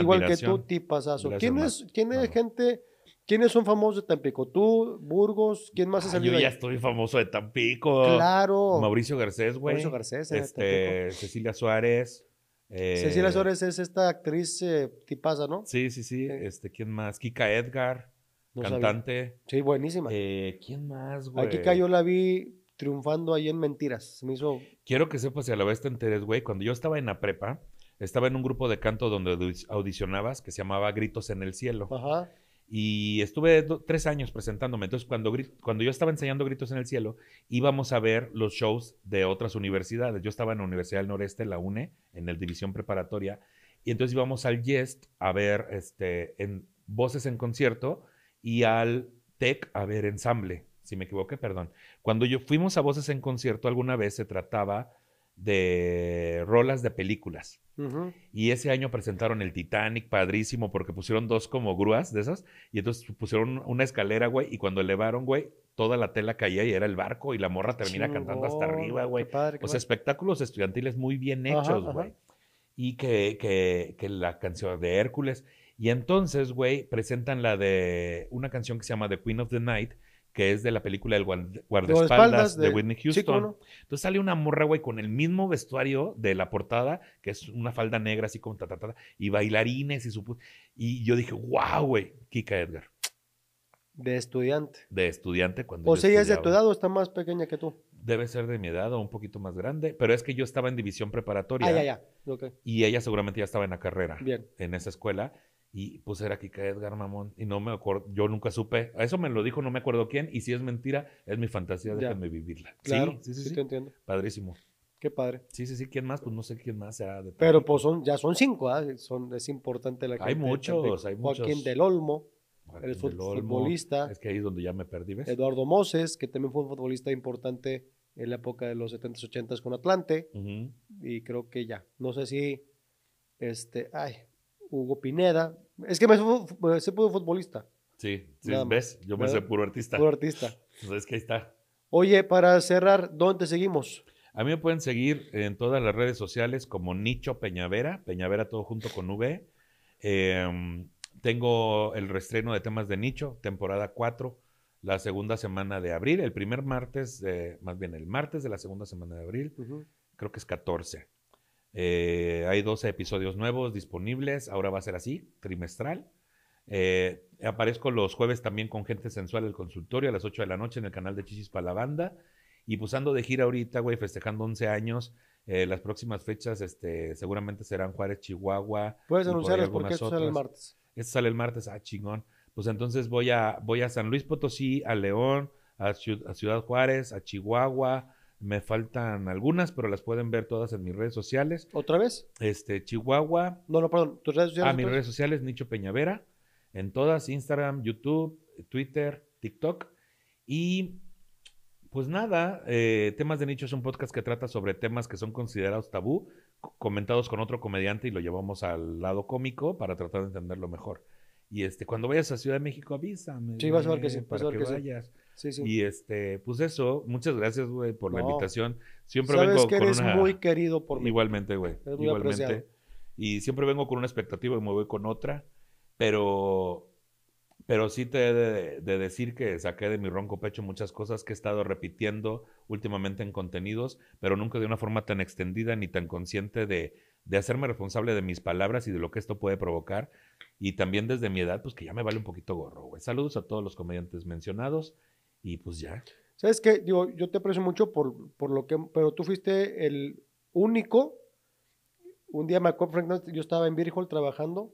igual que tú, tipasazo. ¿Quién es, ¿quién es gente, quiénes son famosos de Tampico? ¿Tú, Burgos? ¿Quién más ha ah, salido? Yo ya estoy famoso de Tampico. Claro. Mauricio Garcés, güey. Mauricio Garcés, este, Cecilia Suárez. Cecilia eh, Suárez es esta actriz eh, tipaza, ¿no? Sí, sí, sí. Este, ¿Quién más? Kika Edgar, cantante. Sí, buenísima. Eh, ¿Quién más, güey? A Kika yo la vi triunfando ahí en Mentiras. Me hizo... Quiero que sepas si a la vez te enteres, güey. Cuando yo estaba en la prepa, estaba en un grupo de canto donde audicionabas que se llamaba Gritos en el Cielo. Ajá. Y estuve tres años presentándome. Entonces, cuando, cuando yo estaba enseñando Gritos en el Cielo, íbamos a ver los shows de otras universidades. Yo estaba en la Universidad del Noreste, la UNE, en la División Preparatoria. Y entonces íbamos al YEST a ver este, en voces en concierto y al TEC a ver ensamble. Si me equivoqué, perdón. Cuando yo fuimos a voces en concierto, alguna vez se trataba de rolas de películas. Y ese año presentaron el Titanic, padrísimo, porque pusieron dos como grúas de esas, y entonces pusieron una escalera, güey, y cuando elevaron, güey, toda la tela caía y era el barco, y la morra termina cantando hasta arriba, güey. Padre, o espectáculos estudiantiles muy bien hechos, güey. Y que, que la canción de Hércules. Y entonces, güey, presentan la de una canción que se llama The Queen of the Night, que es de la película El guardaespaldas de, Whitney Houston. Entonces sale una morra, güey, con el mismo vestuario de la portada, que es una falda negra así como ta, y bailarines y su... Y yo dije, wow, güey, Kika Edgar. De estudiante. De estudiante cuando... O sea, ella es de tu edad o está más pequeña que tú. Debe ser de mi edad o un poquito más grande, pero es que yo estaba en división preparatoria. Ah, y ella seguramente ya estaba en la carrera. Bien. En esa escuela. Y pues era Kika Edgar, mamón. Y no me acuerdo, yo nunca supe. Eso me lo dijo, no me acuerdo quién. Y si es mentira, es mi fantasía, déjame vivirla. Claro, sí, sí, sí, sí, Padrísimo. Qué padre. Sí, sí, sí. ¿Quién más? Pues no sé quién más será. Pero pues son, ya son cinco, ¿eh? son, es importante la Hay muchos, hay muchos. Joaquín del Olmo, el futbolista. Es que ahí es donde ya me perdí, ¿ves? Eduardo Moses, que también fue un futbolista importante en la época de los 70s, 80 con Atlante. Y creo que ya. No sé si, este, ay, Hugo Pineda, es que me, puro futbolista. Sí, sí ¿ves? Yo me puro artista. Puro artista. Entonces, pues que ahí está. Oye, para cerrar, ¿dónde seguimos? A mí me pueden seguir en todas las redes sociales como Nicho Peñavera, Peñavera todo junto con V. Em, tengo el restreno de temas de nicho, temporada 4, la segunda semana de abril, el primer martes, más bien el martes de la segunda semana de abril, creo que es 14. Eh, hay 12 episodios nuevos disponibles. Ahora va a ser así, trimestral. Eh, aparezco los jueves también con Gente Sensual, el consultorio, a las 8 de la noche en el canal de Chichis para la Banda. Y pues ando de gira ahorita, güey, festejando 11 años. Eh, las próximas fechas este, seguramente serán Juárez, Chihuahua. Puedes anunciarles porque este sale el martes. Este sale el martes, ah, chingón. Pues entonces voy a, voy a San Luis Potosí, a León, a Ciudad Juárez, a Chihuahua, me faltan algunas, pero las pueden ver todas en mis redes sociales. ¿Otra vez? Este, Chihuahua. No, no, perdón, tus redes sociales. a ah, mis redes sociales, Nicho Peñavera. En todas, Instagram, YouTube, Twitter, TikTok. Y pues nada, eh, Temas de Nicho es un podcast que trata sobre temas que son considerados tabú, comentados con otro comediante y lo llevamos al lado cómico para tratar de entenderlo mejor. Y este, cuando vayas a Ciudad de México, avísame. Sí, vas a ver que sí, a que, y este, pues eso, muchas gracias, güey, por la invitación. Siempre Sabes vengo que eres una... muy querido por mí. Igualmente, güey. Igualmente. Y siempre vengo con una expectativa y me voy con otra, pero pero sí te he de, decir que saqué de mi ronco pecho muchas cosas que he estado repitiendo últimamente en contenidos, pero nunca de una forma tan extendida ni tan consciente de, de hacerme responsable de mis palabras y de lo que esto puede provocar. Y también desde mi edad, pues que ya me vale un poquito gorro, güey. Saludos a todos los comediantes mencionados y pues ya. ¿Sabes qué? Digo, yo te aprecio mucho por, por lo que, pero tú fuiste el único. Un día me acuerdo, Frank, yo estaba en Beer trabajando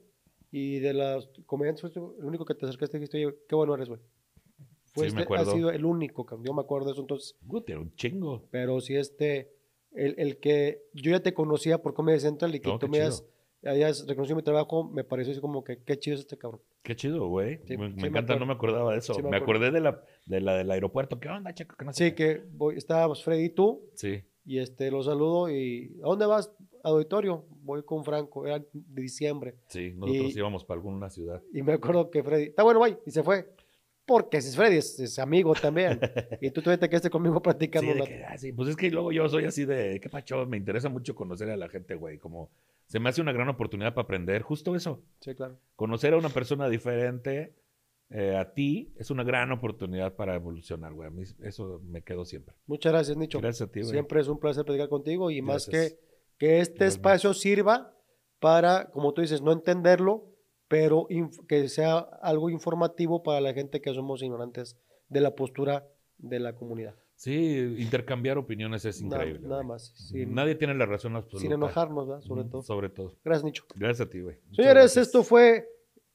y de las comediantes fuiste el único que te acercaste y dijiste, qué bueno eres, güey. Fue Ha sido el único, yo me acuerdo de eso, entonces. un chingo. Pero si este, el, el, que yo ya te conocía por Comedy Central y que oh, tú me hayas, reconocido mi trabajo, me pareció así como que qué chido es este cabrón. Qué chido, güey. me, encanta, no me acordaba de eso. me, acordé de la, de la del aeropuerto. ¿Qué onda, chico? sí, que voy, estábamos Freddy y tú. Sí. Y este, lo saludo y ¿a dónde vas? Auditorio. Voy con Franco, era diciembre. Sí, nosotros íbamos para alguna ciudad. Y me acuerdo que Freddy, está bueno, güey. y se fue porque si es Freddy, es, amigo también. y tú te quedaste conmigo practicando. Ah, sí, pues es que luego yo soy así de, qué pacho, me interesa mucho conocer a la gente, güey, como se me hace una gran oportunidad para aprender justo eso. Sí, claro. Conocer a una persona diferente eh, a ti es una gran oportunidad para evolucionar, güey. eso me quedo siempre. Muchas gracias, Nicho. Gracias a ti, güey. Siempre es un placer platicar contigo y más que que este espacio sirva para, como tú dices, no entenderlo, pero que sea algo informativo para la gente que somos ignorantes de la postura de la comunidad. Sí, intercambiar opiniones es increíble. Nada, más. Nadie tiene la razón absoluta. Sin enojarnos, ¿verdad? Sobre todo. Sobre todo. Gracias, Nicho. Gracias a ti, güey. Señores, esto fue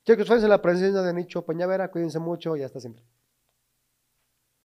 Cheques Fans en la presencia de Nicho Peñavera. Cuídense mucho y hasta siempre.